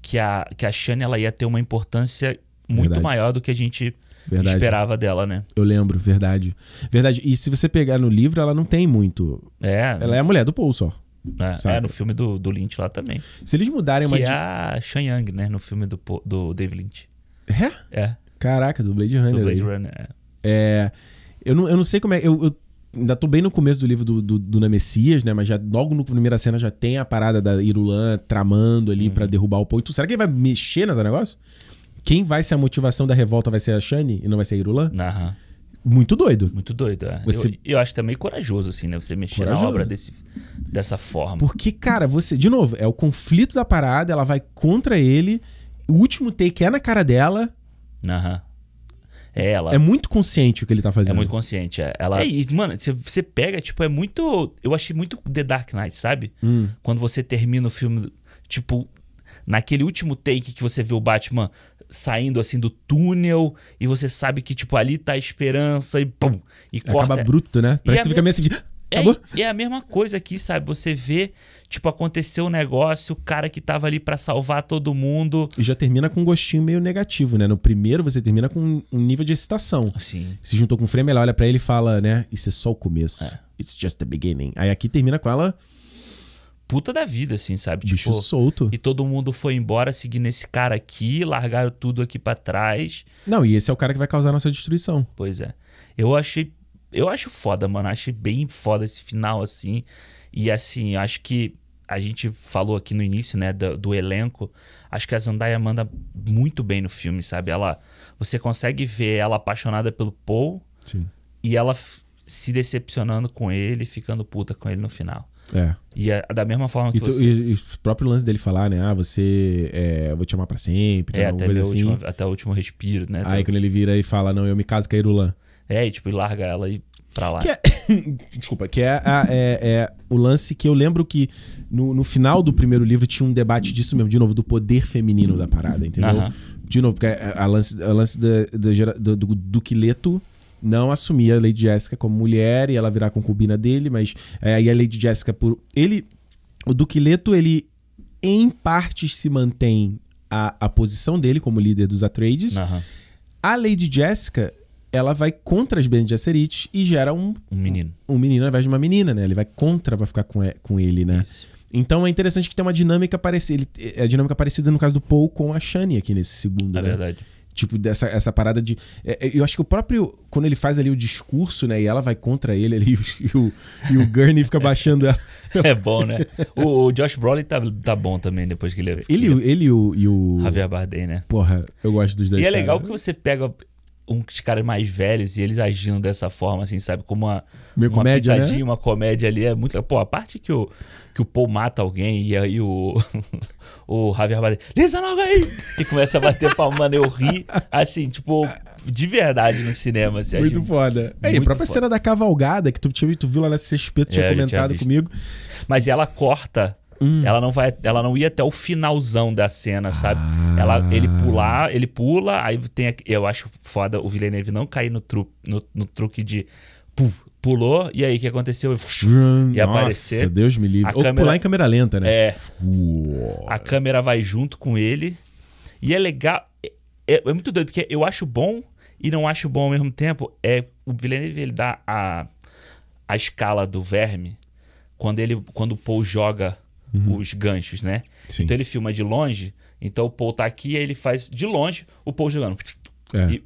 [SPEAKER 2] que a, que a Shani, ela ia ter uma importância muito Verdade. maior do que a gente verdade. esperava dela, né?
[SPEAKER 1] Eu lembro, verdade. Verdade. E se você pegar no livro, ela não tem muito. É. Ela é a mulher do Paul só. É, é, no filme do, do
[SPEAKER 2] Lynch lá também.
[SPEAKER 1] Se eles mudarem que uma. Que é de...
[SPEAKER 2] a Shanyang, né? No filme do, do David Lynch.
[SPEAKER 1] É? É. Caraca, do Blade Runner. Do Blade aí. Runner, é. é. eu, não, eu não sei como é. Eu, eu ainda tô bem no começo do livro do, do, do Messias, né? Mas já logo na primeira cena já tem a parada da Irulan tramando ali uhum. para derrubar o ponto. Será que ele vai mexer nesse negócio? Quem vai ser a motivação da revolta vai ser a Shani e não vai ser a Irulan? Aham. Muito doido. Muito doido, é. Você... Eu,
[SPEAKER 2] eu acho também corajoso, assim, né? Você mexer corajoso. na obra desse, dessa forma.
[SPEAKER 1] Porque, cara, você... De novo, é o conflito da parada, ela vai contra ele, o último take é na cara dela. Aham. É, ela... É muito consciente o que ele tá fazendo. É
[SPEAKER 2] muito consciente, é. Ela... É, e, mano, você pega, tipo, é muito... Eu achei muito The Dark Knight, sabe? Hum. Quando você termina o filme, tipo, naquele último take que você vê o Batman saindo assim do túnel e você sabe que, tipo, ali tá a esperança e pum! E Acaba corta. Acaba bruto, né? Parece é que tu fica meio assim de... É, é, a mesma coisa aqui, sabe? Você vê, tipo, aconteceu um negócio, o cara que tava ali para salvar todo
[SPEAKER 1] mundo. E já termina com um gostinho meio negativo, né? No primeiro você termina com um nível de excitação. assim Se juntou com o Fremel olha para ele e fala, né? Isso é só o começo. É. It's just the beginning. Aí aqui termina com ela puta da vida, assim, sabe? Bicho tipo, solto. E todo mundo foi embora seguindo esse cara aqui,
[SPEAKER 2] largaram tudo aqui para trás. Não, e esse é o cara que vai causar nossa destruição. Pois é. Eu achei. Eu acho foda, mano. achei bem foda esse final, assim. E assim, acho que a gente falou aqui no início, né, do, do, elenco. Acho que a Zendaya manda muito bem no filme, sabe? Ela, você consegue ver ela apaixonada pelo Paul Sim. e ela se decepcionando com ele, ficando puta com ele no final. É. E é da mesma forma que e tu, você... E,
[SPEAKER 1] e o próprio lance dele falar, né? Ah, você... É, vou te amar pra sempre. É, né, até, coisa assim. Último,
[SPEAKER 2] até o último respiro, né? Aí até... quando
[SPEAKER 1] ele vira e fala, não, eu me caso com a Irulan.
[SPEAKER 2] É, e tipo, e larga ela e pra lá. Que é...
[SPEAKER 1] [coughs] Desculpa, que é, a, é, é, o lance que eu lembro que no, no, final do primeiro livro tinha um debate disso mesmo, de novo, do poder feminino da parada, entendeu? De novo, porque a, é, é, a lance, a lance da, da, do, do, do quileto não assumir a Lady Jessica como mulher e ela virar concubina dele, mas é, aí é, a Lady Jessica por ele o Duquileto ele em partes se mantém a, a posição dele como líder dos Atreides. Uhum. A Lady Jessica ela vai contra as Bene Gesserit e gera um, um menino. Um, um menino ao invés de uma menina, né? Ele vai contra, vai ficar com, com ele, né? Isso. Então é interessante que tem uma dinâmica parecida. É, a dinâmica parecida no caso do Paul com a Shani aqui nesse segundo. É né? verdade. Tipo, dessa essa parada de. É, é, eu acho que o próprio. Quando ele faz ali o discurso, né? E ela vai contra ele ali [laughs] e o, e o Gurney fica baixando ela. [laughs] É bom, né?
[SPEAKER 2] O, o Josh Brolin tá, tá bom também depois que ele. Ele, ele,
[SPEAKER 1] ele o, e o. Javier Bardem, né? Porra, eu gosto dos dois. E é legal
[SPEAKER 2] que você pega uns caras mais velhos e eles agindo dessa forma, assim, sabe? Como uma, uma comédia, né? pitadinha, né? uma comédia ali. É muito. Pô, a parte que o, que o Paul mata alguém e aí o. [laughs] o Javier Bardem, lisa logo aí! E começa a bater palma, mano, eu ri, assim, tipo, de verdade no cinema. Assim, muito foda.
[SPEAKER 1] É, e a própria foda. cena da cavalgada que tu, tu viu lá nesse espeto é, tinha comentado tinha comigo.
[SPEAKER 2] Mas ela corta Hum. Ela não vai, ela não ia até o finalzão da cena, sabe? Ah. Ela, ele ah. pular, ele pula, aí tem, eu acho foda o Villeneuve não cair no, tru, no, no truque de pulou, e aí o que aconteceu? E Nossa, aparecer. Deus me livre. Ou câmera, pular em câmera lenta, né? É.
[SPEAKER 1] Uou.
[SPEAKER 2] A câmera vai junto com ele. E é legal. É, é, é, muito doido, porque eu acho bom e não acho bom ao mesmo tempo. É, o Villeneuve ele dá a, a escala do verme quando ele quando o Paul joga uhum. os ganchos, né? Sim. Então ele filma de longe, então o Paul tá aqui, e ele faz de longe o Paul jogando. É. E...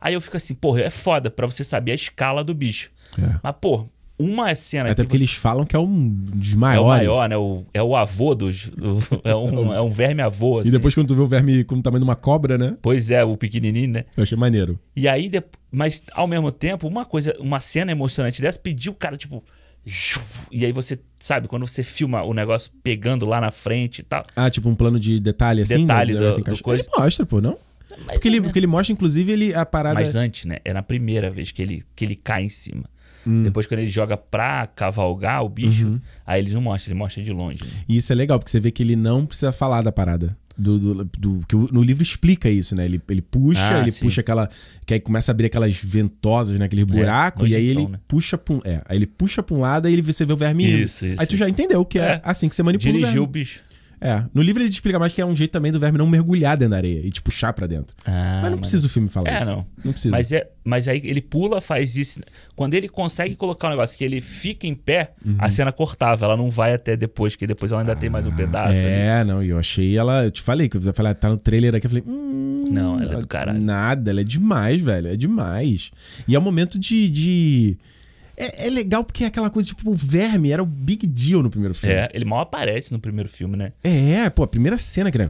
[SPEAKER 2] aí eu fico assim, porra, é foda pra você saber a escala do bicho. É. Mas, pô, uma cena. Até porque você... eles
[SPEAKER 1] falam que é um dos maiores. É o maior,
[SPEAKER 2] né? O, é o avô dos. Do, é, um, [laughs] é um verme avô. Assim. E depois,
[SPEAKER 1] quando tu vê o verme como o tamanho de uma cobra, né? Pois
[SPEAKER 2] é, o pequenininho, né?
[SPEAKER 1] Eu achei maneiro.
[SPEAKER 2] E aí, de... mas ao mesmo tempo, uma coisa, uma cena emocionante dessa pediu o cara, tipo, e aí você, sabe, quando você filma o negócio pegando lá na frente e tal.
[SPEAKER 1] Ah, tipo um plano de detalhe assim? Detalhe né? do, do, do assim, coisa. Ele mostra, pô, não? porque, ele, é, né? porque ele mostra, inclusive, ele a parada. Mas
[SPEAKER 2] antes, né? É na primeira vez que ele, que ele cai em cima. Hum. Depois, quando ele joga pra cavalgar o bicho, uhum. aí eles não mostra, ele mostra de longe.
[SPEAKER 1] Né? E isso é legal, porque você vê que ele não precisa falar da parada do, do, do, que no livro explica isso, né? Ele, ele puxa, ah, ele sim. puxa aquela. Que aí começa a abrir aquelas ventosas, né? Aqueles é, buracos, é, e aí ele né? puxa pra um. É, aí ele puxa para um lado e ele, você vê o verme isso, indo. Isso, aí tu isso. já entendeu que é, é assim que você manipula. Dirigiu o, verme. o bicho. É. No livro ele explica mais que é um jeito também do verme não mergulhar dentro da areia e te puxar para dentro. Ah, mas não mas... precisa o filme falar é, isso. Não. não precisa. Mas, é,
[SPEAKER 2] mas aí ele pula, faz isso. Quando ele consegue colocar um negócio que ele fica em pé, uhum. a cena cortava. Ela não vai até depois, porque depois ela ainda ah, tem mais um pedaço. É,
[SPEAKER 1] ali. não. E eu achei ela. Eu te falei que eu falei, ah, tá no trailer aqui. Eu falei, hum. Não, ela, ela é do caralho. Nada, ela é demais, velho. É demais. E é um momento de... de é, é, legal porque é aquela coisa, tipo, o verme era o big deal no primeiro filme. É, ele
[SPEAKER 2] mal aparece no primeiro filme, né?
[SPEAKER 1] É, pô, a primeira cena, aquela,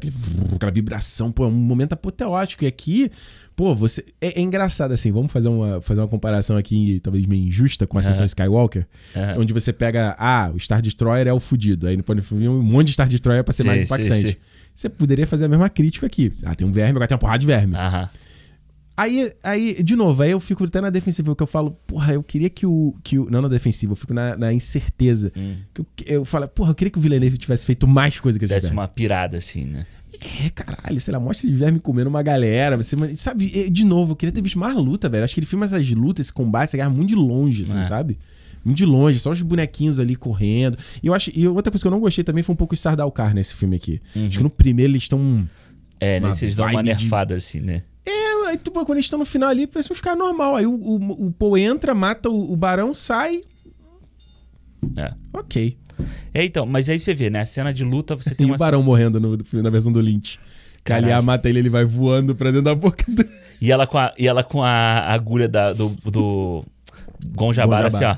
[SPEAKER 1] aquela vibração, pô, é um momento apoteótico. E aqui, pô, você. É, é, engraçado assim, vamos fazer uma, fazer uma comparação aqui, talvez meio injusta, com a uhum. sessão Skywalker, onde você pega, ah, o Star Destroyer é o fudido. Aí no primeiro um monte de Star Destroyer pra ser sim, mais impactante. Sim, sim. Você poderia fazer a mesma crítica aqui. Ah, tem um verme, agora tem uma porrada de verme. Aham. Aí, aí, de novo, aí eu fico até na defensiva, porque eu falo, porra, eu queria que o. Que o não na defensiva, eu fico na, na incerteza. Hum. Eu, eu, falo, porra, eu queria que o Villeneuve tivesse feito mais coisa que esse Tivesse uma
[SPEAKER 2] pirada, assim, né?
[SPEAKER 1] É, caralho, sei lá, mostra de verme comendo uma galera. Você, sabe, de novo, eu queria ter visto mais luta, velho. Acho que ele filma essas lutas, esse combate, essa guerra muito de longe, assim, é. sabe? Muito de longe, só os bonequinhos ali correndo. E eu acho. E outra coisa que eu não gostei também foi um pouco o Sardaukar nesse filme aqui. Uhum. Acho que no primeiro eles estão. É, né? Vocês dão uma nerfada, de... assim, né? aí tu, quando eles estão no final ali, parece uns caras normal. Aí o, o, o Paul entra, mata o, o barão, sai. É. Ok.
[SPEAKER 2] É, então, mas aí você vê, né? A cena de luta você tem e uma. o barão cena...
[SPEAKER 1] morrendo no, na versão do Lynch. Kaliá mata ele, ele vai voando pra dentro da boca do.
[SPEAKER 2] E ela com a, e ela com a agulha da, do, do Gonjabara, Gonjabara. assim, ó.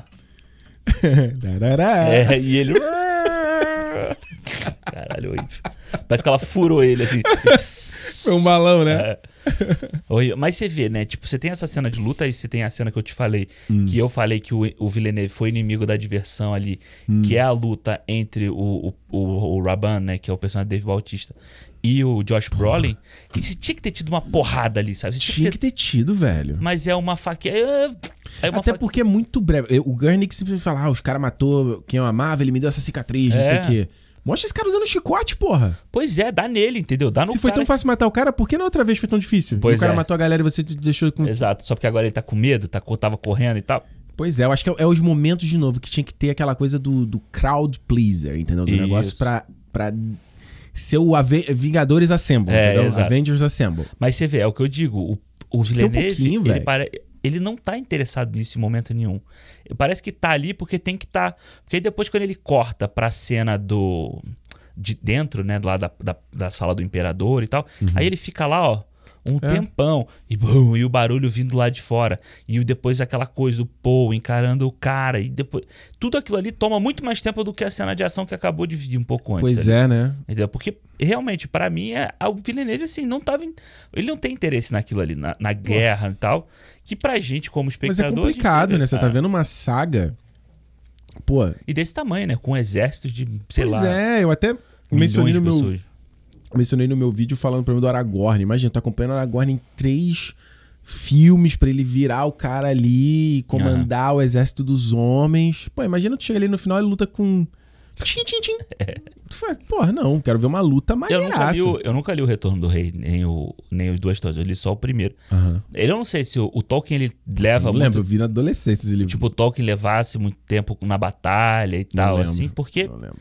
[SPEAKER 2] [laughs] é, e ele. [laughs] [laughs] Caralho, horrível. Parece que ela furou ele assim. [laughs] Foi um balão, né? É. Mas você vê, né? Tipo, você tem essa cena de luta e você tem a cena que eu te falei, hum. que eu falei que o, o Villeneuve foi inimigo da diversão ali, hum. que é a luta entre o, o, o, o Raban, né? Que é o personagem do Dave Bautista, e o Josh Brolin, que tinha
[SPEAKER 1] que ter tido uma porrada ali, sabe? Tinha, tinha, que, ter... que ter tido, velho. Mas é uma faquinha. É, é, é uma Até porque é muito breve. O Garnick sempre fala: ah, os caras matou quem eu amava, ele me deu essa cicatriz, é. não sei é. o quê. Mostra esse cara usando chicote, porra. Pois é, dá nele, entendeu? Dá no Se foi tão fácil matar o cara, por que na outra vez foi tão difícil? Pois e o cara é. matou a galera e você deixou com. Exato, só porque agora ele tá com medo, tá, tava correndo e tal. Pois é, eu acho que é, é os momentos, de novo, que tinha que ter aquela coisa do, do crowd pleaser, entendeu? Do Isso. negócio pra, pra seu Ave Vingadores Assemble, é, entendeu? Exato. Avengers Assemble. Mas você vê, é o que eu digo, o, o Villeneuve, um ele,
[SPEAKER 2] para, ele não tá interessado nisso em momento nenhum. Parece que tá ali porque tem que tá... Porque aí depois quando ele corta pra cena do... De dentro, né? Lá da, da, da sala do imperador e tal. Uhum. Aí ele fica lá, ó um é. tempão. E, bum, e o barulho vindo lá de fora. E depois aquela coisa, o Paul encarando o cara. E depois. Tudo aquilo ali toma muito mais tempo do que a cena de ação que acabou de vir um pouco antes. Pois ali. é, né? Entendeu? Porque realmente, para mim, é, o Villeneuve, assim, não tava. Ele não tem interesse naquilo ali, na, na guerra e tal. Que pra gente, como espectador. Mas é complicado, né? Você tá
[SPEAKER 1] vendo uma saga. Pô.
[SPEAKER 2] E desse tamanho, né? Com exércitos de, sei pois lá. Pois é, eu até mencionei no meu, pessoas
[SPEAKER 1] mencionei no meu vídeo falando para mim do Aragorn. Imagina, tá acompanhando o Aragorn em três filmes para ele virar o cara ali e comandar uhum. o exército dos homens. Pô, imagina tu chega ali no final e luta com
[SPEAKER 3] Tchim, tchim, tchim.
[SPEAKER 1] É. fala, Porra, não, quero ver uma luta mais Eu
[SPEAKER 2] eu nunca li o Retorno do Rei, nem, o, nem os duas histórias, eu li só o primeiro. Uhum. Ele, eu não sei se o, o Tolkien ele leva. Eu não muito, lembro, eu vi na adolescência esse livro. Tipo, o Tolkien levasse muito tempo na batalha e tal, assim,
[SPEAKER 1] porque. Não lembro.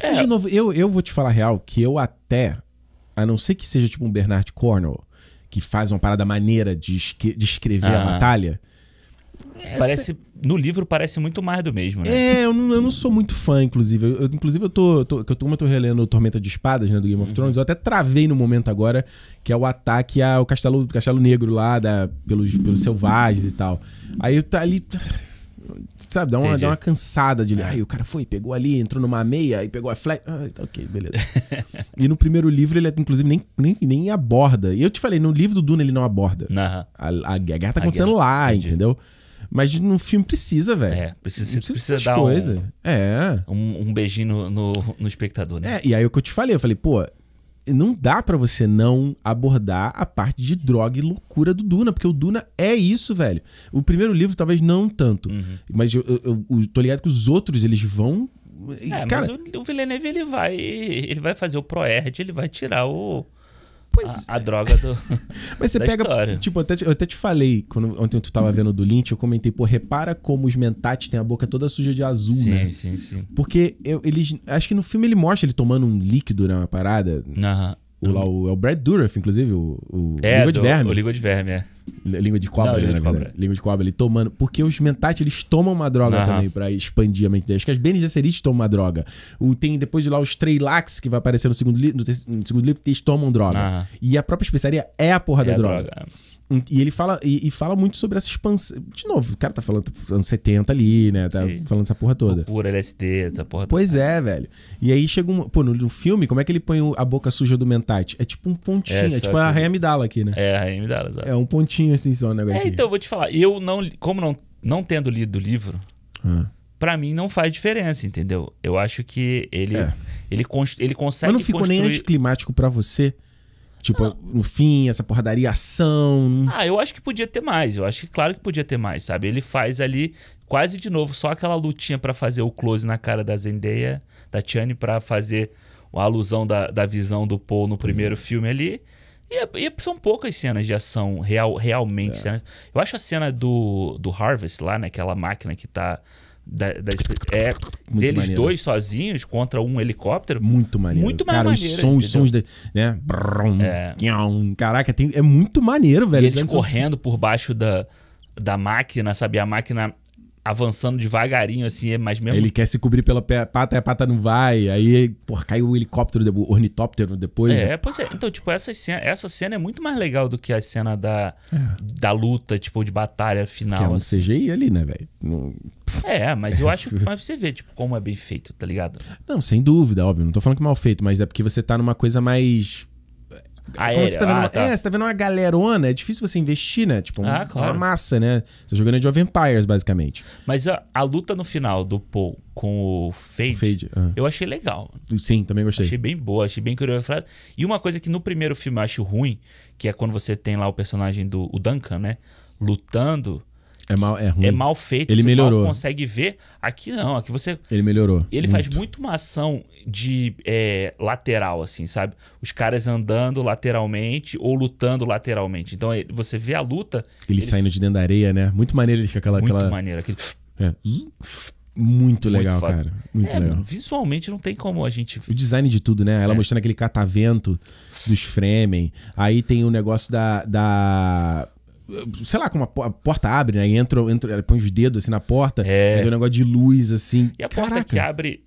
[SPEAKER 1] É. Mas, de novo, eu, eu vou te falar a real que eu até, a não ser que seja tipo um Bernard Cornwell, que faz uma parada maneira de, escrever ah. a batalha. Essa... Parece. No livro parece muito mais do mesmo, né? É, eu não, eu não sou muito fã, inclusive. Eu, eu, inclusive, eu tô, tô, eu tô. eu tô relendo Tormenta de Espadas, né, do Game of uhum. Thrones, eu até travei no momento agora, que é o ataque ao Castelo, Castelo Negro lá, da, pelos, pelos selvagens e tal. Aí tá ali. Sabe, dá uma, dá uma cansada de ler. É. Aí o cara foi, pegou ali, entrou numa meia e pegou a flecha. Ah, tá ok, beleza. [laughs] e no primeiro livro ele, é, inclusive, nem, nem, nem aborda. E eu te falei, no livro do Duna ele não aborda. Uhum. A, a, a, guerra tá acontecendo guerra. lá, Entendi. entendeu? Mas no filme precisa, velho. É, precisa, precisa, precisa dar coisa. Um, é. um, um beijinho no, no, no, espectador, né? É, e aí o que eu te falei, eu falei, pô, não dá para você não abordar a parte de droga e loucura do Duna, porque o Duna é isso, velho. O primeiro livro talvez não tanto, uhum. mas eu, eu, eu, tô ligado que os outros eles vão. É, cara...
[SPEAKER 2] mas o, o Villeneuve ele vai, ele vai fazer o Proerd, ele vai tirar o Pois a, é. a droga do. [laughs] Mas você [laughs] pega. História.
[SPEAKER 1] Tipo, eu até, te, eu até te falei, quando ontem tu tava uhum. vendo do Lynch, eu comentei, pô, repara como os mentates têm a boca toda suja de azul, sim, né? Sim, sim, sim. Porque eu, eles. Acho que no filme ele mostra ele tomando um líquido, né? Uma parada. Aham. O, uhum. o, é o Brad Dourif, inclusive, o, o é, Língua de Verme. O Língua de Verme, é. Língua de cobra, não, né, língua de cobra. Língua de cobra, ele tomando. Porque os mentais, eles tomam uma droga uhum. também pra expandir a mente deles. Acho que as Bene Gesserit tomam uma droga. O, tem depois de lá os Treylax, que vai aparecer no segundo, li no, no segundo livro, que eles tomam droga. Uhum. E a própria especiaria é a porra é da a droga. droga. É. E ele fala, e, e, fala muito sobre essa expansão. De novo, o cara tá falando tá anos 70 ali, né? Tá Sim. falando essa porra toda. Pura LSD, essa porra pois toda. Pois é, velho. E aí chega um. Pô, no, no, filme, como é que ele põe a boca suja do Mentate? É tipo um pontinho. É, é tipo que... a Rainha Midala aqui, né? É, a Rainha Midala, exato. É um pontinho assim só, um negócio. É,
[SPEAKER 2] então, eu vou te falar. Eu não. Como não, não tendo lido o livro, ah. para mim não faz diferença, entendeu? Eu acho que ele. É. Ele, ele consegue.
[SPEAKER 1] Mas não ficou construir... nem anticlimático para você? Tipo, ah. no fim, essa porradaria ação.
[SPEAKER 2] Ah, eu acho que podia ter mais. Eu acho que claro que podia ter mais, sabe? Ele faz ali quase de novo só aquela lutinha para fazer o close na cara da Zendaya, da Tiane, para fazer a alusão da, da visão do Paul no primeiro uhum. filme ali. E, é, e, são poucas cenas de ação real, realmente. É. Cenas. Eu acho a cena do, do Harvest lá, naquela né, Aquela máquina que tá da, da é, muito deles maneiro. dois sozinhos contra um helicóptero. Muito maneiro. Muito mais Cara, maneiro, os sons, os sons
[SPEAKER 1] de, né? é. caraca, tem, é muito maneiro, velho. E eles correndo
[SPEAKER 2] por baixo da, da máquina, sabe? A máquina avançando devagarinho, assim, é, mas
[SPEAKER 1] mesmo. Ele quer se cobrir pela pata, a pata não vai, aí, pô, cai o helicóptero, o ornitóptero depois. É, né?
[SPEAKER 2] pois é. Então, tipo, essa cena, essa cena é muito mais legal do que a cena da, é. da luta, tipo, de batalha final. Que é um assim. CGI
[SPEAKER 1] ali, né, velho? Não...
[SPEAKER 2] É, mas eu acho [laughs] que você vê, tipo, como é bem feito, tá ligado?
[SPEAKER 1] Não, sem dúvida, óbvio. Não tô falando que é mal feito, mas é porque você tá numa coisa mais Aérea. Você tá vendo ah, uma, tá. É, você tá vendo uma galerona, é difícil você investir, né? Tipo, ah, claro. uma massa, né? Você tá jogando de é of Empires, basicamente.
[SPEAKER 2] Mas a, a, luta no final do Paul com o Fade, o Fade uh -huh. eu achei legal.
[SPEAKER 1] Sim, também gostei.
[SPEAKER 2] Achei bem boa, achei bem curioso. E uma coisa que no primeiro filme eu acho ruim, que é quando você tem lá o personagem do o Duncan, né? Lutando
[SPEAKER 1] é mal, é ruim. É mal feito, ele melhorou. mal
[SPEAKER 2] consegue ver. Aqui não,
[SPEAKER 1] aqui você. Ele melhorou. Ele muito. faz
[SPEAKER 2] muito uma ação de é, lateral, assim, sabe? Os caras andando lateralmente ou lutando lateralmente. Então você vê a luta.
[SPEAKER 1] Ele, ele... saindo de dentro da areia, né? Muito maneiro ele fica aquela. Muito aquela... maneiro. Aquele... É. Muito legal, muito cara. Muito é, legal.
[SPEAKER 2] Visualmente não tem como
[SPEAKER 1] a gente. O design de tudo, né? Ela é. mostrando aquele catavento dos Fremen. Aí tem o negócio da. da sei lá, como a porta abre, né? E entra, entra, põe os dedos assim na porta, é. deu um negócio de luz assim. E
[SPEAKER 2] a Caraca. porta que abre,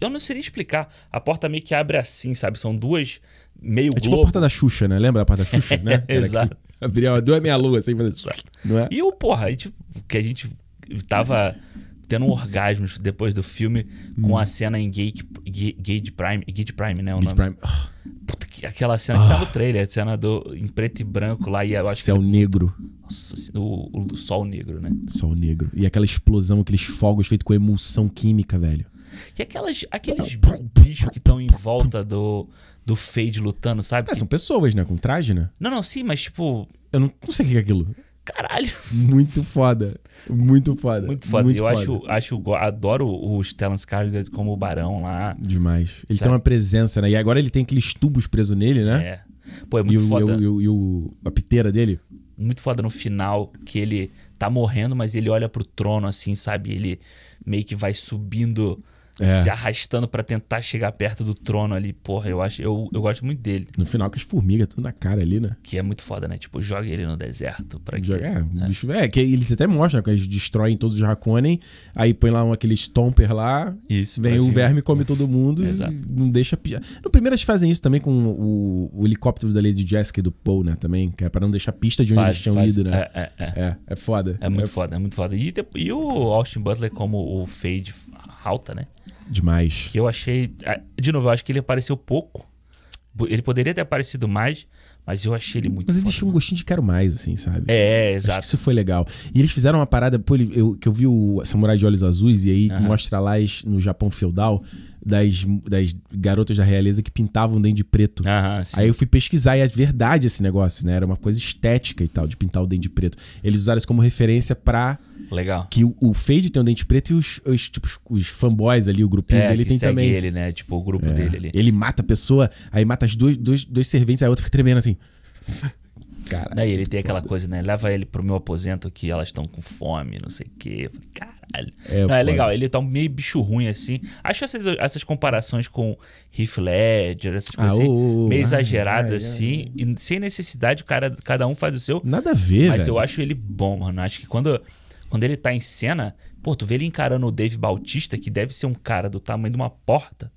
[SPEAKER 2] eu não sei explicar. A porta meio que abre assim, sabe? São duas meio é tipo a porta
[SPEAKER 1] da Xuxa, né? Lembra da porta da [laughs] Xuxa, né? Exato.
[SPEAKER 2] Abria duas meia lua assim, fazer. Não é? E o porra, a gente, tipo, que a gente tava tendo orgasmos depois do filme com a hum. cena em Gate, Gate Prime. Gate Prime, né? O Gate nome. Prime. Puta, que, aquela cena que tá no ah. trailer, a cena do, em preto e branco lá. E eu acho Céu que... negro. Nossa, o, o, sol negro, né?
[SPEAKER 1] Sol negro. E aquela explosão, aqueles fogos feitos com emulsão química, velho.
[SPEAKER 2] E aquelas, aqueles
[SPEAKER 1] bichos que estão em volta do, do Fade lutando, sabe? É, são pessoas, né? Com traje, né? Não, não, sim, mas tipo. Eu não, não sei o que é aquilo. Caralho. Muito foda. Muito foda. Muito foda. Muito eu foda.
[SPEAKER 2] acho, acho, adoro o Stellan Skarsgård como o barão lá. Demais.
[SPEAKER 1] Ele sabe? tem uma presença, né? E agora ele tem aqueles tubos presos nele, né? É. Pô, é muito e foda. O, e, o, e o, a piteira dele.
[SPEAKER 2] Muito foda no final, que
[SPEAKER 1] ele tá morrendo, mas ele olha pro
[SPEAKER 2] trono assim, sabe? Ele meio que vai subindo é. se arrastando para tentar chegar perto do trono ali. Porra, eu acho, eu, eu gosto muito dele.
[SPEAKER 1] No final, com as formigas tudo na cara ali, né? Que
[SPEAKER 2] é muito foda, né? Tipo, joga ele no deserto
[SPEAKER 1] para que. É, né? é, que eles até mostram né, que eles destroem todos os Rakonen, aí põe lá um, aquele Stomper lá. Isso, vem o verme, come todo mundo. Exato. não deixa. No primeiro, eles fazem isso também com o, o helicóptero da Lady Jessica e do Paul, né? Também, que é pra não deixar pista de onde faz, eles tinham faz. ido, né? É, é,
[SPEAKER 2] é. É, é foda. É muito é foda, é muito foda. E, e o Austin Butler, como o Fade alta, né?
[SPEAKER 1] Demais.
[SPEAKER 2] Que eu achei. Ah, de novo, eu acho que ele apareceu pouco. Ele poderia ter aparecido mais, mas eu achei ele muito.
[SPEAKER 1] Mas ele deixou um gostinho de quero mais, assim, sabe? É, exato. Acho que isso foi legal. E eles fizeram uma parada, pô, eu, que eu vi o Samurai de Olhos Azuis, e aí uhum. mostra lá no Japão feudal, das, das garotas da realeza que pintavam dente de preto. Ah, aí eu fui pesquisar e é verdade esse negócio, né? Era uma coisa estética e tal, de pintar o dente de preto. Eles usaram isso como referência pra Legal. que o, o Fade tem um dente preto e os, os, tipo, os- fanboys ali, o grupinho é, dele que tem segue também. ele, né? Tipo, o grupo é. dele ali. Ele mata a pessoa, aí mata as duas, dois, dois serventes, aí a outra fica tremendo assim.
[SPEAKER 2] Cara, Daí ele tem aquela coisa, né? Leva ele pro meu aposento que elas estão com fome, não sei o quê. Eu falei, cara, é, não, é legal, ele tá meio bicho ruim assim. Acho essas, essas comparações com Heath Ledger, essas ah, coisas assim, meio ah, exageradas ah, assim, e sem necessidade, cara, cada um faz o seu. Nada a ver, Mas velho. eu acho ele bom, mano. Acho que quando, quando ele tá em cena, pô, tu vê ele encarando o Dave Bautista, que deve ser um cara do tamanho de uma porta.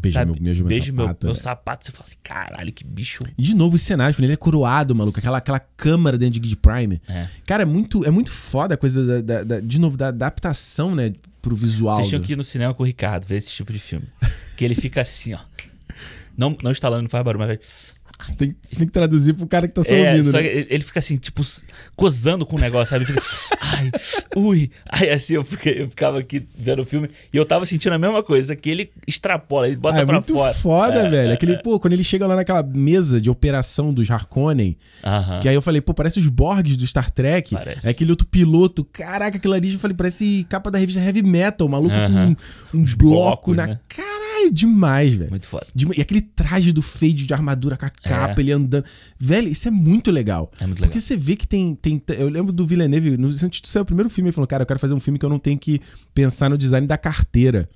[SPEAKER 1] Beijo sabe? meu, meu, Beijo meu, sapato, meu, meu né?
[SPEAKER 2] sapato. Você fala assim, caralho, que bicho.
[SPEAKER 1] E de novo, o cenário, ele é coroado, maluco. Aquela, aquela câmara dentro de Gid Prime. É. Cara, é muito, é muito foda a coisa, da, da, da, de novo, da adaptação, né? Pro visual. Vocês tinham que
[SPEAKER 2] ir no cinema com o Ricardo ver esse tipo de filme. que ele fica assim, ó. Não, não instalando, não faz barulho, mas... Você tem,
[SPEAKER 1] você tem, que traduzir pro cara que tá só é, ouvindo. Só né?
[SPEAKER 2] ele fica assim, tipo, cozando com o negócio, sabe? Ele fica, [laughs] ai, ui. Aí assim, eu, fiquei, eu, ficava aqui vendo o filme e eu tava sentindo a mesma coisa, que ele extrapola, ele bota ah, é pra muito fora. Foda, é, velho. É, aquele, é.
[SPEAKER 1] pô, quando ele chega lá naquela mesa de operação dos Harkonnen, uh -huh. que aí eu falei, pô, parece os Borgs do Star Trek. Parece. É aquele outro piloto. Caraca, aquilo ali, eu falei, parece capa da revista Heavy Metal, maluco uh -huh. com um, uns blocos bloco, na né? cara demais, velho. Muito foda. e aquele traje do Fade de armadura com a é. capa, é. ele andando. Velho, isso é muito legal. É muito legal. Porque você vê que tem. tem eu lembro do Villeneuve, no sentido do seu primeiro filme, ele falou: Cara, eu quero fazer um filme que eu não tenho que pensar no design da carteira.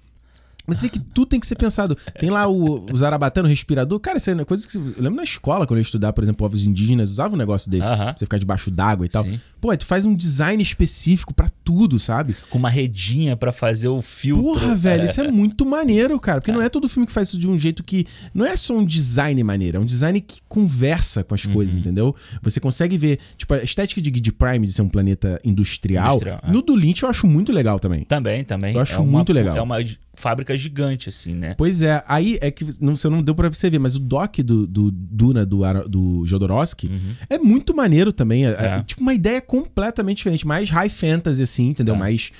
[SPEAKER 1] Mas você vê que tudo tem que ser pensado. Tem lá o, o Zarabatã no respirador. Cara, isso é coisa que. Você... Eu lembro na escola, quando eu ia estudar, por exemplo, povos indígenas, usava um negócio desse. Uhum. Você ficar debaixo d'água e tal. Sim. Pô, aí tu faz um design específico para tudo, sabe? Com uma redinha para fazer o filtro. Porra, velho, é. isso é muito maneiro, cara. Porque não é todo filme que faz isso de um jeito que. Não é só um design maneiro, é um design que conversa com as uhum. coisas, entendeu? Você consegue ver. Tipo, a estética de Gid Prime de ser um planeta industrial. industrial é. no é. do Lynch eu acho muito legal também.
[SPEAKER 2] Também, também. Eu acho é uma, muito legal. É uma fábrica gigante, assim, né?
[SPEAKER 1] Pois é, aí é que não, você não deu pra você ver, mas o dock do, do Duna do, do Jodorowsky uhum. é muito maneiro também. É, é. é, tipo uma ideia completamente diferente, mais high fantasy, assim, entendeu? É. Mais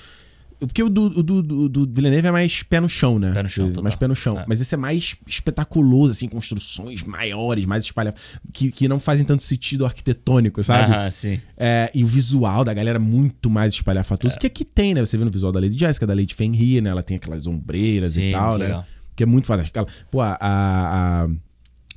[SPEAKER 1] porque o do, do, do, do Villeneuve é mais pé no chão, né? Pé no chão, é, Mais pé no chão. É. Mas esse é mais espetaculoso, assim, construções maiores, mais espalhadas, que, que não fazem tanto sentido arquitetônico, sabe? Ah, sim. É, e o visual da galera é muito mais espalhafatoso, é. que aqui tem, né? Você vê no visual da Lady Jessica, da Lady Fenrir, né? Ela tem aquelas ombreiras sim, e tal, né? Que é muito fácil. Pô, a, a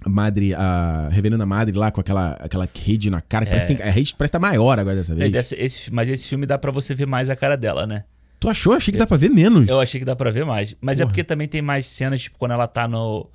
[SPEAKER 1] madre, a reverenda madre lá com aquela, aquela rede na cara. É. Parece que tem, a rede parece estar tá maior agora dessa é, vez. É, desse,
[SPEAKER 2] esse, mas esse filme dá para você ver mais a cara dela, né? Tu achou? Achei que dá pra ver menos. Eu achei que dá pra ver mais. Mas é Porra. é porque também tem mais cenas, tipo, quando ela tá no,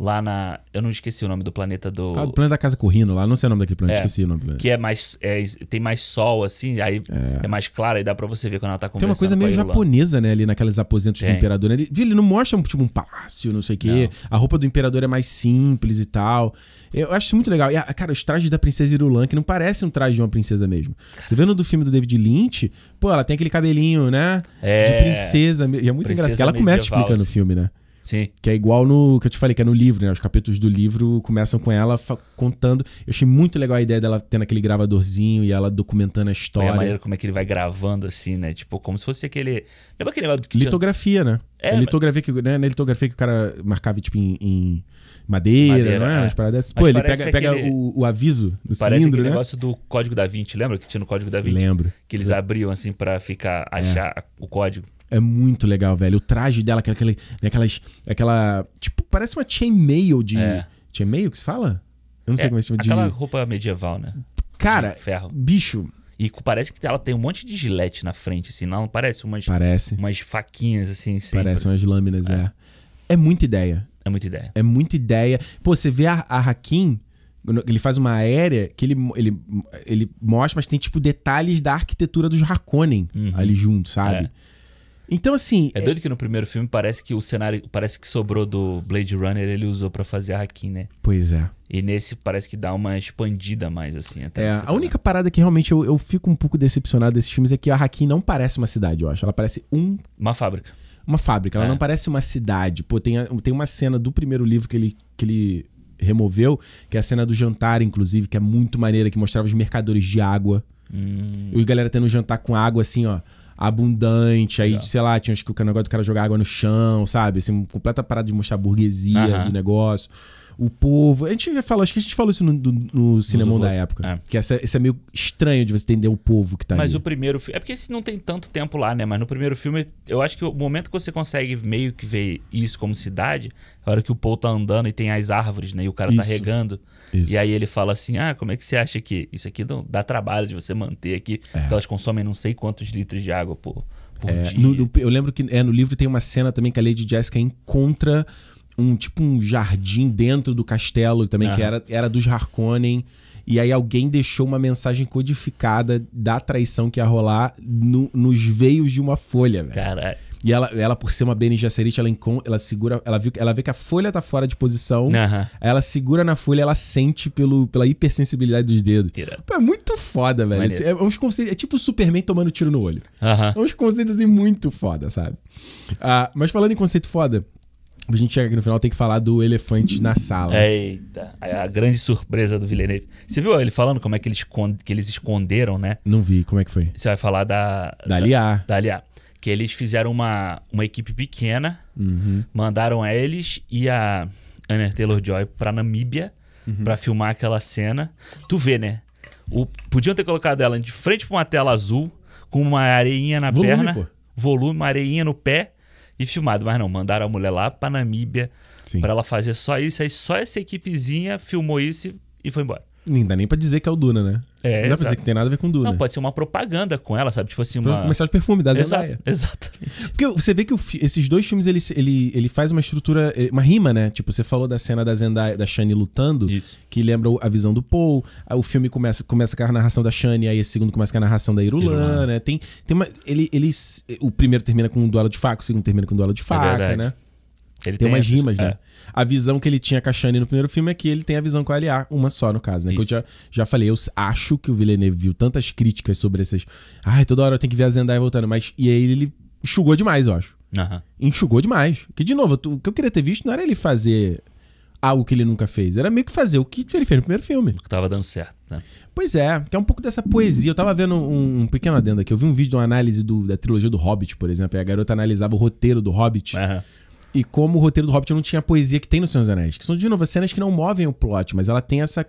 [SPEAKER 2] lá na. Eu não esqueci o nome do planeta do. Ah,
[SPEAKER 1] planeta da Casa Corrino, lá, não sei o nome daquele planeta, é, esqueci o nome do planeta. Que
[SPEAKER 2] é mais. É, tem mais sol, assim, aí é. é mais claro, e dá pra você ver quando ela tá conversando. Tem uma coisa meio
[SPEAKER 1] japonesa, né, ali naqueles aposentos tem. do imperador, né? Ele, ele não mostra tipo um palácio, não sei o quê. Não. A roupa do imperador é mais simples e tal. Eu acho muito legal. E, cara, os trajes da princesa Irulan, que não parece um traje de uma princesa mesmo. Você vendo do filme do David Lynch, pô, ela tem aquele cabelinho, né? É. De princesa. E é muito engraçado engraçado. Ela começa explicando o assim. filme, né? Sim. Que é igual no que eu te falei, que é no livro, né? Os capítulos do livro começam com ela contando. Eu achei muito legal a ideia dela tendo aquele gravadorzinho e ela documentando a história. é a maneira
[SPEAKER 2] como é que ele vai gravando assim, né? Tipo, como se fosse aquele. Lembra aquele negócio que Litografia,
[SPEAKER 1] né? É, litografia que, né? Na litografia que o cara marcava, tipo, em, em madeira, madeira, não é? é. Umas Pô, ele pega, pega o, o, aviso do parece cilindro, né? negócio
[SPEAKER 2] do código da Vinci, lembra? Que tinha no código da Vinci. Lembro. Que eles abriam, assim, para ficar, é. achar
[SPEAKER 1] é. o código. É muito legal, velho. O traje dela, é aquela, né, aquelas, aquela. Tipo, parece uma chainmail de. É. Chainmail que se fala? Eu não sei é, como é que se chama. Aquela de...
[SPEAKER 2] roupa medieval, né? Cara, de ferro. bicho. E parece que ela tem um monte de gilete na frente, assim, não?
[SPEAKER 1] Parece umas. Parece. Umas faquinhas, assim. Sempre, parece umas lâminas, é. é. é. muita ideia. É muita ideia. É muita ideia. Pô, você vê a, a Hakim ele faz uma aérea que ele, ele, ele mostra, mas tem tipo detalhes da arquitetura dos Harkonnen uhum. ali junto, sabe? É.
[SPEAKER 2] Então, assim. É, é doido que no primeiro filme parece que o cenário. Parece que sobrou do Blade Runner, ele usou para fazer a Hakim, né? Pois é. E nesse parece que dá uma expandida mais,
[SPEAKER 1] assim. Até é, a parar. única parada que realmente eu, eu fico um pouco decepcionado desses filmes é que a Hakim não parece uma cidade, eu acho. Ela parece um. Uma fábrica. Uma fábrica, ela é. não parece uma cidade. Pô, tem, tem uma cena do primeiro livro que ele, que ele removeu, que é a cena do jantar, inclusive, que é muito maneira, que mostrava os mercadores de água. Hum. E a galera tendo um jantar com água, assim, ó abundante. Aí, sei lá, tinha acho que o negócio do cara jogar água no chão, sabe? Assim, completa parada de mostrar burguesia do negócio o povo. A gente já falou, acho que a gente falou isso no, no, no cinema da época. É. Que essa, esse é meio estranho de você entender o povo que tá Mas ali.
[SPEAKER 2] o primeiro filme. É porque esse não tem tanto tempo lá, né? Mas no primeiro filme, eu acho que o momento que você consegue meio que ver isso como cidade é a hora que o povo tá andando e tem as árvores, né? E o cara tá isso. tá regando. Isso. E aí ele fala assim: Ah, como é que você acha que isso aqui não dá trabalho de você manter aqui? É. elas consomem não sei quantos litros de água por,
[SPEAKER 1] por é, dia. No, no, eu lembro que é, no livro tem uma cena também que a Lady Jessica encontra um tipo um jardim dentro do castelo também, uhum. que era, era dos Harkonnen. E aí alguém deixou uma mensagem codificada da traição que ia rolar no, nos veios de uma folha, velho. Caralho. E ela, ela, por ser uma Bene Gesserit, ela, ela segura, ela, viu, ela vê que a folha tá fora de posição. Uhum. Ela segura na folha, ela sente pelo, pela hipersensibilidade dos dedos. Pô, é muito foda, velho. Esse, é, uns conceitos, é tipo o Superman tomando tiro no olho. Uhum. É uns conceitos assim, muito foda, sabe? Ah, mas falando em conceito foda, a gente chega aqui no final, tem que falar do elefante na sala. Eita, a grande surpresa do Villeneuve. Você viu ele falando
[SPEAKER 2] como é que eles, que eles esconderam, né?
[SPEAKER 1] Não vi, como é que foi?
[SPEAKER 2] Você vai falar da... Da Aliá. Da Aliá. Que eles fizeram uma, uma equipe pequena, uhum. mandaram eles e a Anner Taylor-Joy pra Namíbia uhum. pra filmar aquela cena. Tu vê, né? O, podiam ter colocado ela de frente pra uma tela azul, com uma areinha na volume, perna. Pô. Volume, uma areinha no pé e filmado. Mas não, mandaram a mulher lá pra Namíbia para ela fazer só isso. Aí só essa equipezinha filmou isso e foi embora.
[SPEAKER 1] Nem dá nem pra dizer que é o Duna, né? É, não dá que tem nada a ver com Duna. Não,
[SPEAKER 2] pode ser uma propaganda com ela, sabe? Tipo assim, uma... Comercial de perfume, da Zendaya. Exato.
[SPEAKER 1] Exatamente. Porque você vê que o, esses dois filmes, ele, ele, ele faz uma estrutura, eh, uma rima, né? Tipo, você falou da cena da Zendaya, da Shani lutando. Isso. Que lembra a visão do Paul. O filme começa, começa com a narração da Shani, aí o segundo começa com a narração da Irulan, Irulan. né? Tem, tem uma... Ele, ele, o primeiro termina com um duelo de faca, o segundo termina com um duelo de é faca, é né? Ele tem, tem umas rimas, né? É. A visão que ele tinha com a Shani no primeiro filme é que ele tem a visão com a LA, uma só, no caso, né? Isso. Que eu já, já falei, eu acho que o Villeneuve viu tantas críticas sobre essas. Ai, toda hora eu tenho que ver a Zendaya voltando, mas. E aí ele enxugou demais, eu acho. Uhum. Enxugou demais. Que, de novo, o que eu queria ter visto não era ele fazer algo que ele nunca fez. Era meio que fazer o que ele fez no primeiro filme. O que tava dando certo, né? Pois é, que é um pouco dessa poesia. Eu tava vendo um, um pequeno adendo aqui. Eu vi um vídeo de uma análise do, da trilogia do Hobbit, por exemplo. E a garota analisava o roteiro do Hobbit. Uhum. E como o roteiro do Hobbit não tinha a poesia que tem no Senhor dos Anéis. Que são, de novo, cenas que não movem o plot, mas ela tem essa.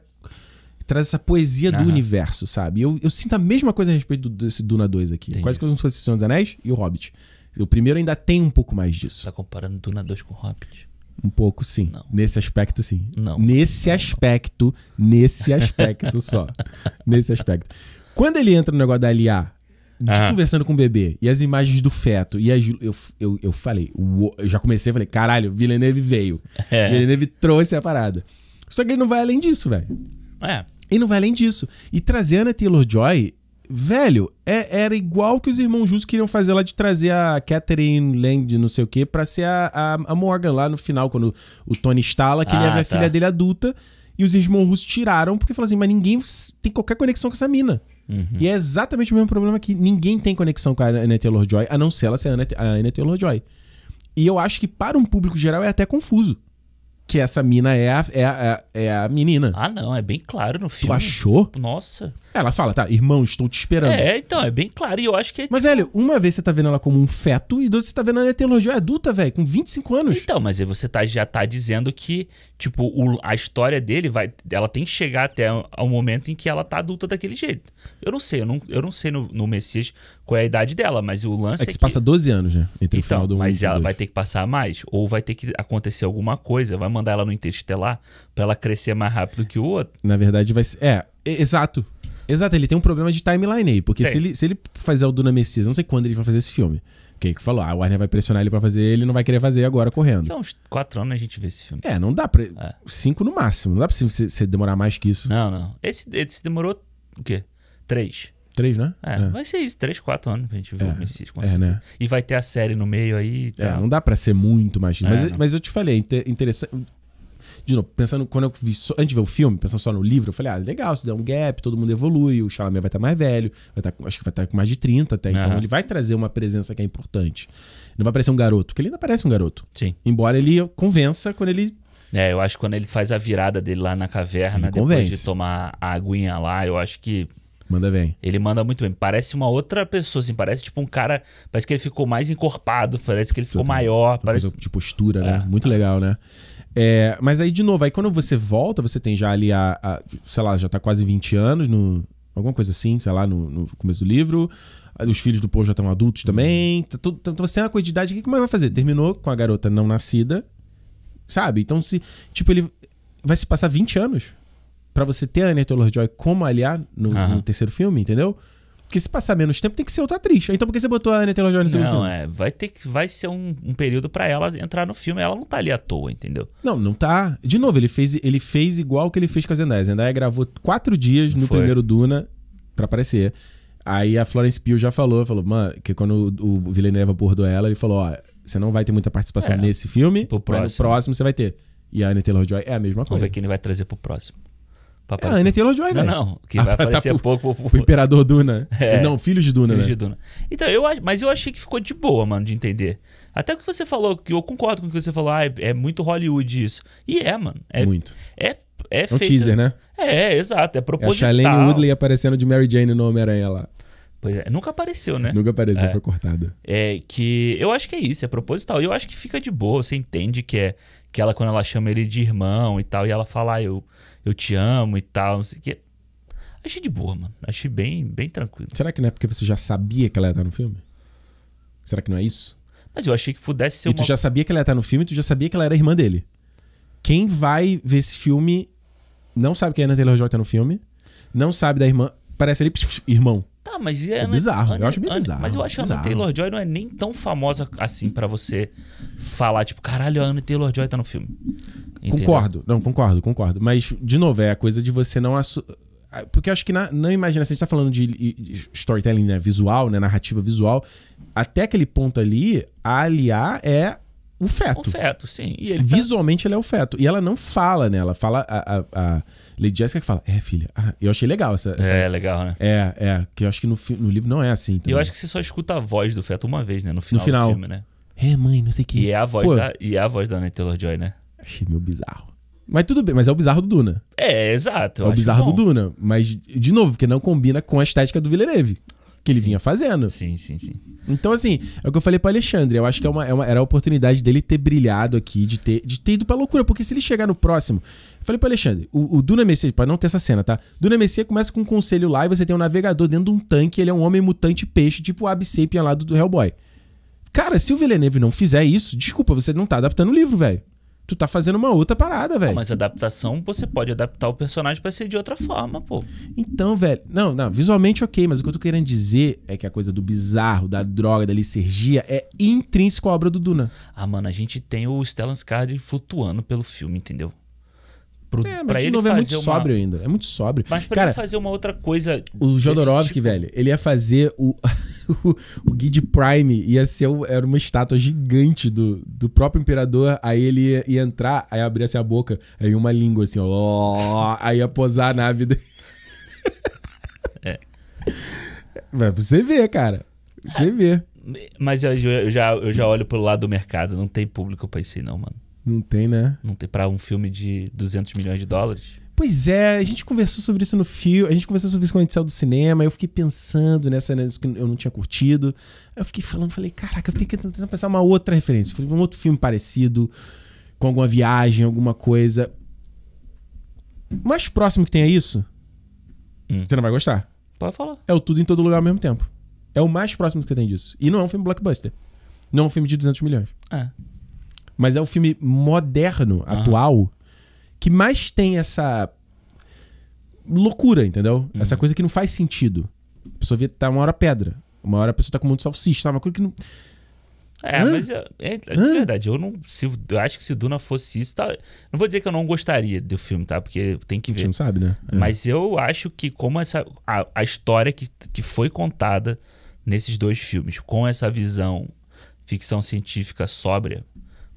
[SPEAKER 1] Traz essa poesia do universo, sabe? Eu, eu sinto a mesma coisa a respeito do, desse Duna 2 aqui. Entendi. Quase como se fosse o Senhor dos Anéis e o Hobbit. O primeiro ainda tem um pouco mais disso. Tá comparando Duna 2 com Hobbit? Um pouco, sim. Não. Nesse aspecto, sim. Não. Nesse não, aspecto, não. nesse aspecto só. [laughs] nesse aspecto. Quando ele entra no negócio da LA ah. conversando com o bebê e as imagens do feto e as, eu, eu, eu falei, uou, eu já comecei, falei, caralho, Villeneuve veio. É. Villeneuve trouxe a parada. Só que ele não vai além disso, velho. É. Ele não vai além disso. E trazer a Anna Taylor-Joy, velho, é, era igual que os irmãos Justo queriam fazer lá de trazer a Catherine Land, não sei o quê, pra ser a, a, a Morgan lá no final, quando o Tony instala, que é ah, ele ia ver tá. a filha tá. dele adulta. E os irmãos russos tiraram, porque falaram assim, mas ninguém tem qualquer conexão com essa mina. Uhum. E é exatamente o mesmo problema que ninguém tem conexão com a Anya Taylor-Joy, a não ser ela ser a Anya, Taylor-Joy. E eu acho que para um público geral é até confuso. Que essa mina é a, é, a, é a é menina. Ah, não, é bem claro no filme. Tu achou? Nossa. Ela fala, tá, irmão, estou te esperando. É, então, é bem claro. E eu acho que é. Mas, velho, uma vez você tá vendo ela como um feto e duas você tá vendo ela teologia é adulta, velho, com 25 anos.
[SPEAKER 2] Então, mas aí você tá, já tá dizendo que, tipo, o, a história dele vai. Ela tem que chegar até ao momento em que ela tá adulta daquele jeito. Eu não sei, eu não, eu não sei no, no Messias qual é a idade dela, mas o lance. É, é que é se que... passa
[SPEAKER 1] 12 anos, né? Entre
[SPEAKER 2] então, o final do Mas ela vai ter que passar mais, ou vai ter que acontecer alguma coisa, vai mandar ela no interstellar pra ela crescer mais rápido que o outro.
[SPEAKER 1] Na verdade, vai ser. É, Exato. Exato, ele tem um problema de timeline aí, porque se ele, se ele fizer o Duna Messias, não sei quando ele vai fazer esse filme. É o que falou? Ah, a Warner vai pressionar ele para fazer, ele não vai querer fazer agora correndo. Então,
[SPEAKER 2] uns quatro anos a gente vê esse filme.
[SPEAKER 1] É, não dá pra. É. Cinco no máximo, não dá pra você, você demorar mais que isso. Não, não.
[SPEAKER 2] Esse, esse demorou
[SPEAKER 1] o quê? Três. Três, né? É, é, vai
[SPEAKER 2] ser isso, três, quatro anos pra gente ver é, o Messias conseguir. É, né?
[SPEAKER 1] E vai ter a série no meio aí. Tá. É, não dá pra ser muito mais. Né? É, mas, mas eu te falei, é inter, interessante de novo, pensando, quando eu vi só, antes de ver o filme, pensando só no livro, eu falei, ah, legal, se der um gap, todo mundo evolui, o Chalamet vai estar tá mais velho, vai tá, acho que vai estar tá com mais de 30 até, então uhum. ele vai trazer uma presença que é importante. Não vai parecer um garoto, porque ele ainda parece um garoto. Sim. Embora ele convença quando ele
[SPEAKER 2] é, eu acho que quando ele faz a virada dele lá na caverna, ele depois convence. de tomar a aguinha lá, eu acho que. Manda bem. Ele manda muito bem. Parece uma outra pessoa, assim. Parece tipo um cara. Parece que
[SPEAKER 1] ele ficou mais encorpado, parece que ele ficou Total. maior. Uma parece... de postura, né? É. Muito legal, né? É, mas aí, de novo, aí quando você volta, você tem já ali a, a sei lá, já tá quase 20 anos no. Alguma coisa assim, sei lá, no, no começo do livro. Os filhos do povo já estão adultos também. Uhum. Tá então, então você tem uma coisa de idade. O que mais vai fazer? Terminou com a garota não nascida. Sabe? Então, se. Tipo, ele. Vai se passar 20 anos para você ter a Anya Taylor-Joy como aliar no, no terceiro filme, entendeu? Porque se passar menos tempo, tem que ser outra atriz. Então por que você botou a Anya Taylor-Joy nesse Não, é.
[SPEAKER 2] Vai, ter, vai ser um, um período para ela entrar no filme. Ela não tá ali à toa, entendeu?
[SPEAKER 1] Não, não tá. De novo, ele fez, ele fez igual que ele fez com a Zendaya. A Zendaya gravou quatro dias no Foi. primeiro Duna para aparecer. Aí a Florence Pugh já falou, falou, mano, que quando o, o Villeneuve abordou ela, ele falou, ó, você não vai ter muita participação é, nesse filme, pro próximo. mas no próximo você vai ter. E a Anya Taylor-Joy é a mesma coisa. Vamos ver quem ele vai trazer pro próximo. Ah, a tem Taylor-Joy, Não, não. Que ah, vai tá, aparecer tá pro, pouco. Pro, pro... O Imperador Duna. É. Não, Filhos de Duna, Filhos né? de Duna.
[SPEAKER 2] Então, eu, mas eu achei que ficou de boa, mano, de entender. Até o que você falou, que eu concordo com o que você falou, ah, é muito Hollywood isso. E é, mano. É, muito. É, é, é um feito, teaser, né? É, é, exato. É proposital. É a Shailene Woodley
[SPEAKER 1] aparecendo de Mary Jane no Homem-Aranha lá. Pois é, nunca apareceu, né? Nunca apareceu, é, foi cortada.
[SPEAKER 2] É que eu acho que é isso, é proposital. E eu acho que fica de boa, você entende que é que ela quando ela chama ele de irmão e tal, e ela fala, ah, eu eu te amo e tal, não sei o quê. Achei
[SPEAKER 1] de boa, mano. Achei bem, bem tranquilo. Será que não é porque você já sabia que ela ia estar no filme? Será que não é isso? Mas eu achei que pudesse ser e uma... tu já sabia que ela ia estar no filme, tu já sabia que ela era irmã dele. Quem vai ver esse filme não sabe que a é Anna Taylor-Joy tá no filme, não sabe da irmã, parece ali, irmão. Tá, mas é. é bizarro, eu acho bem bizarro. Mas eu acho que a Ana Taylor
[SPEAKER 2] Joy não é nem tão famosa assim para você falar, tipo, caralho, a Anne Taylor Joy tá no filme.
[SPEAKER 1] Entendeu? Concordo, não, concordo, concordo. Mas, de novo, é a coisa de você não. Assu... Porque eu acho que na, na imaginação, a gente tá falando de storytelling né, visual, né, narrativa visual. Até aquele ponto ali, a aliar é o feto. O feto, sim. Ele tá Visualmente tá... ele é o feto. E ela não fala, né? Ela fala. a, a, a Lady Jessica que fala, é, filha. Ah, eu achei legal essa, essa. É, legal, né? É, é. Que eu acho que no, no livro não é assim. Também. Eu acho
[SPEAKER 2] que você só escuta a voz do feto uma vez, né? No final, no final. do filme, né? É, mãe, não sei o que. E é a voz, Pô, da, e é a voz da Taylor-Joy, né? Achei
[SPEAKER 1] meio bizarro. Mas tudo bem, mas é o bizarro do Duna. É, exato. É o bizarro do Duna. Mas, de novo, porque não combina com a estética do Villeneuve. Que ele sim. vinha fazendo. Sim, sim, sim. Então, assim, é o que eu falei para Alexandre. Eu acho que é uma, é uma, era a oportunidade dele ter brilhado aqui, de ter, de ter ido pra loucura. Porque se ele chegar no próximo Falei pro Alexandre, o, o Duna Messias, pra não ter essa cena, tá? Duna Messias começa com um conselho lá e você tem um navegador dentro de um tanque, ele é um homem mutante peixe, tipo o Absapien lá do, do Hellboy. Cara, se o Villeneuve não fizer isso, desculpa, você não tá adaptando o livro, velho. Tu tá fazendo uma outra parada, velho. Mas adaptação, você pode adaptar o personagem para ser de outra forma, pô. Então, velho. Não, não, visualmente ok, mas o que eu tô querendo dizer é que a coisa do bizarro, da droga, da licergia é intrínseco à obra do Duna. Ah, mano, a gente tem o Stellan Skarsgård flutuando pelo filme, entendeu? Pro, é, pra ele fazer é muito uma... sóbrio ainda. É muito sóbrio. Mas pra Cara, ele fazer
[SPEAKER 2] uma outra coisa. O Jodorowsky,
[SPEAKER 1] tipo... velho, ele ia fazer o. [laughs] o, Guide Prime ia ser era uma estátua gigante do, do próprio imperador. Aí ele ia, ia entrar, aí abria assim a boca, aí uma língua assim, ó. [laughs] aí ia posar a nave dele.
[SPEAKER 2] [laughs] é.
[SPEAKER 1] Mas você vê, cara. Você vê.
[SPEAKER 2] Mas eu, eu, já, eu já olho pro lado do mercado. Não tem público pra isso aí, não, mano.
[SPEAKER 1] Não tem, né?
[SPEAKER 2] Não tem para um filme de 200 milhões de dólares.
[SPEAKER 1] Pois é, a gente conversou sobre isso no filme, a gente conversou sobre isso quando a gente saiu do cinema, eu fiquei pensando nessa né, que eu não tinha curtido. Aí eu fiquei falando, falei, caraca, eu tenho que tentar pensar uma outra referência, um outro filme parecido, com alguma viagem, alguma coisa. O mais próximo que tem isso, hum. você não vai gostar. Pode falar. É o Tudo em Todo Lugar ao mesmo tempo. É o mais próximo que você tem disso. E não é um filme blockbuster. Não é um filme de 200 milhões. É mas é o filme moderno, atual, que mais tem essa loucura, entendeu? Uhum. Essa coisa que não faz sentido. A pessoa vê tá uma hora pedra, uma hora a pessoa tá com um monte de salsicha, sabe? Tá? Uma coisa que não. É, Hã? mas é,
[SPEAKER 2] é, é verdade, eu não. Se, eu acho que se Duna fosse isso, tá, não vou dizer que eu não gostaria do filme, tá? Porque tem que ver. A gente não sabe, né? É. Mas eu acho que como essa. A, a história que, que foi contada nesses dois filmes, com essa visão ficção científica sóbria,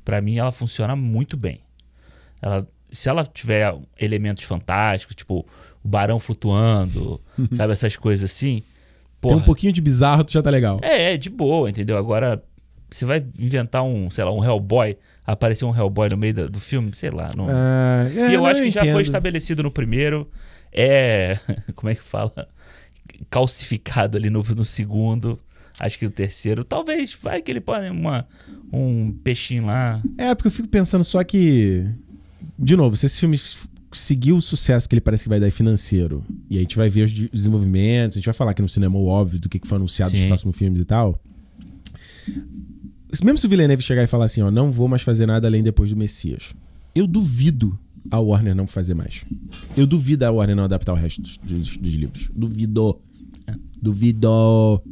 [SPEAKER 2] para mim ela funciona muito bem. Ela, se ela tiver elementos fantásticos, tipo o barão flutuando, [laughs] sabe, essas coisas assim. Porra, Tem um pouquinho de bizarro, tu já tá legal. É, é, de boa, entendeu? Agora, você vai inventar um, sei lá, um Hellboy, aparecer um Hellboy no meio do, do filme, sei lá. Não... Ah, é, e eu não, acho que eu já foi estabelecido no primeiro. É. [laughs] Como é que fala? Calcificado ali no, no segundo. Acho que o terceiro, talvez, vai que ele pode uma, um peixinho lá.
[SPEAKER 1] É, porque eu fico pensando só que. De novo, se esse filme seguir o sucesso que ele parece que vai dar financeiro, e aí a gente vai ver os desenvolvimentos, a gente vai falar aqui no cinema, óbvio, do que foi anunciado Sim. nos próximos filmes e tal. Mesmo se o Villeneuve chegar e falar assim, ó, não vou mais fazer nada além depois do Messias. Eu duvido a Warner não fazer mais. Eu duvido a Warner não adaptar o resto dos, dos, dos livros. Duvido. É. Duvido.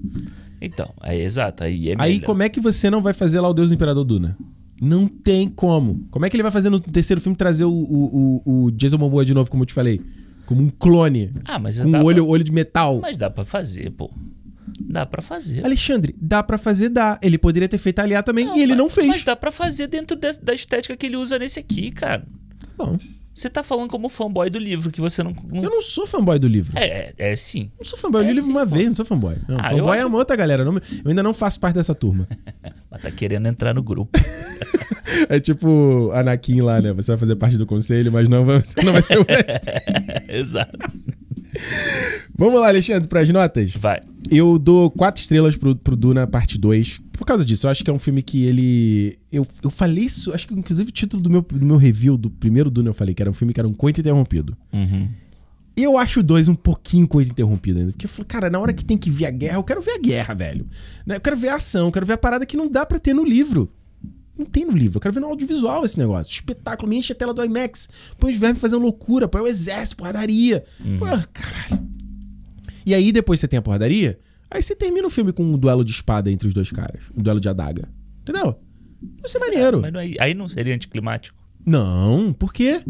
[SPEAKER 2] Então, é exato. Aí, é aí como
[SPEAKER 1] é que você não vai fazer lá o Deus do Imperador Duna? Não tem como. Como é que ele vai fazer no terceiro filme trazer o, o, o, o Jason Momoa de novo, como eu te falei? Como um clone. Ah, mas Com um olho, pra... olho de metal. Mas
[SPEAKER 2] dá para fazer, pô. Dá para fazer.
[SPEAKER 1] Alexandre, dá para fazer, dá. Ele poderia ter feito aliar também não, e ele mas, não fez. Mas dá para
[SPEAKER 2] fazer dentro de, da estética que ele usa nesse aqui, cara.
[SPEAKER 1] Tá bom. Você tá falando como fanboy do livro, que você não. não... Eu não sou fanboy do livro. É, é, é sim. Não sou fanboy do é livro uma fã... vez, não sou fanboy. Não, ah, fanboy é acho... é uma outra galera. Não, eu ainda não faço parte dessa turma. [laughs] Mas tá querendo entrar no grupo. [laughs] é tipo Anakin lá, né? Você vai fazer parte do conselho, mas não vai, você não vai ser o [laughs] mestre. Exato. Vamos lá, Alexandre, pras notas? Vai. Eu dou quatro estrelas pro, pro Duna parte 2 por causa disso. Eu acho que é um filme que ele. Eu, eu falei isso. Acho que inclusive o título do meu, do meu review do primeiro Duna eu falei que era um filme que era um coito interrompido. Uhum. Eu acho o dois um pouquinho coito interrompido, ainda. Porque eu falo, cara, na hora que tem que ver a guerra, eu quero ver a guerra, velho. Né, eu quero ver a ação, eu quero ver a parada que não dá para ter no livro. Não tem no livro, eu quero ver no audiovisual esse negócio. Espetáculo, me enche a tela do IMAX. Põe os vermes fazendo loucura, põe o exército, porradaria. Hum. Pô, caralho. E aí depois você tem a porradaria, Aí você termina o filme com um duelo de espada entre os dois caras. Um duelo de adaga. Entendeu? Vai ser é maneiro. Mas não é, aí não seria anticlimático? Não, por quê?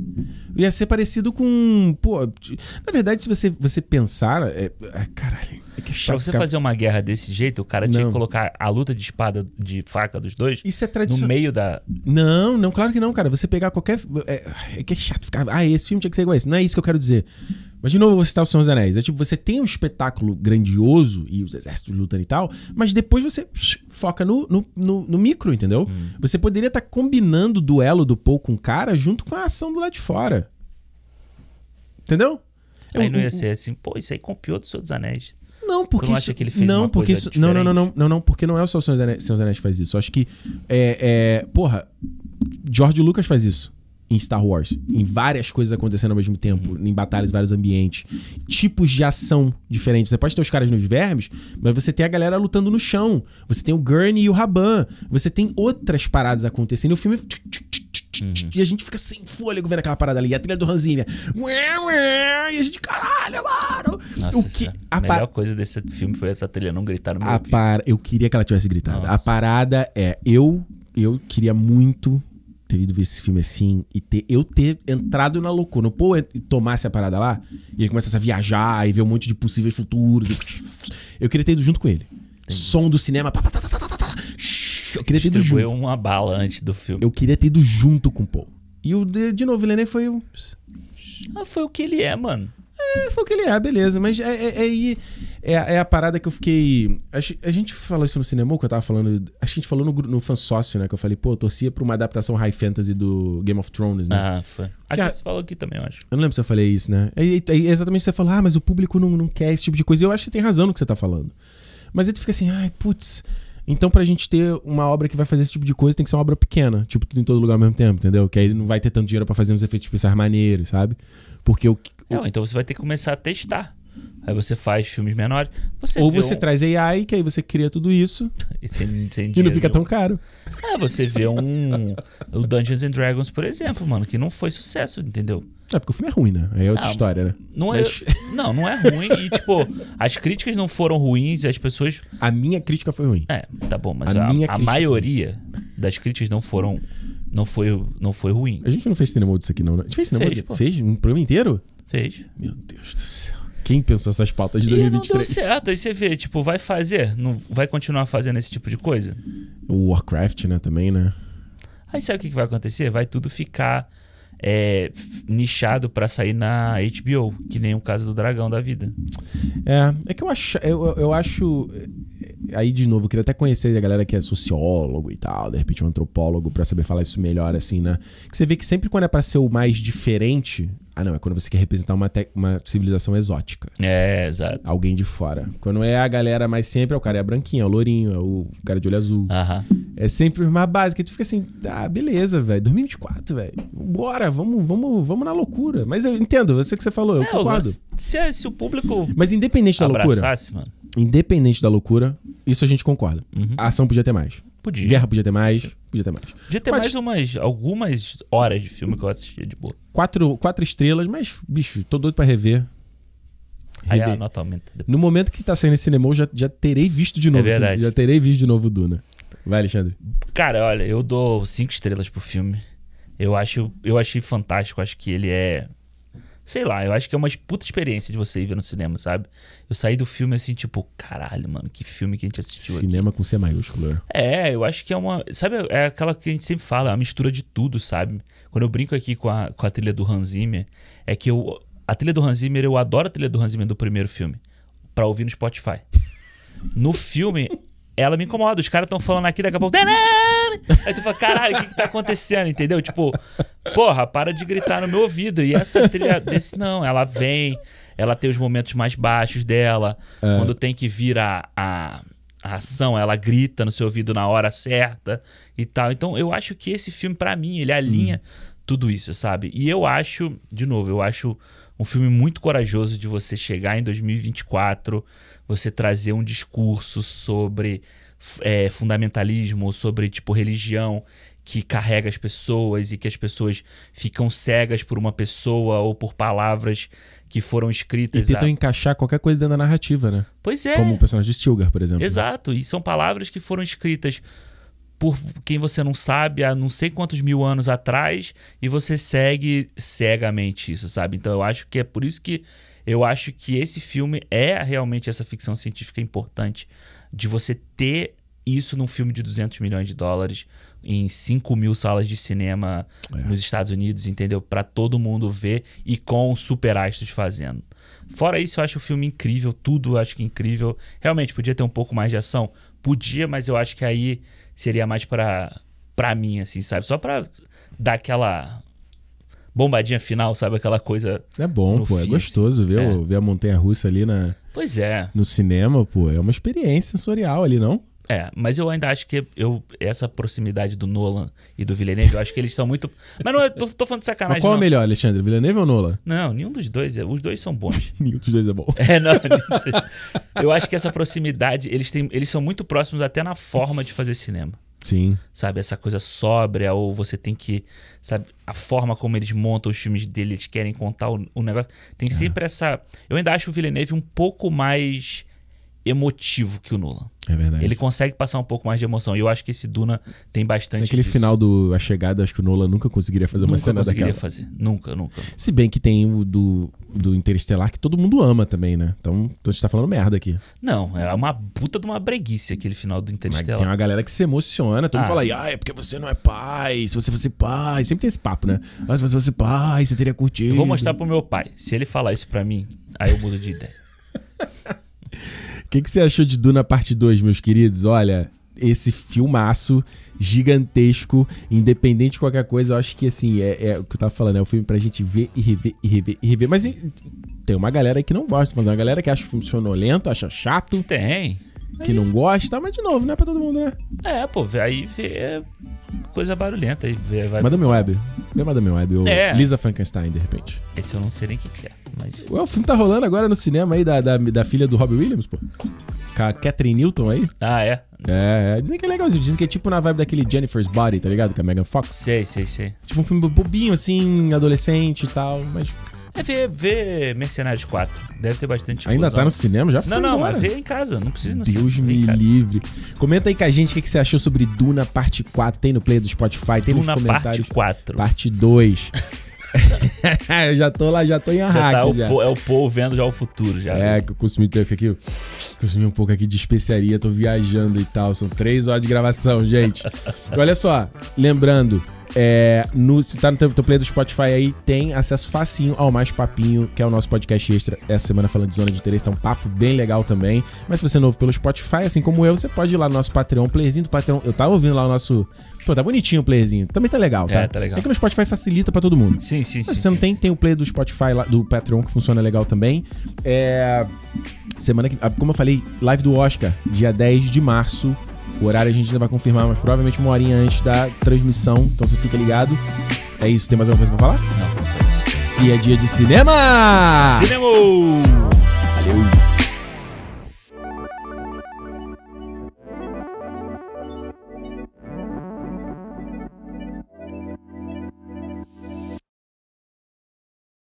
[SPEAKER 1] Ia ser parecido com. Pô, na verdade, se você, você pensar. É, é, caralho. É que é pra você ficar... fazer
[SPEAKER 2] uma guerra desse jeito, o cara não. tinha que colocar a luta de espada, de faca dos dois Isso é no meio da.
[SPEAKER 1] Não, não, claro que não, cara. Você pegar qualquer. É, é que é chato ficar. Ah, esse filme tinha que ser igual a esse. Não é isso que eu quero dizer. Mas, de novo, você vou citar o Senhor dos Anéis. É tipo, você tem um espetáculo grandioso e os exércitos lutando e tal, mas depois você foca no, no, no, no micro, entendeu? Hum. Você poderia estar tá combinando o duelo do Paul com o cara junto com a ação do lado de fora. Entendeu?
[SPEAKER 2] Aí eu, não ia ser assim, pô, isso aí copiou do Senhor dos Anéis.
[SPEAKER 1] Não, porque. não que ele fez não, porque isso, não, não, não, não, não, porque não é só o Senhor dos Anéis, que Anéis faz isso. Eu acho que. É, é, porra, George Lucas faz isso em Star Wars. Em várias coisas acontecendo ao mesmo tempo, uhum. em batalhas, vários ambientes. Tipos de ação diferentes. Você pode ter os caras nos vermes, mas você tem a galera lutando no chão. Você tem o Gurney e o Raban. Você tem outras paradas acontecendo. E o filme. Uhum. E a gente fica sem fôlego vendo aquela parada ali. E a trilha do Ranzinha. E a gente,
[SPEAKER 2] caralho, mano.
[SPEAKER 1] Nossa, o que, a melhor
[SPEAKER 2] par... coisa desse filme foi essa trilha não gritar no
[SPEAKER 1] meu a par... Eu queria que ela tivesse gritado. Nossa. A parada é, eu eu queria muito ter ido ver esse filme assim e ter, eu ter entrado na loucura. Pô, é tomasse essa parada lá e ele começa a viajar e ver um monte de possíveis futuros. Eu, eu queria ter ido junto com ele. Entendi. Som do cinema. Pá, pá, tá, tá, tá, tá, tá, Eu queria ter ido junto. uma
[SPEAKER 2] bala antes do filme. Eu
[SPEAKER 1] queria ter ido junto com o Paul. E o de, de novo, o Lenê foi o. Ah, foi o que ele é, mano. É, foi o que ele é, beleza. Mas é, é, é, é, é a parada que eu fiquei. A, a, gente falou isso no cinema, que eu tava falando. A gente falou no, no fan sócio, né? Que eu falei, pô, eu torcia pra uma adaptação high fantasy do Game of Thrones, né? Ah, foi. Acho que você falou aqui também, eu acho. Eu não lembro se eu falei isso, né? É, exatamente você falou, ah, mas o público não, não quer esse tipo de coisa. E eu acho que você tem razão no que você tá falando. Mas aí tu fica assim, ai, putz. Então, pra gente ter uma obra que vai fazer esse tipo de coisa, tem que ser uma obra pequena, tipo, tudo em todo lugar ao mesmo tempo, entendeu? Que aí ele não vai ter tanto dinheiro para fazer uns efeitos especiais maneiros, sabe? Porque o. o...
[SPEAKER 2] Não, então você vai ter que começar a testar. Aí você faz filmes menores. Você Ou você um... traz AI, que aí você cria tudo isso. [laughs] E, sem, sem e não fica tão caro. É, você vê um. o Dungeons and Dragons, por exemplo, mano, que não foi sucesso, entendeu?
[SPEAKER 1] É porque o filme é ruim, né?
[SPEAKER 2] é outra história, né? Não, é, Mas... [laughs] não, não é ruim. E, tipo, as críticas não foram ruins, as pessoas. A minha crítica foi ruim. É, tá bom, mas a, a, a maioria das críticas não foram. Não foi, não foi ruim. A gente não fez cinema
[SPEAKER 1] disso aqui, não, né? A gente fez cinema fez, fez, um programa inteiro? Fez. Meu Deus do céu. Quem pensou essas pautas de 2023? E não
[SPEAKER 2] deu certo. Aí você vê, tipo, vai fazer? Não, vai continuar fazendo esse tipo de coisa?
[SPEAKER 1] O Warcraft, né? Também, né?
[SPEAKER 2] Aí sabe o que vai acontecer? Vai tudo ficar é, nichado para sair na HBO, que nem o caso do Dragão da Vida.
[SPEAKER 1] É, é que eu acho, eu, eu acho aí, de novo, eu queria até conhecer a galera que é sociólogo e tal, de repente um antropólogo, para saber falar isso melhor, assim, né? Que você vê que sempre quando é pra ser o mais diferente. Ah, não, é quando você quer representar uma, te... uma civilização exótica. É, exato. Alguém de fora. Quando é a galera mais sempre, é o cara é branquinho, é o lourinho, é o cara de olho azul. Aham. É sempre mais que Tu fica assim, ah, beleza, velho. 2024, velho. Bora, vamos, vamos, vamos na loucura. Mas eu entendo, eu sei o que você falou, eu é, concordo.
[SPEAKER 2] Se, é, se o público.
[SPEAKER 1] Mas independente da loucura. Mano independente da loucura, isso a gente concorda. Uhum. A ação podia ter mais. Podia. Guerra podia ter mais. Podia, ter mais. Podia ter mais umas,
[SPEAKER 2] algumas horas de filme que eu assistia
[SPEAKER 1] de boa. Quatro, quatro estrelas, mas, bicho, tô doido pra rever. Aí a nota aumenta. No momento que tá saindo esse cinema, eu já, já terei visto de é novo. É verdade. Assim, já terei visto de novo o Duna.
[SPEAKER 2] Vai, Alexandre. Cara, olha, eu dou cinco estrelas pro filme. Eu acho, eu achei fantástico. Acho que ele é Sei lá, eu acho que é uma puta experiência de você ir ver no cinema, sabe? Eu saí do filme assim, tipo, caralho, mano, que filme que a gente assistiu. Cinema
[SPEAKER 1] aqui. com C maiúsculo. Né?
[SPEAKER 2] É, eu acho que é uma. Sabe, é aquela que a gente sempre fala, é a mistura de tudo, sabe? Quando eu brinco aqui com a, com a trilha do Hans Zimmer, é que eu. A trilha do Hans Zimmer, eu adoro a trilha do Hans Zimmer do primeiro filme, pra ouvir no Spotify. No filme, ela me incomoda. Os caras estão falando aqui, daqui a pouco. Aí tu fala, caralho, o que, que tá acontecendo? Entendeu? Tipo, porra, para de gritar no meu ouvido. E essa trilha desse, não, ela vem, ela tem os momentos mais baixos dela. É. Quando tem que vir a, a, a, ação, ela grita no seu ouvido na hora certa e tal. Então, eu acho que esse filme, para mim, ele alinha hum. tudo isso, sabe? E eu acho, de novo, eu acho um filme muito corajoso de você chegar em 2024, você trazer um discurso sobre é, fundamentalismo, sobre tipo religião que carrega as pessoas e que as pessoas ficam cegas por uma pessoa ou por palavras que foram escritas. E tentam a...
[SPEAKER 1] encaixar qualquer coisa dentro da narrativa, né? Pois é. Como o personagem de Stilgar, por exemplo. Né?
[SPEAKER 2] Exato. E são palavras que foram escritas por quem você não sabe há não sei quantos mil anos atrás e você segue cegamente isso, sabe? Então eu acho que é por isso que eu acho que esse filme é realmente essa ficção científica importante de você ter isso num filme de 200 milhões de dólares em 5 mil salas de cinema é. nos Estados Unidos, entendeu? Para todo mundo ver e com super astros fazendo. Fora isso, eu acho o filme incrível, tudo eu acho que é incrível. Realmente, podia ter um pouco mais de ação? Podia, mas eu acho que aí seria mais pra, para mim, assim, sabe? Só pra dar aquela bombadinha final, sabe? Aquela coisa. É bom, pô. É fim, é gostoso
[SPEAKER 1] assim. ver, é. ver a montanha russa ali na. Pois é. No cinema, pô. É uma experiência sensorial ali, não?
[SPEAKER 2] É, mas eu ainda acho que eu, essa proximidade do Nolan e do Villeneuve, eu acho que eles são muito. [laughs] Mas não, eu tô, tô falando de sacanagem. Mas qual é o melhor,
[SPEAKER 1] Alexandre? Villeneuve ou Nolan?
[SPEAKER 2] Não, nenhum dos dois. É, os dois são bons. [laughs] nenhum dos dois é bom. É, não. [laughs] eu acho que essa proximidade, eles, têm, eles são muito próximos até na forma de fazer cinema. Sim. Sabe, essa coisa sóbria, ou você tem que. Sabe, a forma como eles montam os filmes dele, eles querem contar o, o negócio. Tem ah. sempre essa. Eu ainda acho o Villeneuve um pouco mais emotivo que o Nolan. É verdade. Ele consegue passar um pouco mais de emoção. E eu acho que esse Duna tem bastante. Naquele final
[SPEAKER 1] do A Chegada, acho que o Nolan nunca conseguiria fazer nunca uma cena daquela. Nunca conseguiria fazer. Nunca, nunca. Se bem que tem o do, do Interestelar, que todo mundo ama também, né? Então, a gente tá falando merda aqui.
[SPEAKER 2] Não, é uma puta de uma breguice aquele final do Interestelar. Mas tem uma
[SPEAKER 1] galera que se emociona. Todo ah. mundo fala, aí, ah, é porque você não é pai. Se você fosse pai. Sempre tem esse papo, né? Ah, se você fosse pai, você teria curtido. Eu vou mostrar pro
[SPEAKER 2] meu pai. Se ele falar isso pra mim, aí eu
[SPEAKER 1] mudo de ideia. [laughs] que, que você achou de Duna Parte 2, meus queridos? Olha, esse filmaço gigantesco, independente de qualquer coisa, eu acho que, assim, é, é o que eu tava falando, é um filme pra gente ver e rever e rever e rever. Mas em, tem uma galera que não gosta, mas uma galera que acha o filme acha chato. Tem que não gosta, mas de novo, não é pra todo mundo, né? É, pô, aí vê coisa barulhenta aí. Vê, vai... Madame Web. Vê Madame Web ou é. Lisa Frankenstein, de repente.
[SPEAKER 2] Esse eu não sei nem o que é. Mas... Ué, o filme
[SPEAKER 1] tá rolando agora no cinema aí da, da, da filha do Robbie Williams, pô. Com a Catherine Newton aí. Ah, é? É, é, dizem que é legalzinho. Dizem que é tipo na vibe daquele Jennifer's Body, tá ligado? Com a Megan Fox. Sei, sei, sei. Tipo um filme bobinho, assim, adolescente e tal, mas... É
[SPEAKER 2] ver, ver Mercenários 4. Deve ter bastante Ainda tá no cinema? Já foi Não, não, embora. mas vê em casa. Não precisa no Deus
[SPEAKER 1] cinema, me livre. Comenta aí com a gente o que, que, você achou sobre Duna Parte 4. Tem no play do Spotify, tem Duna nos comentários. Duna Parte 4. Parte 2. [laughs] [laughs] eu já tô lá, já tô em tá arraque. Tá já. O, é o povo vendo já o futuro já. É, que eu consumi aqui. Consumi um pouco aqui de especiaria, tô viajando e tal. São três horas de gravação, gente. e olha só, lembrando, é, no, se tá no teu, teu play do Spotify aí, tem acesso facinho ao Mais Papinho, que é o nosso podcast extra essa semana falando de zona de interesse. Tá um papo bem legal também. Mas se você é novo pelo Spotify, assim como eu, você pode ir lá no nosso Patreon, playerzinho do Patreon. Eu tava ouvindo lá o nosso. Pô, tá bonitinho o playerzinho. Também tá legal, tá? É, tá legal. É que no Spotify facilita para todo mundo. Sim, sim, Mas sim. Se você sim, não sim. tem, tem o play do Spotify, lá, do Patreon, que funciona legal também. É. Semana que. Ah, como eu falei, live do Oscar, dia 10 de março o horário a gente ainda vai confirmar, mas provavelmente uma horinha antes da transmissão, então você fica ligado. É isso, tem mais alguma coisa pra falar? Não, não Se é dia de cinema! Cinema! Valeu!